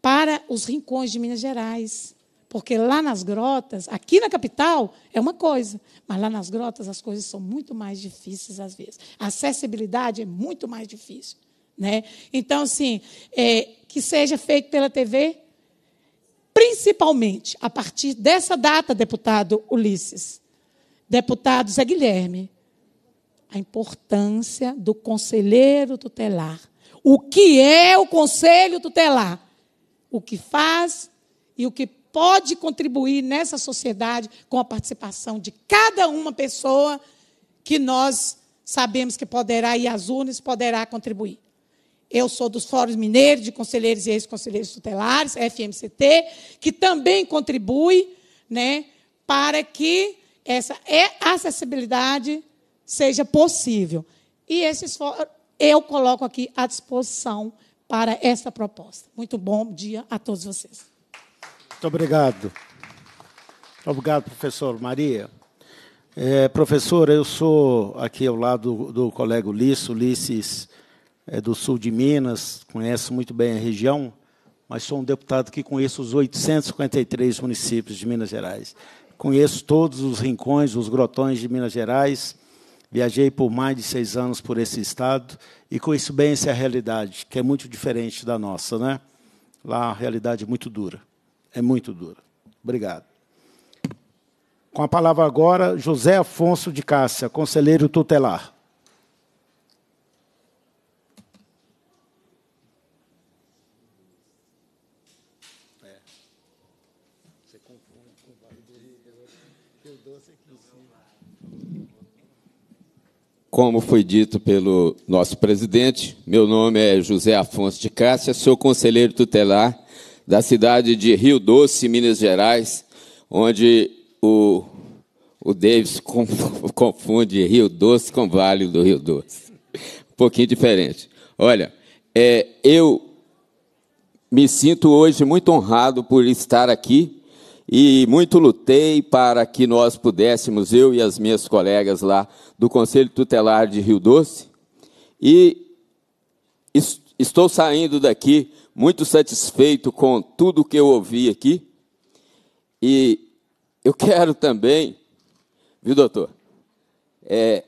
para os rincões de Minas Gerais, porque lá nas grotas, aqui na capital, é uma coisa, mas lá nas grotas as coisas são muito mais difíceis às vezes. A acessibilidade é muito mais difícil. Né? Então, assim, é, que seja feito pela TV, principalmente a partir dessa data, deputado Ulisses, deputado Zé Guilherme, a importância do conselheiro tutelar. O que é o conselho tutelar? O que faz e o que pode contribuir nessa sociedade com a participação de cada uma pessoa que nós sabemos que poderá ir às urnas, poderá contribuir. Eu sou dos Fóruns Mineiros de Conselheiros e Ex-Conselheiros Tutelares, FMCT, que também contribui né, para que essa é, acessibilidade seja possível. E esses fóruns eu coloco aqui à disposição para essa proposta. Muito bom dia a todos vocês. Muito obrigado. Obrigado, professor Maria. É, professor, eu sou aqui ao lado do colega Ulisses. Ulisses é do sul de Minas, conhece muito bem a região, mas sou um deputado que conheço os 853 municípios de Minas Gerais. Conheço todos os rincões, os grotões de Minas Gerais. Viajei por mais de seis anos por esse estado e conheço bem essa realidade, que é muito diferente da nossa, né? Lá a realidade é muito dura. É muito dura. Obrigado. Com a palavra agora, José Afonso de Cássia, conselheiro tutelar. Como foi dito pelo nosso presidente, meu nome é José Afonso de Cássia, sou conselheiro tutelar da cidade de Rio Doce, Minas Gerais, onde o, o Davis confunde Rio Doce com Vale do Rio Doce. Um pouquinho diferente. Olha, é, eu me sinto hoje muito honrado por estar aqui e muito lutei para que nós pudéssemos, eu e as minhas colegas lá do Conselho Tutelar de Rio Doce, e estou saindo daqui muito satisfeito com tudo que eu ouvi aqui. E eu quero também, viu, doutor, é,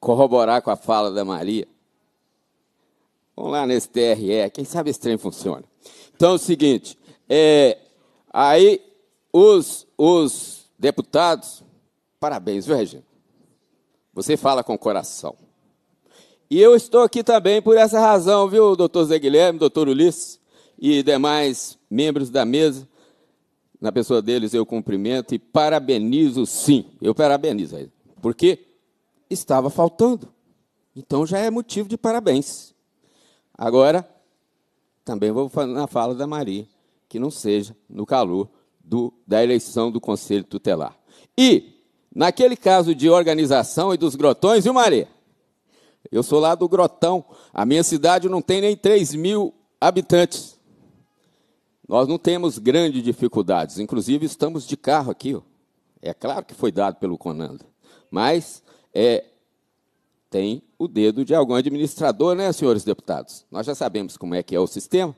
corroborar com a fala da Maria. Vamos lá nesse TRE, quem sabe esse trem funciona. Então é o seguinte, é, aí os, os deputados, parabéns, viu, Regina? Você fala com o coração. E eu estou aqui também por essa razão, viu, doutor Zé Guilherme, doutor Ulisses e demais membros da mesa. Na pessoa deles eu cumprimento e parabenizo, sim, eu parabenizo, porque estava faltando. Então já é motivo de parabéns. Agora, também vou na fala da Maria, que não seja no calor do, da eleição do Conselho Tutelar. E, naquele caso de organização e dos grotões, viu, Maria? Eu sou lá do Grotão. A minha cidade não tem nem 3 mil habitantes. Nós não temos grandes dificuldades. Inclusive, estamos de carro aqui. Ó. É claro que foi dado pelo Conanda. Mas é, tem o dedo de algum administrador, né, senhores deputados? Nós já sabemos como é que é o sistema.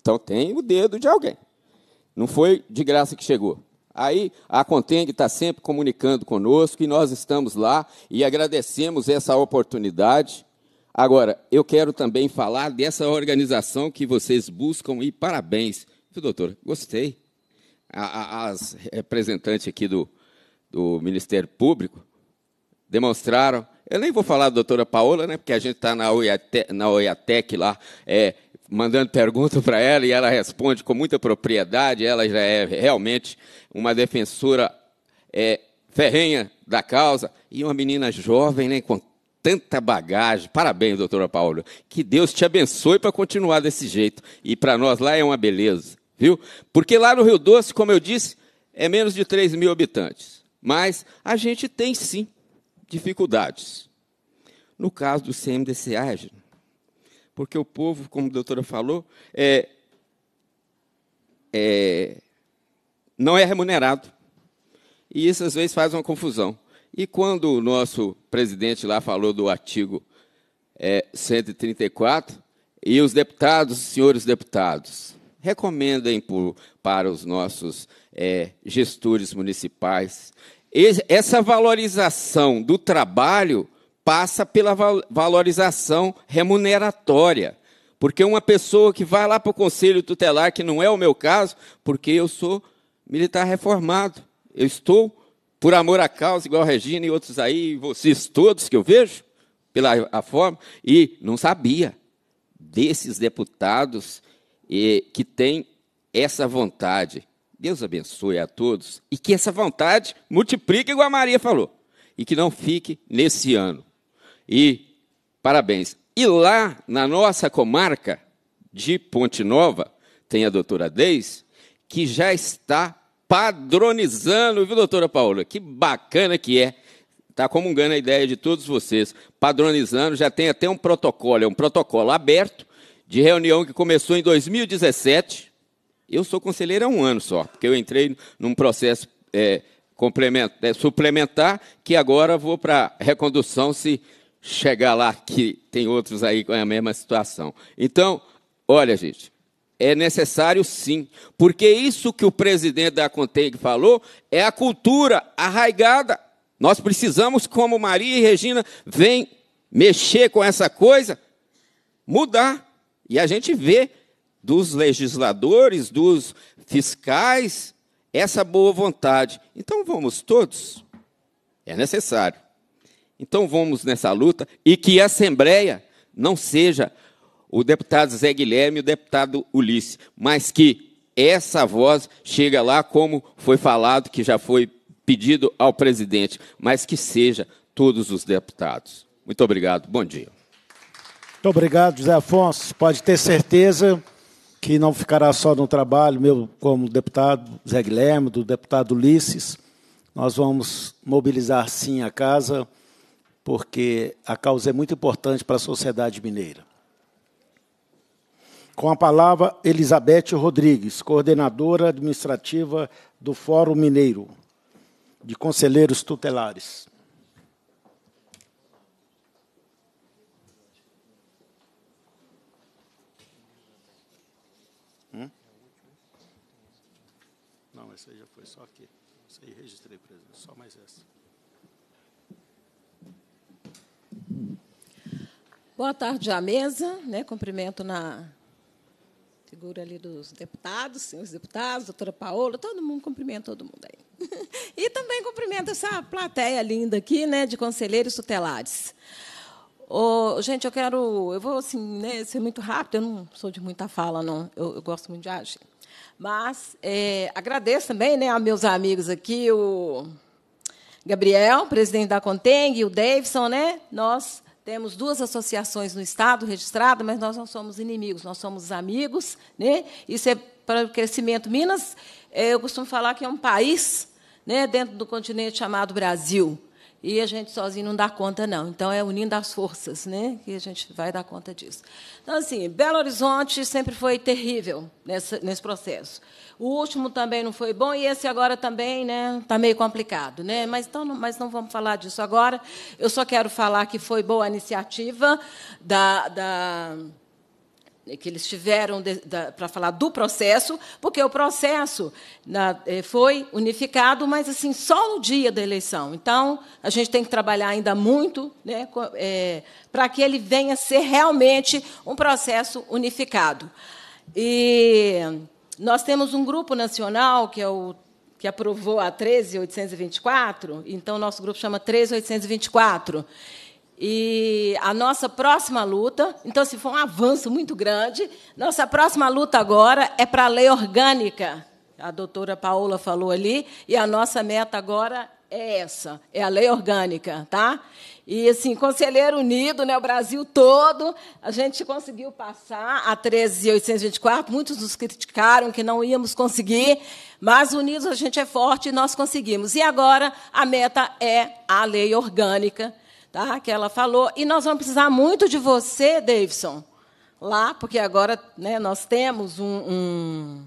Então tem o dedo de alguém. Não foi de graça que chegou. Aí a Conteng está sempre comunicando conosco e nós estamos lá e agradecemos essa oportunidade. Agora, eu quero também falar dessa organização que vocês buscam e parabéns. Doutor, gostei. as representantes aqui do, do Ministério Público demonstraram eu nem vou falar da doutora Paola, né, porque a gente está na, OIATEC, na lá, é, mandando pergunta para ela e ela responde com muita propriedade. Ela já é realmente uma defensora é, ferrenha da causa e uma menina jovem, né, com tanta bagagem. Parabéns, doutora Paula. Que Deus te abençoe para continuar desse jeito. E para nós lá é uma beleza, viu? Porque lá no Rio Doce, como eu disse, é menos de 3 mil habitantes. Mas a gente tem sim dificuldades. No caso do CMDCA, porque o povo, como a doutora falou, é, é, não é remunerado. E isso às vezes faz uma confusão. E quando o nosso presidente lá falou do artigo é, 134, e os deputados, senhores deputados, recomendem por, para os nossos é, gestores municipais essa valorização do trabalho passa pela valorização remuneratória. Porque uma pessoa que vai lá para o conselho tutelar, que não é o meu caso, porque eu sou militar reformado, eu estou por amor à causa, igual a Regina e outros aí, vocês todos que eu vejo, pela a forma, e não sabia desses deputados que têm essa vontade. Deus abençoe a todos e que essa vontade multiplique, igual a Maria falou, e que não fique nesse ano. E parabéns. E lá na nossa comarca de Ponte Nova, tem a doutora Deis, que já está padronizando, viu, doutora Paula? Que bacana que é. Está comungando a ideia de todos vocês, padronizando, já tem até um protocolo, é um protocolo aberto de reunião que começou em 2017. Eu sou conselheiro há um ano só, porque eu entrei num processo é, complementar, é, suplementar, que agora vou para recondução se chegar lá que tem outros aí com a mesma situação. Então, olha, gente, é necessário sim, porque isso que o presidente da Conteig falou é a cultura arraigada. Nós precisamos, como Maria e Regina, vem mexer com essa coisa, mudar. E a gente vê dos legisladores, dos fiscais, essa boa vontade. Então vamos todos. É necessário. Então vamos nessa luta e que a Assembleia não seja o deputado Zé Guilherme e o deputado Ulisses, mas que essa voz chega lá como foi falado, que já foi pedido ao presidente, mas que seja todos os deputados. Muito obrigado. Bom dia. Muito obrigado, José Afonso. Pode ter certeza que não ficará só no trabalho meu como deputado Zé Guilherme, do deputado Ulisses. Nós vamos mobilizar sim a casa porque a causa é muito importante para a sociedade mineira. Com a palavra, Elizabeth Rodrigues, coordenadora administrativa do Fórum Mineiro, de Conselheiros Tutelares. Boa tarde à mesa. Né? Cumprimento na figura ali dos deputados, senhores deputados, doutora Paola, todo mundo cumprimento todo mundo aí. E também cumprimento essa plateia linda aqui, né, de conselheiros tutelares. Oh, gente, eu quero, eu vou assim, né, ser muito rápido. Eu não sou de muita fala, não. Eu, eu gosto muito de agir. Mas é, agradeço também, né, a meus amigos aqui, o Gabriel, presidente da Conteng, e o Davidson, né? Nós temos duas associações no Estado registradas, mas nós não somos inimigos, nós somos amigos. Né? Isso é para o crescimento. Minas, eh, eu costumo falar que é um país né, dentro do continente chamado Brasil e a gente sozinho não dá conta, não. Então, é unindo as forças né, que a gente vai dar conta disso. Então, assim, Belo Horizonte sempre foi terrível nessa, nesse processo. O último também não foi bom e esse agora também né, está meio complicado. Né? Mas, então, não, mas não vamos falar disso agora. Eu só quero falar que foi boa a iniciativa da, da é que eles tiveram para falar do processo, porque o processo na, é, foi unificado, mas assim só no dia da eleição. Então, a gente tem que trabalhar ainda muito né, é, para que ele venha a ser realmente um processo unificado. E nós temos um grupo nacional, que é o que aprovou a 13824, então nosso grupo chama 13824. E a nossa próxima luta, então, se for um avanço muito grande, nossa próxima luta agora é para a lei orgânica. A doutora Paola falou ali, e a nossa meta agora é essa, é a lei orgânica, tá? E assim, Conselheiro Unido, né, o Brasil todo, a gente conseguiu passar a 13.824, muitos nos criticaram que não íamos conseguir, mas unidos a gente é forte e nós conseguimos. E agora a meta é a lei orgânica tá? que ela falou. E nós vamos precisar muito de você, Davidson, lá, porque agora né, nós temos um, um,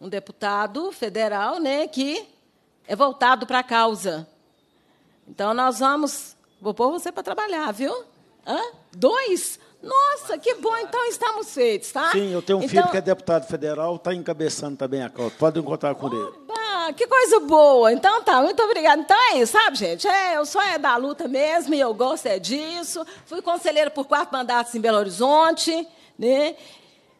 um deputado federal né, que é voltado para a causa. Então, nós vamos. Vou pôr você para trabalhar, viu? Hã? Dois? Nossa, que bom, então estamos feitos, tá? Sim, eu tenho um então... filho que é deputado federal, está encabeçando também a causa. Pode encontrar com oh, ele que coisa boa. Então tá, muito obrigada. Então é isso, sabe, gente? É, eu sou é da luta mesmo e eu gosto é disso. Fui conselheira por quatro mandatos em Belo Horizonte, né?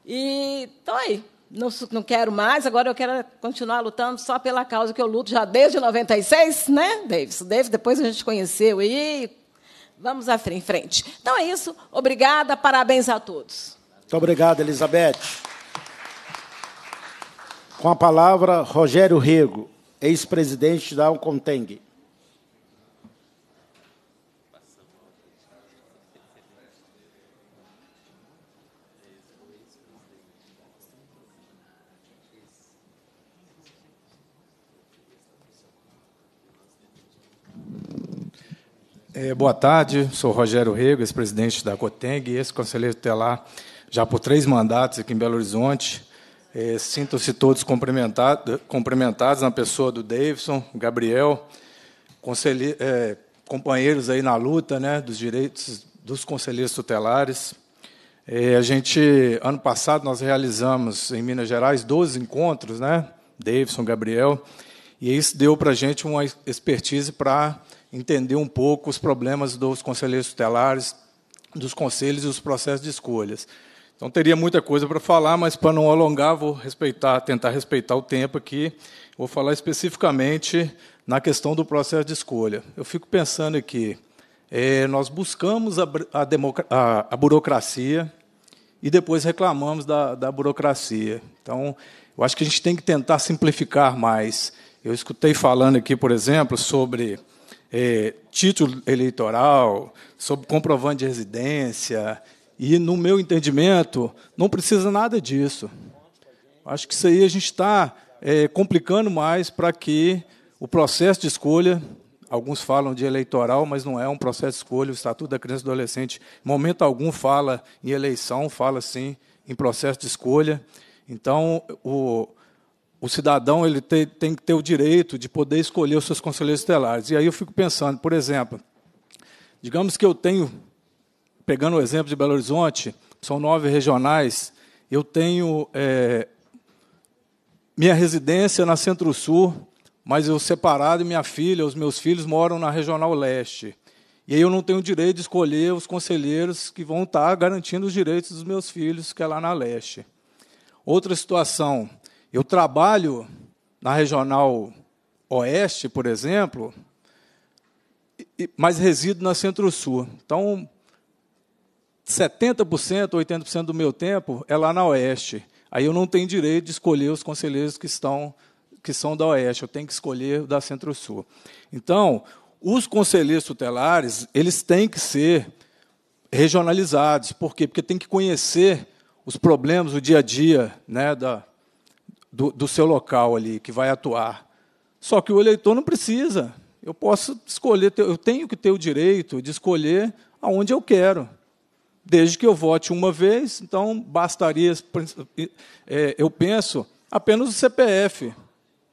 E tô aí. Não, não quero mais, agora eu quero continuar lutando só pela causa que eu luto já desde 96, né, Davis? Davis, depois a gente conheceu e vamos à frente. Então é isso. Obrigada, parabéns a todos. Muito obrigado, Elizabeth. Com a palavra, Rogério Rego, ex-presidente da Alconteng. É, boa tarde, sou Rogério Rego, ex-presidente da Coteng, ex-conselheiro tutelar já por três mandatos aqui em Belo Horizonte, é, Sintam-se todos cumprimentados, cumprimentados na pessoa do Davidson, Gabriel, é, companheiros aí na luta né, dos direitos dos conselheiros tutelares. É, a gente, ano passado, nós realizamos em Minas Gerais 12 encontros, né, Davidson, Gabriel, e isso deu para a gente uma expertise para entender um pouco os problemas dos conselheiros tutelares, dos conselhos e os processos de escolhas. Então teria muita coisa para falar, mas para não alongar, vou respeitar, tentar respeitar o tempo aqui. Vou falar especificamente na questão do processo de escolha. Eu fico pensando aqui, é, nós buscamos a, a, a, a, burocracia e depois reclamamos da, da burocracia. Então, eu acho que a gente tem que tentar simplificar mais. Eu escutei falando aqui, por exemplo, sobre é, título eleitoral, sobre comprovante de residência, e, no meu entendimento, não precisa nada disso. Acho que isso aí a gente está é, complicando mais para que o processo de escolha, alguns falam de eleitoral, mas não é um processo de escolha, o Estatuto da Criança e do Adolescente, em momento algum, fala em eleição, fala, sim, em processo de escolha. Então, o, o cidadão ele te, tem que ter o direito de poder escolher os seus conselheiros estelares E aí eu fico pensando, por exemplo, digamos que eu tenho pegando o exemplo de Belo Horizonte, são nove regionais, eu tenho é, minha residência na Centro-Sul, mas eu separado e minha filha, os meus filhos moram na Regional Leste. E aí eu não tenho o direito de escolher os conselheiros que vão estar garantindo os direitos dos meus filhos, que é lá na Leste. Outra situação, eu trabalho na Regional Oeste, por exemplo, mas resido na Centro-Sul. Então, 70%, 80% do meu tempo é lá na Oeste. Aí eu não tenho direito de escolher os conselheiros que estão que são da Oeste, eu tenho que escolher da Centro-Sul. Então, os conselheiros tutelares, eles têm que ser regionalizados. Por quê? Porque tem que conhecer os problemas, o dia a dia né, da, do, do seu local ali, que vai atuar. Só que o eleitor não precisa. Eu posso escolher, eu tenho que ter o direito de escolher aonde eu quero desde que eu vote uma vez, então bastaria, é, eu penso, apenas o CPF.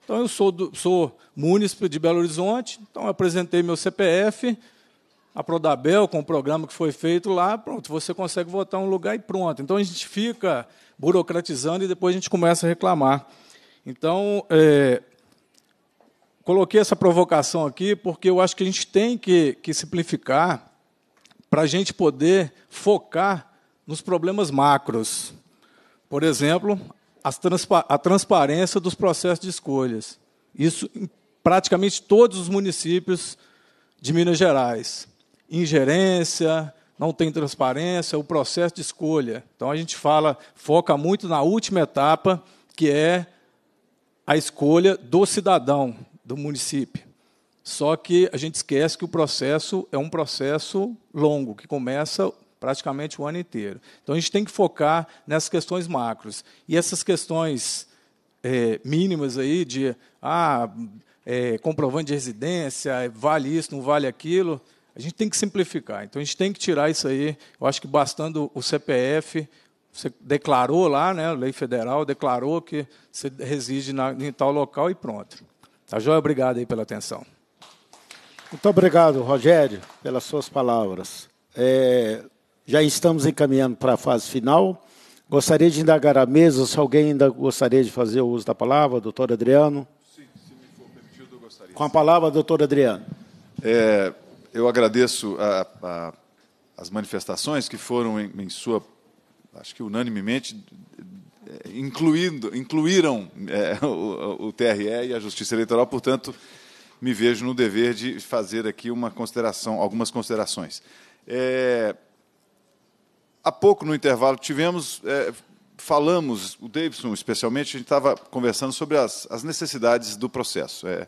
Então, eu sou, do, sou de Belo Horizonte, então apresentei meu CPF, a Prodabel, com o programa que foi feito lá, pronto, você consegue votar um lugar e pronto. Então, a gente fica burocratizando e depois a gente começa a reclamar. Então, é, coloquei essa provocação aqui porque eu acho que a gente tem que, que simplificar para a gente poder focar nos problemas macros. Por exemplo, transpa a transparência dos processos de escolhas. Isso em praticamente todos os municípios de Minas Gerais. Ingerência, não tem transparência, o processo de escolha. Então a gente fala, foca muito na última etapa, que é a escolha do cidadão do município. Só que a gente esquece que o processo é um processo longo, que começa praticamente o ano inteiro. Então a gente tem que focar nessas questões macros. E essas questões é, mínimas aí de ah, é, comprovante de residência, é, vale isso, não vale aquilo, a gente tem que simplificar. Então a gente tem que tirar isso aí. Eu acho que bastando o CPF, você declarou lá, né, a lei federal declarou que você reside na, em tal local e pronto. Tá joia? Obrigado aí pela atenção. Muito obrigado, Rogério, pelas suas palavras. É, já estamos encaminhando para a fase final. Gostaria de indagar à mesa se alguém ainda gostaria de fazer o uso da palavra, doutor Adriano. Sim, se me for permitido, eu gostaria. Com a palavra, doutor Adriano. É, eu agradeço a, a, as manifestações que foram, em, em sua, acho que unanimemente, é, incluindo, incluíram é, o, o TRE e a Justiça Eleitoral, portanto, me vejo no dever de fazer aqui uma consideração, algumas considerações. É, há pouco, no intervalo tivemos, é, falamos, o Davidson especialmente, a gente estava conversando sobre as, as, necessidades do processo. É,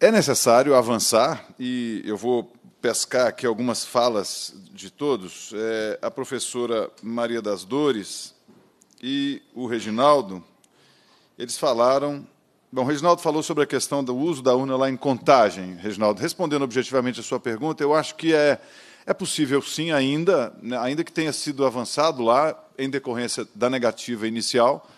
é necessário avançar, e eu vou pescar aqui algumas falas de todos. É, a professora Maria das Dores e o Reginaldo, eles falaram Bom, Reginaldo falou sobre a questão do uso da urna lá em contagem. Reginaldo, respondendo objetivamente a sua pergunta, eu acho que é, é possível sim ainda, né, ainda que tenha sido avançado lá em decorrência da negativa inicial,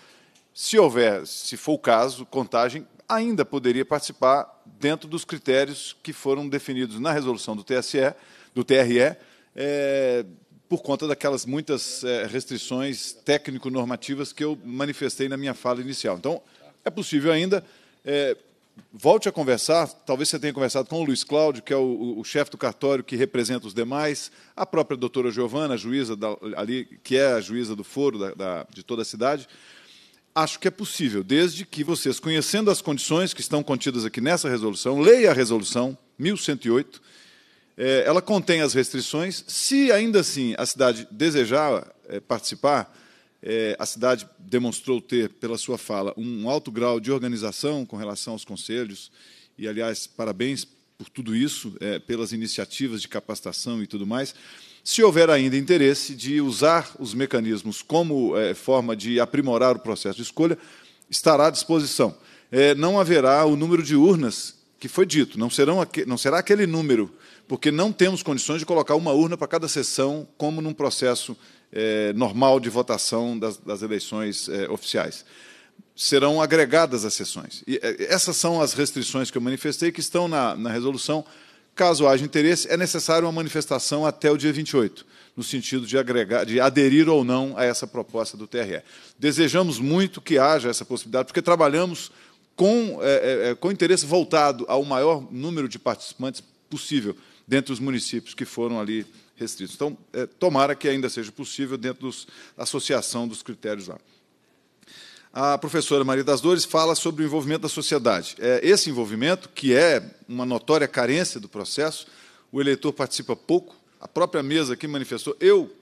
se houver, se for o caso, contagem, ainda poderia participar dentro dos critérios que foram definidos na resolução do TSE, do TRE, é, eh, por conta daquelas muitas é, restrições técnico-normativas que eu manifestei na minha fala inicial. Então, é possível ainda. É, volte a conversar, talvez você tenha conversado com o Luiz Cláudio, que é o, o chefe do cartório que representa os demais, a própria doutora Giovana, juíza da, ali, que é a juíza do foro da, da, de toda a cidade. Acho que é possível, desde que vocês, conhecendo as condições que estão contidas aqui nessa resolução, leia a resolução 1108, é, ela contém as restrições. Se ainda assim a cidade desejar é, participar, é, a cidade demonstrou ter, pela sua fala, um alto grau de organização com relação aos conselhos, e, aliás, parabéns por tudo isso, é, pelas iniciativas de capacitação e tudo mais. Se houver ainda interesse de usar os mecanismos como é, forma de aprimorar o processo de escolha, estará à disposição. É, não haverá o número de urnas que foi dito, não, serão, não será aquele número, porque não temos condições de colocar uma urna para cada sessão, como num processo é, normal de votação das, das eleições é, oficiais. Serão agregadas as sessões. E é, essas são as restrições que eu manifestei, que estão na, na resolução. Caso haja interesse, é necessário uma manifestação até o dia 28, no sentido de agregar, de aderir ou não a essa proposta do TRE. Desejamos muito que haja essa possibilidade, porque trabalhamos com, é, é, é com interesse voltado ao maior número de participantes possível dentro dos municípios que foram ali restritos. Então, é, tomara que ainda seja possível dentro dos, da associação dos critérios lá. A professora Maria das Dores fala sobre o envolvimento da sociedade. É, esse envolvimento, que é uma notória carência do processo, o eleitor participa pouco, a própria mesa aqui manifestou. Eu,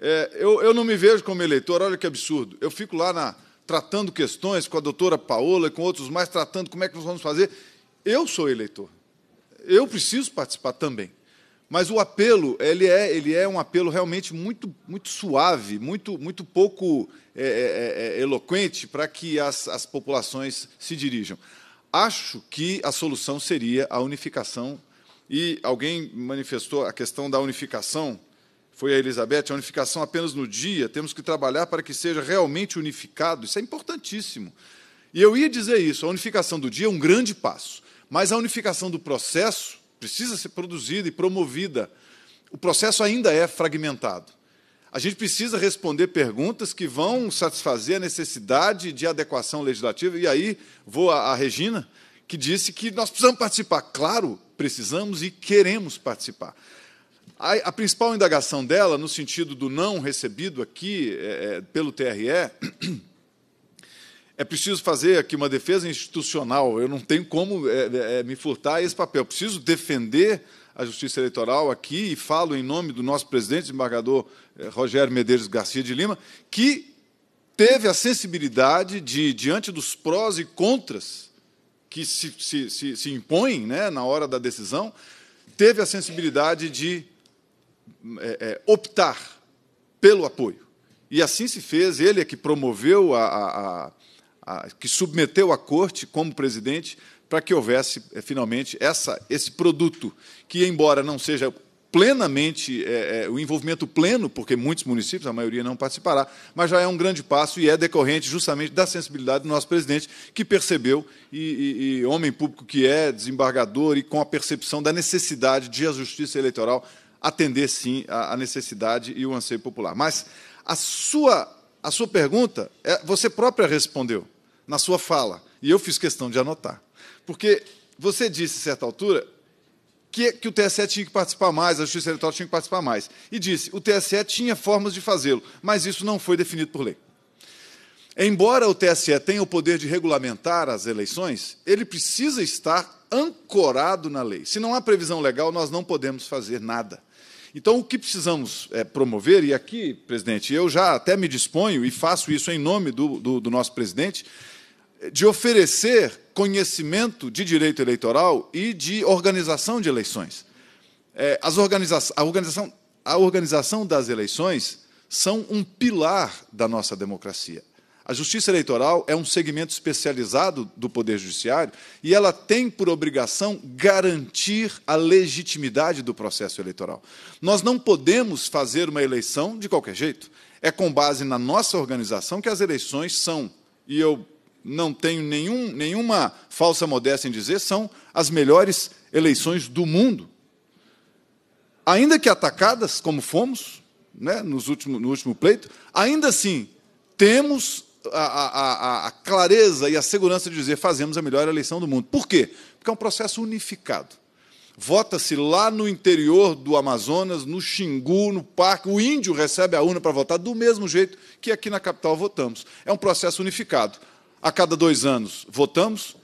é, eu, eu não me vejo como eleitor, olha que absurdo. Eu fico lá na, tratando questões com a doutora Paola e com outros mais, tratando como é que nós vamos fazer. Eu sou eleitor. Eu preciso participar também. Mas o apelo, ele é, ele é um apelo realmente muito, muito suave, muito, muito pouco é, é, é, é, eloquente para que as, as populações se dirijam. Acho que a solução seria a unificação. E alguém manifestou a questão da unificação, foi a Elizabeth, a unificação apenas no dia, temos que trabalhar para que seja realmente unificado, isso é importantíssimo. E eu ia dizer isso, a unificação do dia é um grande passo, mas a unificação do processo precisa ser produzida e promovida. O processo ainda é fragmentado. A gente precisa responder perguntas que vão satisfazer a necessidade de adequação legislativa. E aí vou à Regina, que disse que nós precisamos participar. Claro, precisamos e queremos participar. A, a principal indagação dela, no sentido do não recebido aqui é, é pelo TRE, é preciso fazer aqui uma defesa institucional. Eu não tenho como é, é, é, me furtar esse papel. Eu preciso defender a justiça eleitoral aqui e falo em nome do nosso presidente, desembargador é, Rogério Medeiros Garcia de Lima, que teve a sensibilidade de, diante dos prós e contras que se, se, se, se impõem né, na hora da decisão, teve a sensibilidade de é, é optar pelo apoio. E assim se fez, ele é que promoveu a, a, a, que submeteu à corte como presidente para que houvesse é, finalmente essa, esse produto que, embora não seja plenamente é, o envolvimento pleno, porque muitos municípios, a maioria não participará, mas já é um grande passo e é decorrente justamente da sensibilidade do nosso presidente, que percebeu, e, e, e homem público que é, desembargador, e com a percepção da necessidade de a justiça eleitoral atender sim à necessidade e o anseio popular. Mas a sua, a sua pergunta, é, você própria respondeu na sua fala, e eu fiz questão de anotar. Porque você disse, a certa altura, que, que o TSE tinha que participar mais, a Justiça Eleitoral tinha que participar mais. E disse, o TSE tinha formas de fazê-lo, mas isso não foi definido por lei. Embora o TSE tenha o poder de regulamentar as eleições, ele precisa estar ancorado na lei. Se não há previsão legal, nós não podemos fazer nada. Então, o que precisamos é, promover, e aqui, presidente, eu já até me disponho e faço isso em nome do, do, do nosso presidente, de oferecer conhecimento de direito eleitoral e de organização de eleições. É, as organiza a, organização, a organização das eleições são um pilar da nossa democracia. A justiça eleitoral é um segmento especializado do Poder Judiciário e ela tem por obrigação garantir a legitimidade do processo eleitoral. Nós não podemos fazer uma eleição de qualquer jeito. É com base na nossa organização que as eleições são, e eu não tenho nenhum, nenhuma falsa modéstia em dizer, são as melhores eleições do mundo. Ainda que atacadas, como fomos, né, nos último, no último pleito, ainda assim, temos a, a, a, clareza e a segurança de dizer fazemos a melhor eleição do mundo. Por quê? Porque é um processo unificado. Vota-se lá no interior do Amazonas, no Xingu, no parque. O índio recebe a urna para votar do mesmo jeito que aqui na capital votamos. É um processo unificado a cada dois anos votamos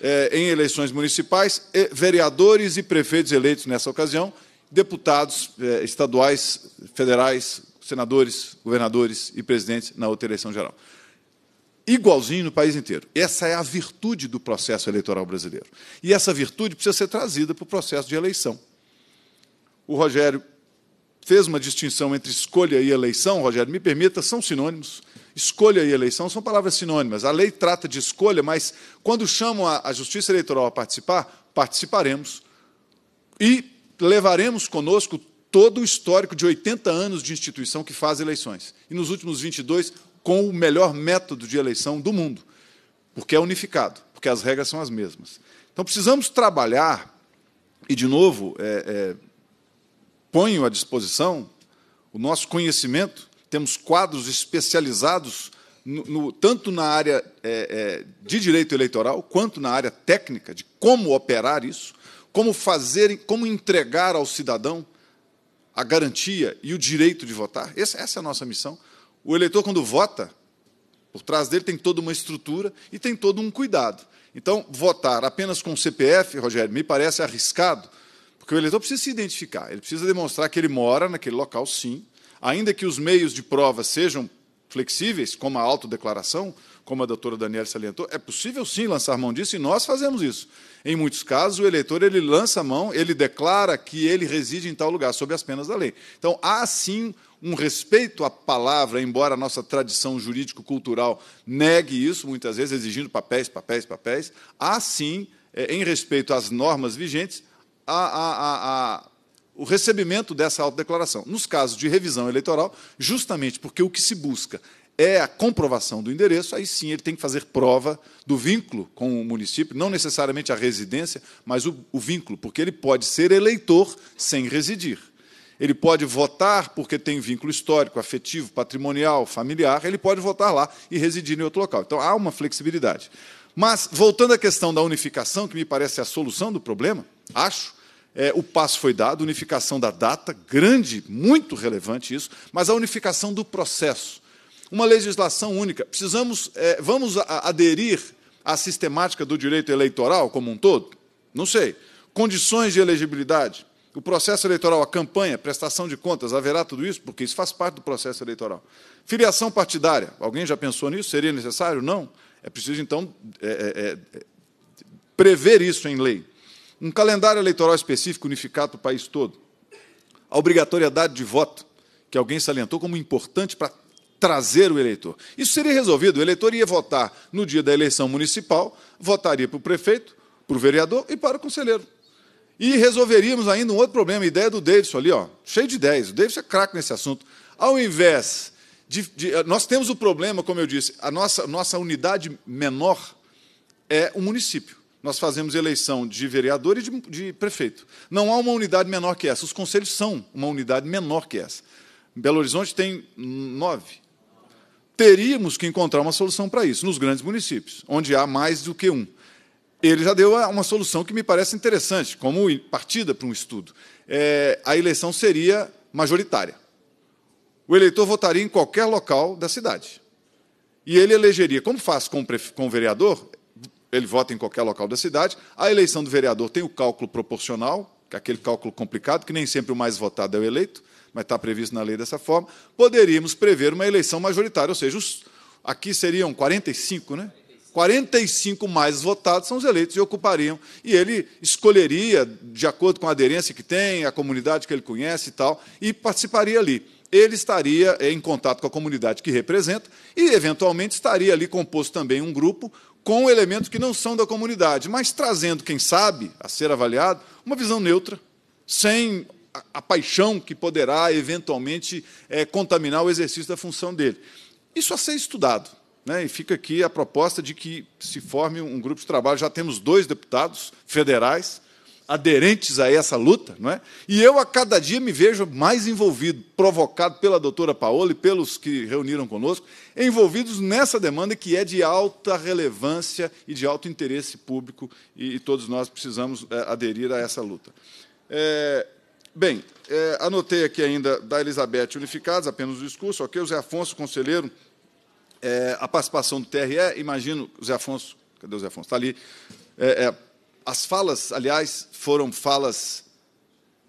é, em eleições municipais, vereadores e prefeitos eleitos nessa ocasião, deputados é, estaduais, federais, senadores, governadores e presidentes na outra eleição geral. Igualzinho no país inteiro. Essa é a virtude do processo eleitoral brasileiro. E essa virtude precisa ser trazida para o processo de eleição. O Rogério fez uma distinção entre escolha e eleição, Rogério, me permita, são sinônimos. Escolha e eleição são palavras sinônimas. A lei trata de escolha, mas quando chamam a, a Justiça Eleitoral a participar, participaremos e levaremos conosco todo o histórico de 80 anos de instituição que faz eleições. E nos últimos 22, com o melhor método de eleição do mundo, porque é unificado, porque as regras são as mesmas. Então precisamos trabalhar, e de novo, é, é, ponho à disposição o nosso conhecimento temos quadros especializados no, no, tanto na área é, é, de direito eleitoral quanto na área técnica de como operar isso, como fazer, como entregar ao cidadão a garantia e o direito de votar. Essa, essa é a nossa missão. O eleitor, quando vota, por trás dele tem toda uma estrutura e tem todo um cuidado. Então, votar apenas com o CPF, Rogério, me parece arriscado, porque o eleitor precisa se identificar, ele precisa demonstrar que ele mora naquele local, sim, ainda que os meios de prova sejam flexíveis, como a autodeclaração, como a doutora Daniela salientou, é possível sim lançar mão disso e nós fazemos isso. Em muitos casos, o eleitor ele lança a mão, ele declara que ele reside em tal lugar, sob as penas da lei. Então, há sim um respeito à palavra, embora a nossa tradição jurídico-cultural negue isso, muitas vezes exigindo papéis, papéis, papéis, há sim, eh, em respeito às normas vigentes, a, a, a, a o recebimento dessa autodeclaração. Nos casos de revisão eleitoral, justamente porque o que se busca é a comprovação do endereço, aí sim ele tem que fazer prova do vínculo com o município, não necessariamente a residência, mas o, o vínculo, porque ele pode ser eleitor sem residir. Ele pode votar porque tem vínculo histórico, afetivo, patrimonial, familiar, ele pode votar lá e residir em outro local. Então há uma flexibilidade. Mas, voltando à questão da unificação, que me parece a solução do problema, acho, é, o passo foi dado, unificação da data, grande, muito relevante isso, mas a unificação do processo. Uma legislação única. Precisamos, é, vamos aderir à sistemática do direito eleitoral como um todo? Não sei. Condições de elegibilidade, o processo eleitoral, a campanha, prestação de contas, haverá tudo isso? Porque isso faz parte do processo eleitoral. Filiação partidária, alguém já pensou nisso? Seria necessário? Não. É preciso, então, é, é, é prever isso em lei um calendário eleitoral específico unificado para o país todo, a obrigatoriedade de voto, que alguém salientou como importante para trazer o eleitor. Isso seria resolvido. O eleitor ia votar no dia da eleição municipal, votaria para o prefeito, para o vereador e para o conselheiro. E resolveríamos ainda um outro problema, a ideia do Davidson ali, ó, cheio de ideias. O Davidson é craque nesse assunto. Ao invés de, de, eh, Nós temos o problema, como eu disse, a nossa, nossa unidade menor é o município nós fazemos eleição de vereador e de, de, prefeito. Não há uma unidade menor que essa. Os conselhos são uma unidade menor que essa. Belo Horizonte tem nove. Teríamos que encontrar uma solução para isso, nos grandes municípios, onde há mais do que um. Ele já deu uma solução que me parece interessante, como partida para um estudo. É, a eleição seria majoritária. O eleitor votaria em qualquer local da cidade. E ele elegeria, como faz com o vereador, ele vota em qualquer local da cidade. A eleição do vereador tem o cálculo proporcional, que é aquele cálculo complicado, que nem sempre o mais votado é o eleito, mas está previsto na lei dessa forma. Poderíamos prever uma eleição majoritária, ou seja, os, aqui seriam 45, né? 45 mais votados são os eleitos e ocupariam. E ele escolheria, de acordo com a aderência que tem, a comunidade que ele conhece e tal, e participaria ali. Ele estaria em contato com a comunidade que representa e, eventualmente, estaria ali composto também um grupo com elementos que não são da comunidade, mas trazendo, quem sabe, a ser avaliado, uma visão neutra, sem a paixão que poderá eventualmente é, contaminar o exercício da função dele. Isso a ser estudado. Né? E fica aqui a proposta de que se forme um grupo de trabalho. Já temos dois deputados federais aderentes a essa luta, não é? E eu a cada dia me vejo mais envolvido, provocado pela doutora Paola e pelos que reuniram conosco, envolvidos nessa demanda que é de alta relevância e de alto interesse público e, todos nós precisamos é, aderir a essa luta. É, bem, é, anotei aqui ainda da Elizabeth Unificados, apenas o discurso, ok? O Zé Afonso, conselheiro, a participação do TRE, imagino, Zé Afonso, cadê o Zé Afonso? Está ali. É, é, as falas, aliás, foram falas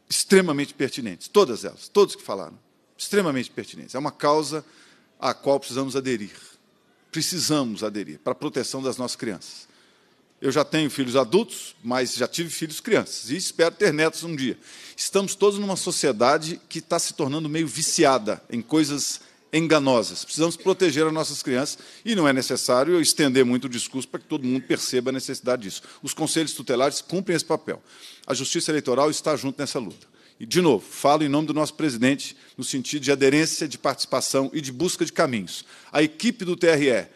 extremamente pertinentes, todas elas, todos que falaram, extremamente pertinentes. É uma causa à qual precisamos aderir. Precisamos aderir para a proteção das nossas crianças. Eu já tenho filhos adultos, mas já tive filhos crianças e espero ter netos um dia. Estamos todos numa sociedade que está se tornando meio viciada em coisas enganosas. Precisamos proteger as nossas crianças e não é necessário estender muito o discurso para que todo mundo perceba a necessidade disso. Os conselhos tutelares cumprem esse papel. A Justiça Eleitoral está junto nessa luta. E, de novo, falo em nome do nosso presidente, no sentido de aderência, de participação e de busca de caminhos. A equipe do TRE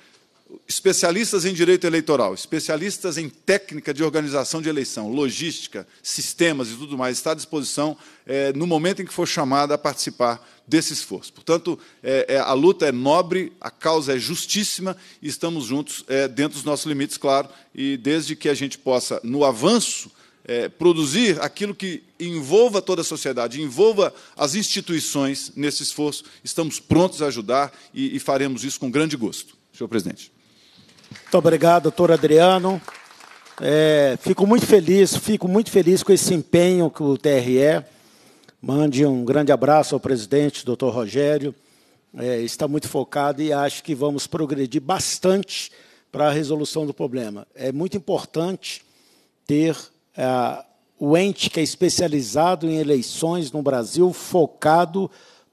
especialistas em direito eleitoral, especialistas em técnica de organização de eleição, logística, sistemas e tudo mais, está à disposição é, no momento em que for chamada a participar desse esforço. Portanto, é, é, a luta é nobre, a causa é justíssima e estamos juntos é, dentro dos nossos limites, claro, e desde que a gente possa, no avanço, é, produzir aquilo que envolva toda a sociedade, envolva as instituições nesse esforço, estamos prontos a ajudar e, e faremos isso com grande gosto. Senhor presidente. Muito obrigado, doutor Adriano. É, fico muito feliz, fico muito feliz com esse empenho que o TRE. Mande um grande abraço ao presidente, doutor Rogério. É, está muito focado e acho que vamos progredir bastante para a resolução do problema. É muito importante ter é, o ente que é especializado em eleições no Brasil focado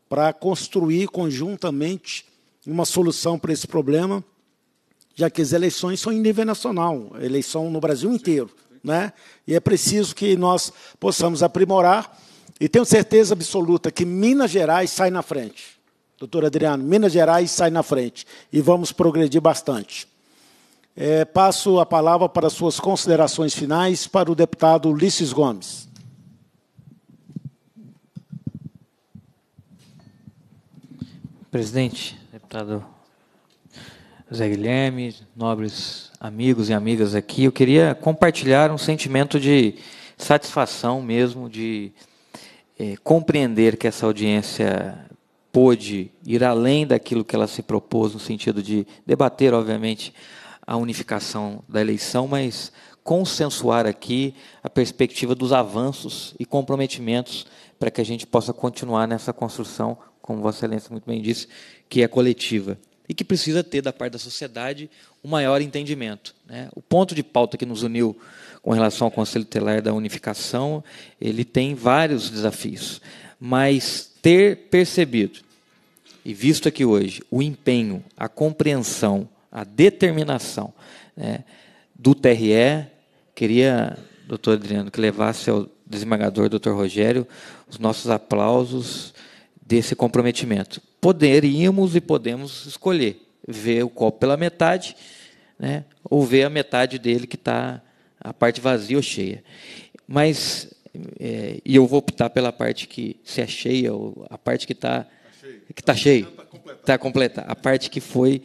para construir conjuntamente uma solução para esse problema já que as eleições são em nível nacional, eleição no Brasil inteiro. Né? E é preciso que nós possamos aprimorar, e tenho certeza absoluta que Minas Gerais sai na frente. Doutor Adriano, Minas Gerais sai na frente, e vamos progredir bastante. É, passo a palavra para suas considerações finais para o deputado Ulisses Gomes. Presidente, deputado Zé Guilherme, nobres amigos e amigas aqui. Eu queria compartilhar um sentimento de satisfação mesmo, de é, compreender que essa audiência pôde ir além daquilo que ela se propôs, no sentido de debater, obviamente, a unificação da eleição, mas consensuar aqui a perspectiva dos avanços e comprometimentos para que a gente possa continuar nessa construção, como Vossa Excelência muito bem disse, que é coletiva e que precisa ter, da parte da sociedade, um maior entendimento. Né? O ponto de pauta que nos uniu com relação ao Conselho Telar da Unificação, ele tem vários desafios, mas ter percebido e visto aqui hoje o empenho, a compreensão, a determinação né, do TRE, queria, doutor Adriano, que levasse ao desembargador, doutor Rogério, os nossos aplausos desse comprometimento. Poderíamos e podemos escolher ver o copo pela metade, né, ou ver a metade dele que está a parte vazia ou cheia. Mas é, e eu vou optar pela parte que se é cheia ou a parte que está que está cheia, está tá completa, a parte que foi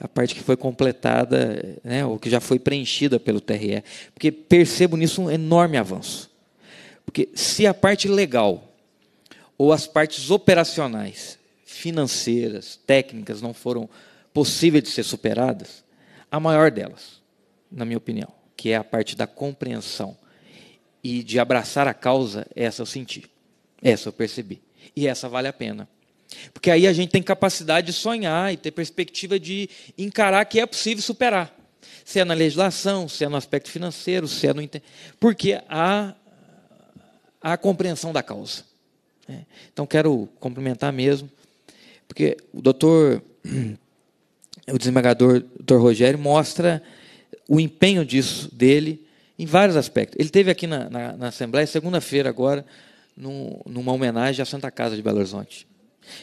a parte que foi completada, né, ou que já foi preenchida pelo TRE, porque percebo nisso um enorme avanço, porque se a parte legal ou as partes operacionais, financeiras, técnicas não foram possíveis de ser superadas, a maior delas, na minha opinião, que é a parte da compreensão e de abraçar a causa, essa eu senti, essa eu percebi. E essa vale a pena. Porque aí a gente tem capacidade de sonhar e ter perspectiva de encarar que é possível superar. Se é na legislação, se é no aspecto financeiro, se é no. Porque há a compreensão da causa. É. Então, quero cumprimentar mesmo, porque o doutor, o desembargador doutor Rogério, mostra o empenho disso dele em vários aspectos. Ele teve aqui na, na, na Assembleia, segunda-feira agora, num, numa homenagem à Santa Casa de Belo Horizonte.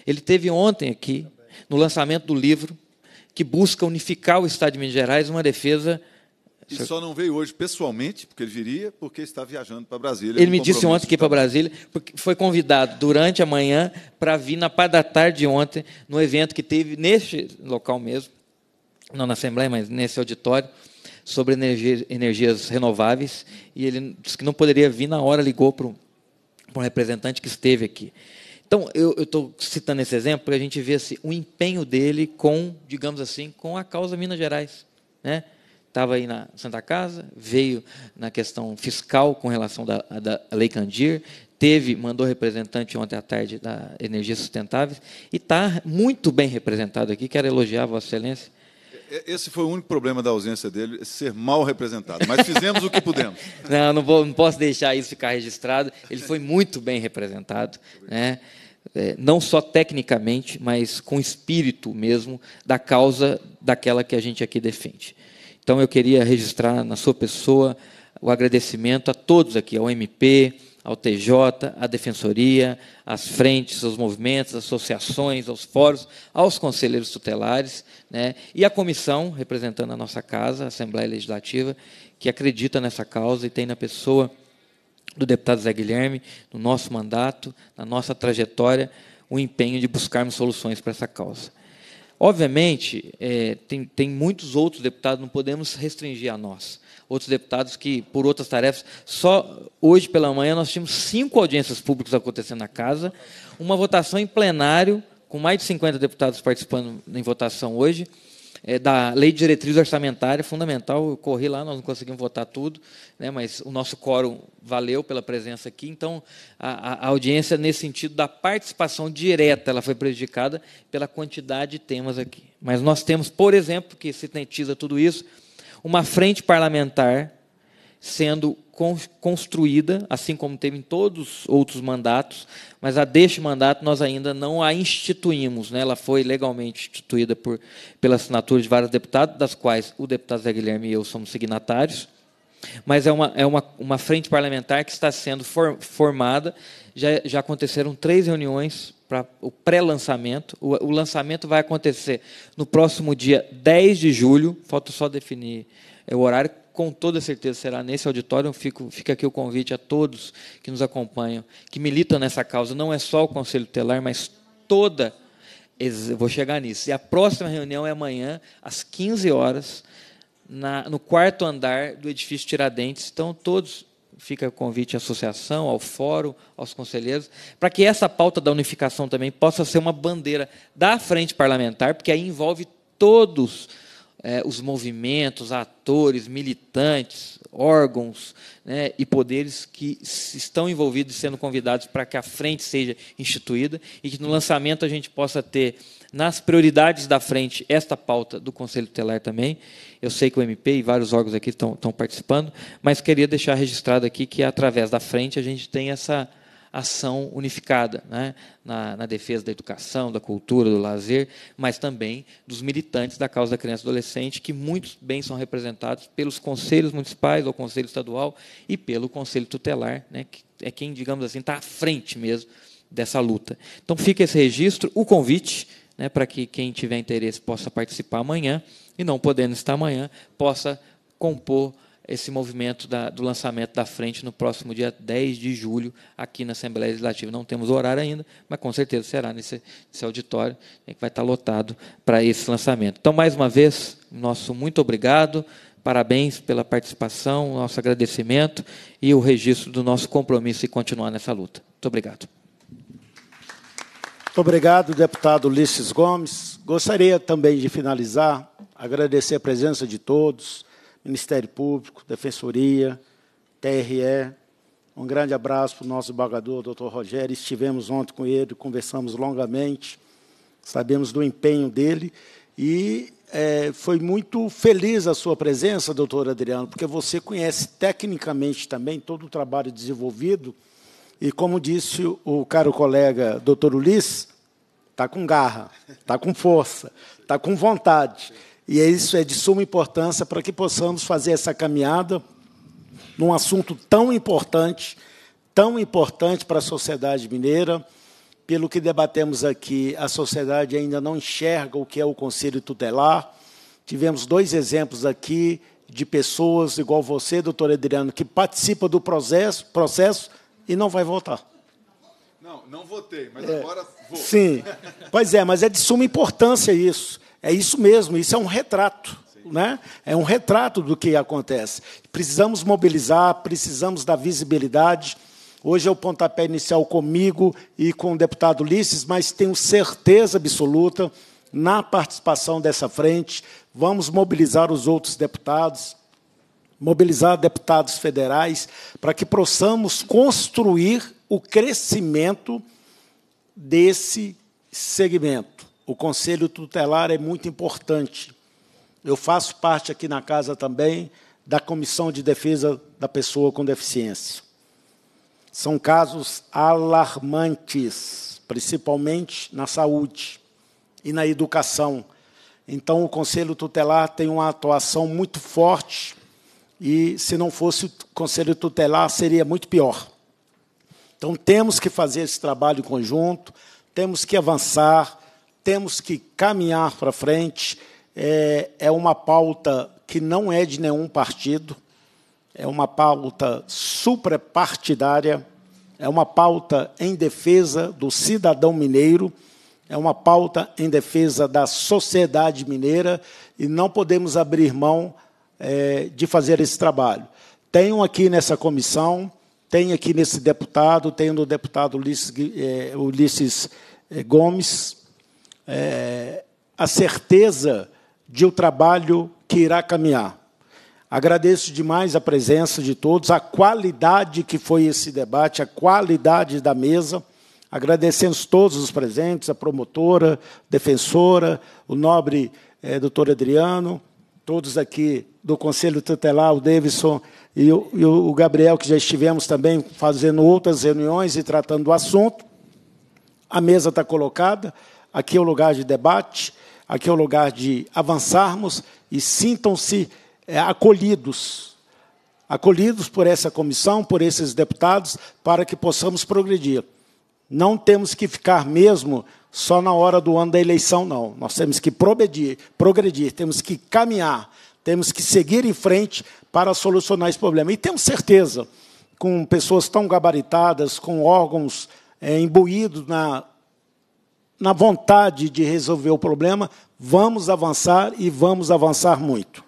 Ele teve ontem aqui, no lançamento do livro, que busca unificar o Estado de Minas Gerais, uma defesa e só não veio hoje pessoalmente, porque ele viria, porque está viajando para Brasília. Ele me disse ontem que ia para Brasília, porque foi convidado durante a manhã para vir na pá da tarde ontem, no evento que teve neste local mesmo, não na Assembleia, mas nesse auditório, sobre energia, energias renováveis. E ele disse que não poderia vir na hora, ligou para um, para um representante que esteve aqui. Então, eu estou citando esse exemplo para a gente ver assim, o empenho dele com, digamos assim, com a causa Minas Gerais. Né? estava aí na Santa Casa, veio na questão fiscal com relação da, da Lei Candir, teve, mandou representante ontem à tarde da Energia Sustentável, e está muito bem representado aqui, quero elogiar Vossa Excelência. Esse foi o único problema da ausência dele, ser mal representado. Mas fizemos o que pudemos. Não, não, vou, não, posso deixar isso ficar registrado. Ele foi muito bem representado, né? É, não só tecnicamente, mas com espírito mesmo da causa daquela que a gente aqui defende. Então eu queria registrar na sua pessoa o agradecimento a todos aqui, ao MP, ao TJ, à Defensoria, às frentes, aos movimentos, às associações, aos fóruns, aos conselheiros tutelares, né, e à comissão, representando a nossa casa, a Assembleia Legislativa, que acredita nessa causa e tem na pessoa do deputado Zé Guilherme, no nosso mandato, na nossa trajetória, o empenho de buscarmos soluções para essa causa. Obviamente, é, tem, tem muitos outros deputados, não podemos restringir a nós. Outros deputados que, por outras tarefas, só hoje pela manhã nós tínhamos cinco audiências públicas acontecendo na casa, uma votação em plenário, com mais de 50 deputados participando em votação hoje, é, da Lei de Diretriz Orçamentária, fundamental. Eu corri lá, nós não conseguimos votar tudo, né, mas o nosso quórum valeu pela presença aqui. Então, a, a audiência, nesse sentido da participação direta, ela foi prejudicada pela quantidade de temas aqui. Mas nós temos, por exemplo, que sintetiza tudo isso, uma frente parlamentar sendo construída, assim como teve em todos os outros mandatos, mas a deste mandato nós ainda não a instituímos. Né? Ela foi legalmente instituída por, pela assinatura de vários deputados, das quais o deputado Zé Guilherme e eu somos signatários. Mas é uma, é uma, uma frente parlamentar que está sendo for, formada. Já, já aconteceram três reuniões para o pré-lançamento. O, o lançamento vai acontecer no próximo dia 10 de julho. Falta só definir é o horário, com toda certeza será nesse auditório. Fico, fica aqui o convite a todos que nos acompanham, que militam nessa causa. Não é só o Conselho Telar, mas toda. vou chegar nisso. E a próxima reunião é amanhã, às 15 horas, na, no quarto andar do edifício Tiradentes. Então, todos fica o convite à associação, ao fórum, aos conselheiros, para que essa pauta da unificação também possa ser uma bandeira da frente parlamentar, porque aí envolve todos é, os movimentos, atores, militantes, órgãos né, e poderes que estão envolvidos sendo convidados para que a frente seja instituída e que no lançamento a gente possa ter nas prioridades da frente esta pauta do Conselho Tutelar também. Eu sei que o MP e vários órgãos aqui estão, estão participando, mas queria deixar registrado aqui que através da frente a gente tem essa ação unificada né, na, na, defesa da educação, da cultura, do lazer, mas também dos militantes da causa da criança e adolescente, que muito bem são representados pelos conselhos municipais, ou conselho estadual e pelo conselho tutelar, né, que é quem, digamos assim, está à frente mesmo dessa luta. Então fica esse registro, o convite né, para que quem tiver interesse possa participar amanhã e não podendo estar amanhã possa compor esse movimento da, do lançamento da frente no próximo dia 10 de julho, aqui na Assembleia Legislativa. Não temos horário ainda, mas com certeza será nesse, nesse auditório né, que vai estar lotado para esse lançamento. Então, mais uma vez, nosso muito obrigado, parabéns pela participação, nosso agradecimento e o registro do nosso compromisso em continuar nessa luta. Muito obrigado. Muito obrigado, deputado Ulisses Gomes. Gostaria também de finalizar, agradecer a presença de todos Ministério Público, Defensoria, TRE. Um grande abraço para o nosso embargador, doutor Rogério. Estivemos ontem com ele, conversamos longamente, sabemos do empenho dele e é, foi muito feliz a sua presença, doutor Adriano, porque você conhece tecnicamente também todo o trabalho desenvolvido e, como disse o caro colega doutor Ulisses, está com garra, está com força, está com vontade. E é isso é de suma importância para que possamos fazer essa caminhada num assunto tão importante, tão importante para a sociedade mineira. Pelo que debatemos aqui, a sociedade ainda não enxerga o que é o conselho tutelar. Tivemos dois exemplos aqui de pessoas igual você, doutor Adriano, que participa do processo, processo e não vai votar. Não, não votei, mas é, agora vou. Sim. Pois é, mas é de suma importância isso. É isso mesmo, isso é um retrato. Né? É um retrato do que acontece. Precisamos mobilizar, precisamos da visibilidade. Hoje é o pontapé inicial comigo e com o deputado Ulisses, mas tenho certeza absoluta na participação dessa frente. Vamos mobilizar os outros deputados, mobilizar deputados federais, para que possamos construir o crescimento desse segmento. O conselho tutelar é muito importante. Eu faço parte aqui na casa também da Comissão de Defesa da Pessoa com Deficiência. São casos alarmantes, principalmente na saúde e na educação. Então, o Conselho Tutelar tem uma atuação muito forte e, se não fosse o Conselho Tutelar, seria muito pior. Então, temos que fazer esse trabalho em conjunto, temos que avançar, temos que caminhar para frente. É, é uma pauta que não é de nenhum partido, é uma pauta suprapartidária, é uma pauta em defesa do cidadão mineiro, é uma pauta em defesa da sociedade mineira e não podemos abrir mão é, de fazer esse trabalho. Tenho aqui nessa comissão, tenho aqui nesse deputado, tenho no deputado Ulisses, é, Ulisses é, Gomes, é, a certeza de o um trabalho que irá caminhar. Agradeço demais a presença de todos, a qualidade que foi esse debate, a qualidade da mesa. Agradecemos todos os presentes, a promotora, defensora, o nobre é, doutor Adriano, todos aqui do Conselho Tutelar, o Davidson e o, e o Gabriel, que já estivemos também fazendo outras reuniões e tratando do assunto. A mesa está colocada aqui é o lugar de debate, aqui é o lugar de avançarmos e sintam-se é, acolhidos acolhidos por essa comissão, por esses deputados, para que possamos progredir. Não temos que ficar mesmo só na hora do ano da eleição, não. Nós temos que progredir, progredir temos que caminhar, temos que seguir em frente para solucionar esse problema. E temos certeza, com pessoas tão gabaritadas, com órgãos é, imbuídos na na vontade de resolver o problema, vamos avançar e vamos avançar muito.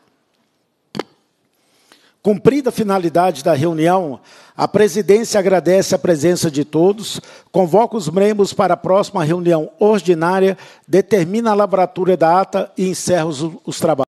Cumprida a finalidade da reunião, a presidência agradece a presença de todos, convoca os membros para a próxima reunião ordinária, determina a lavratura da ata e encerra os, os trabalhos.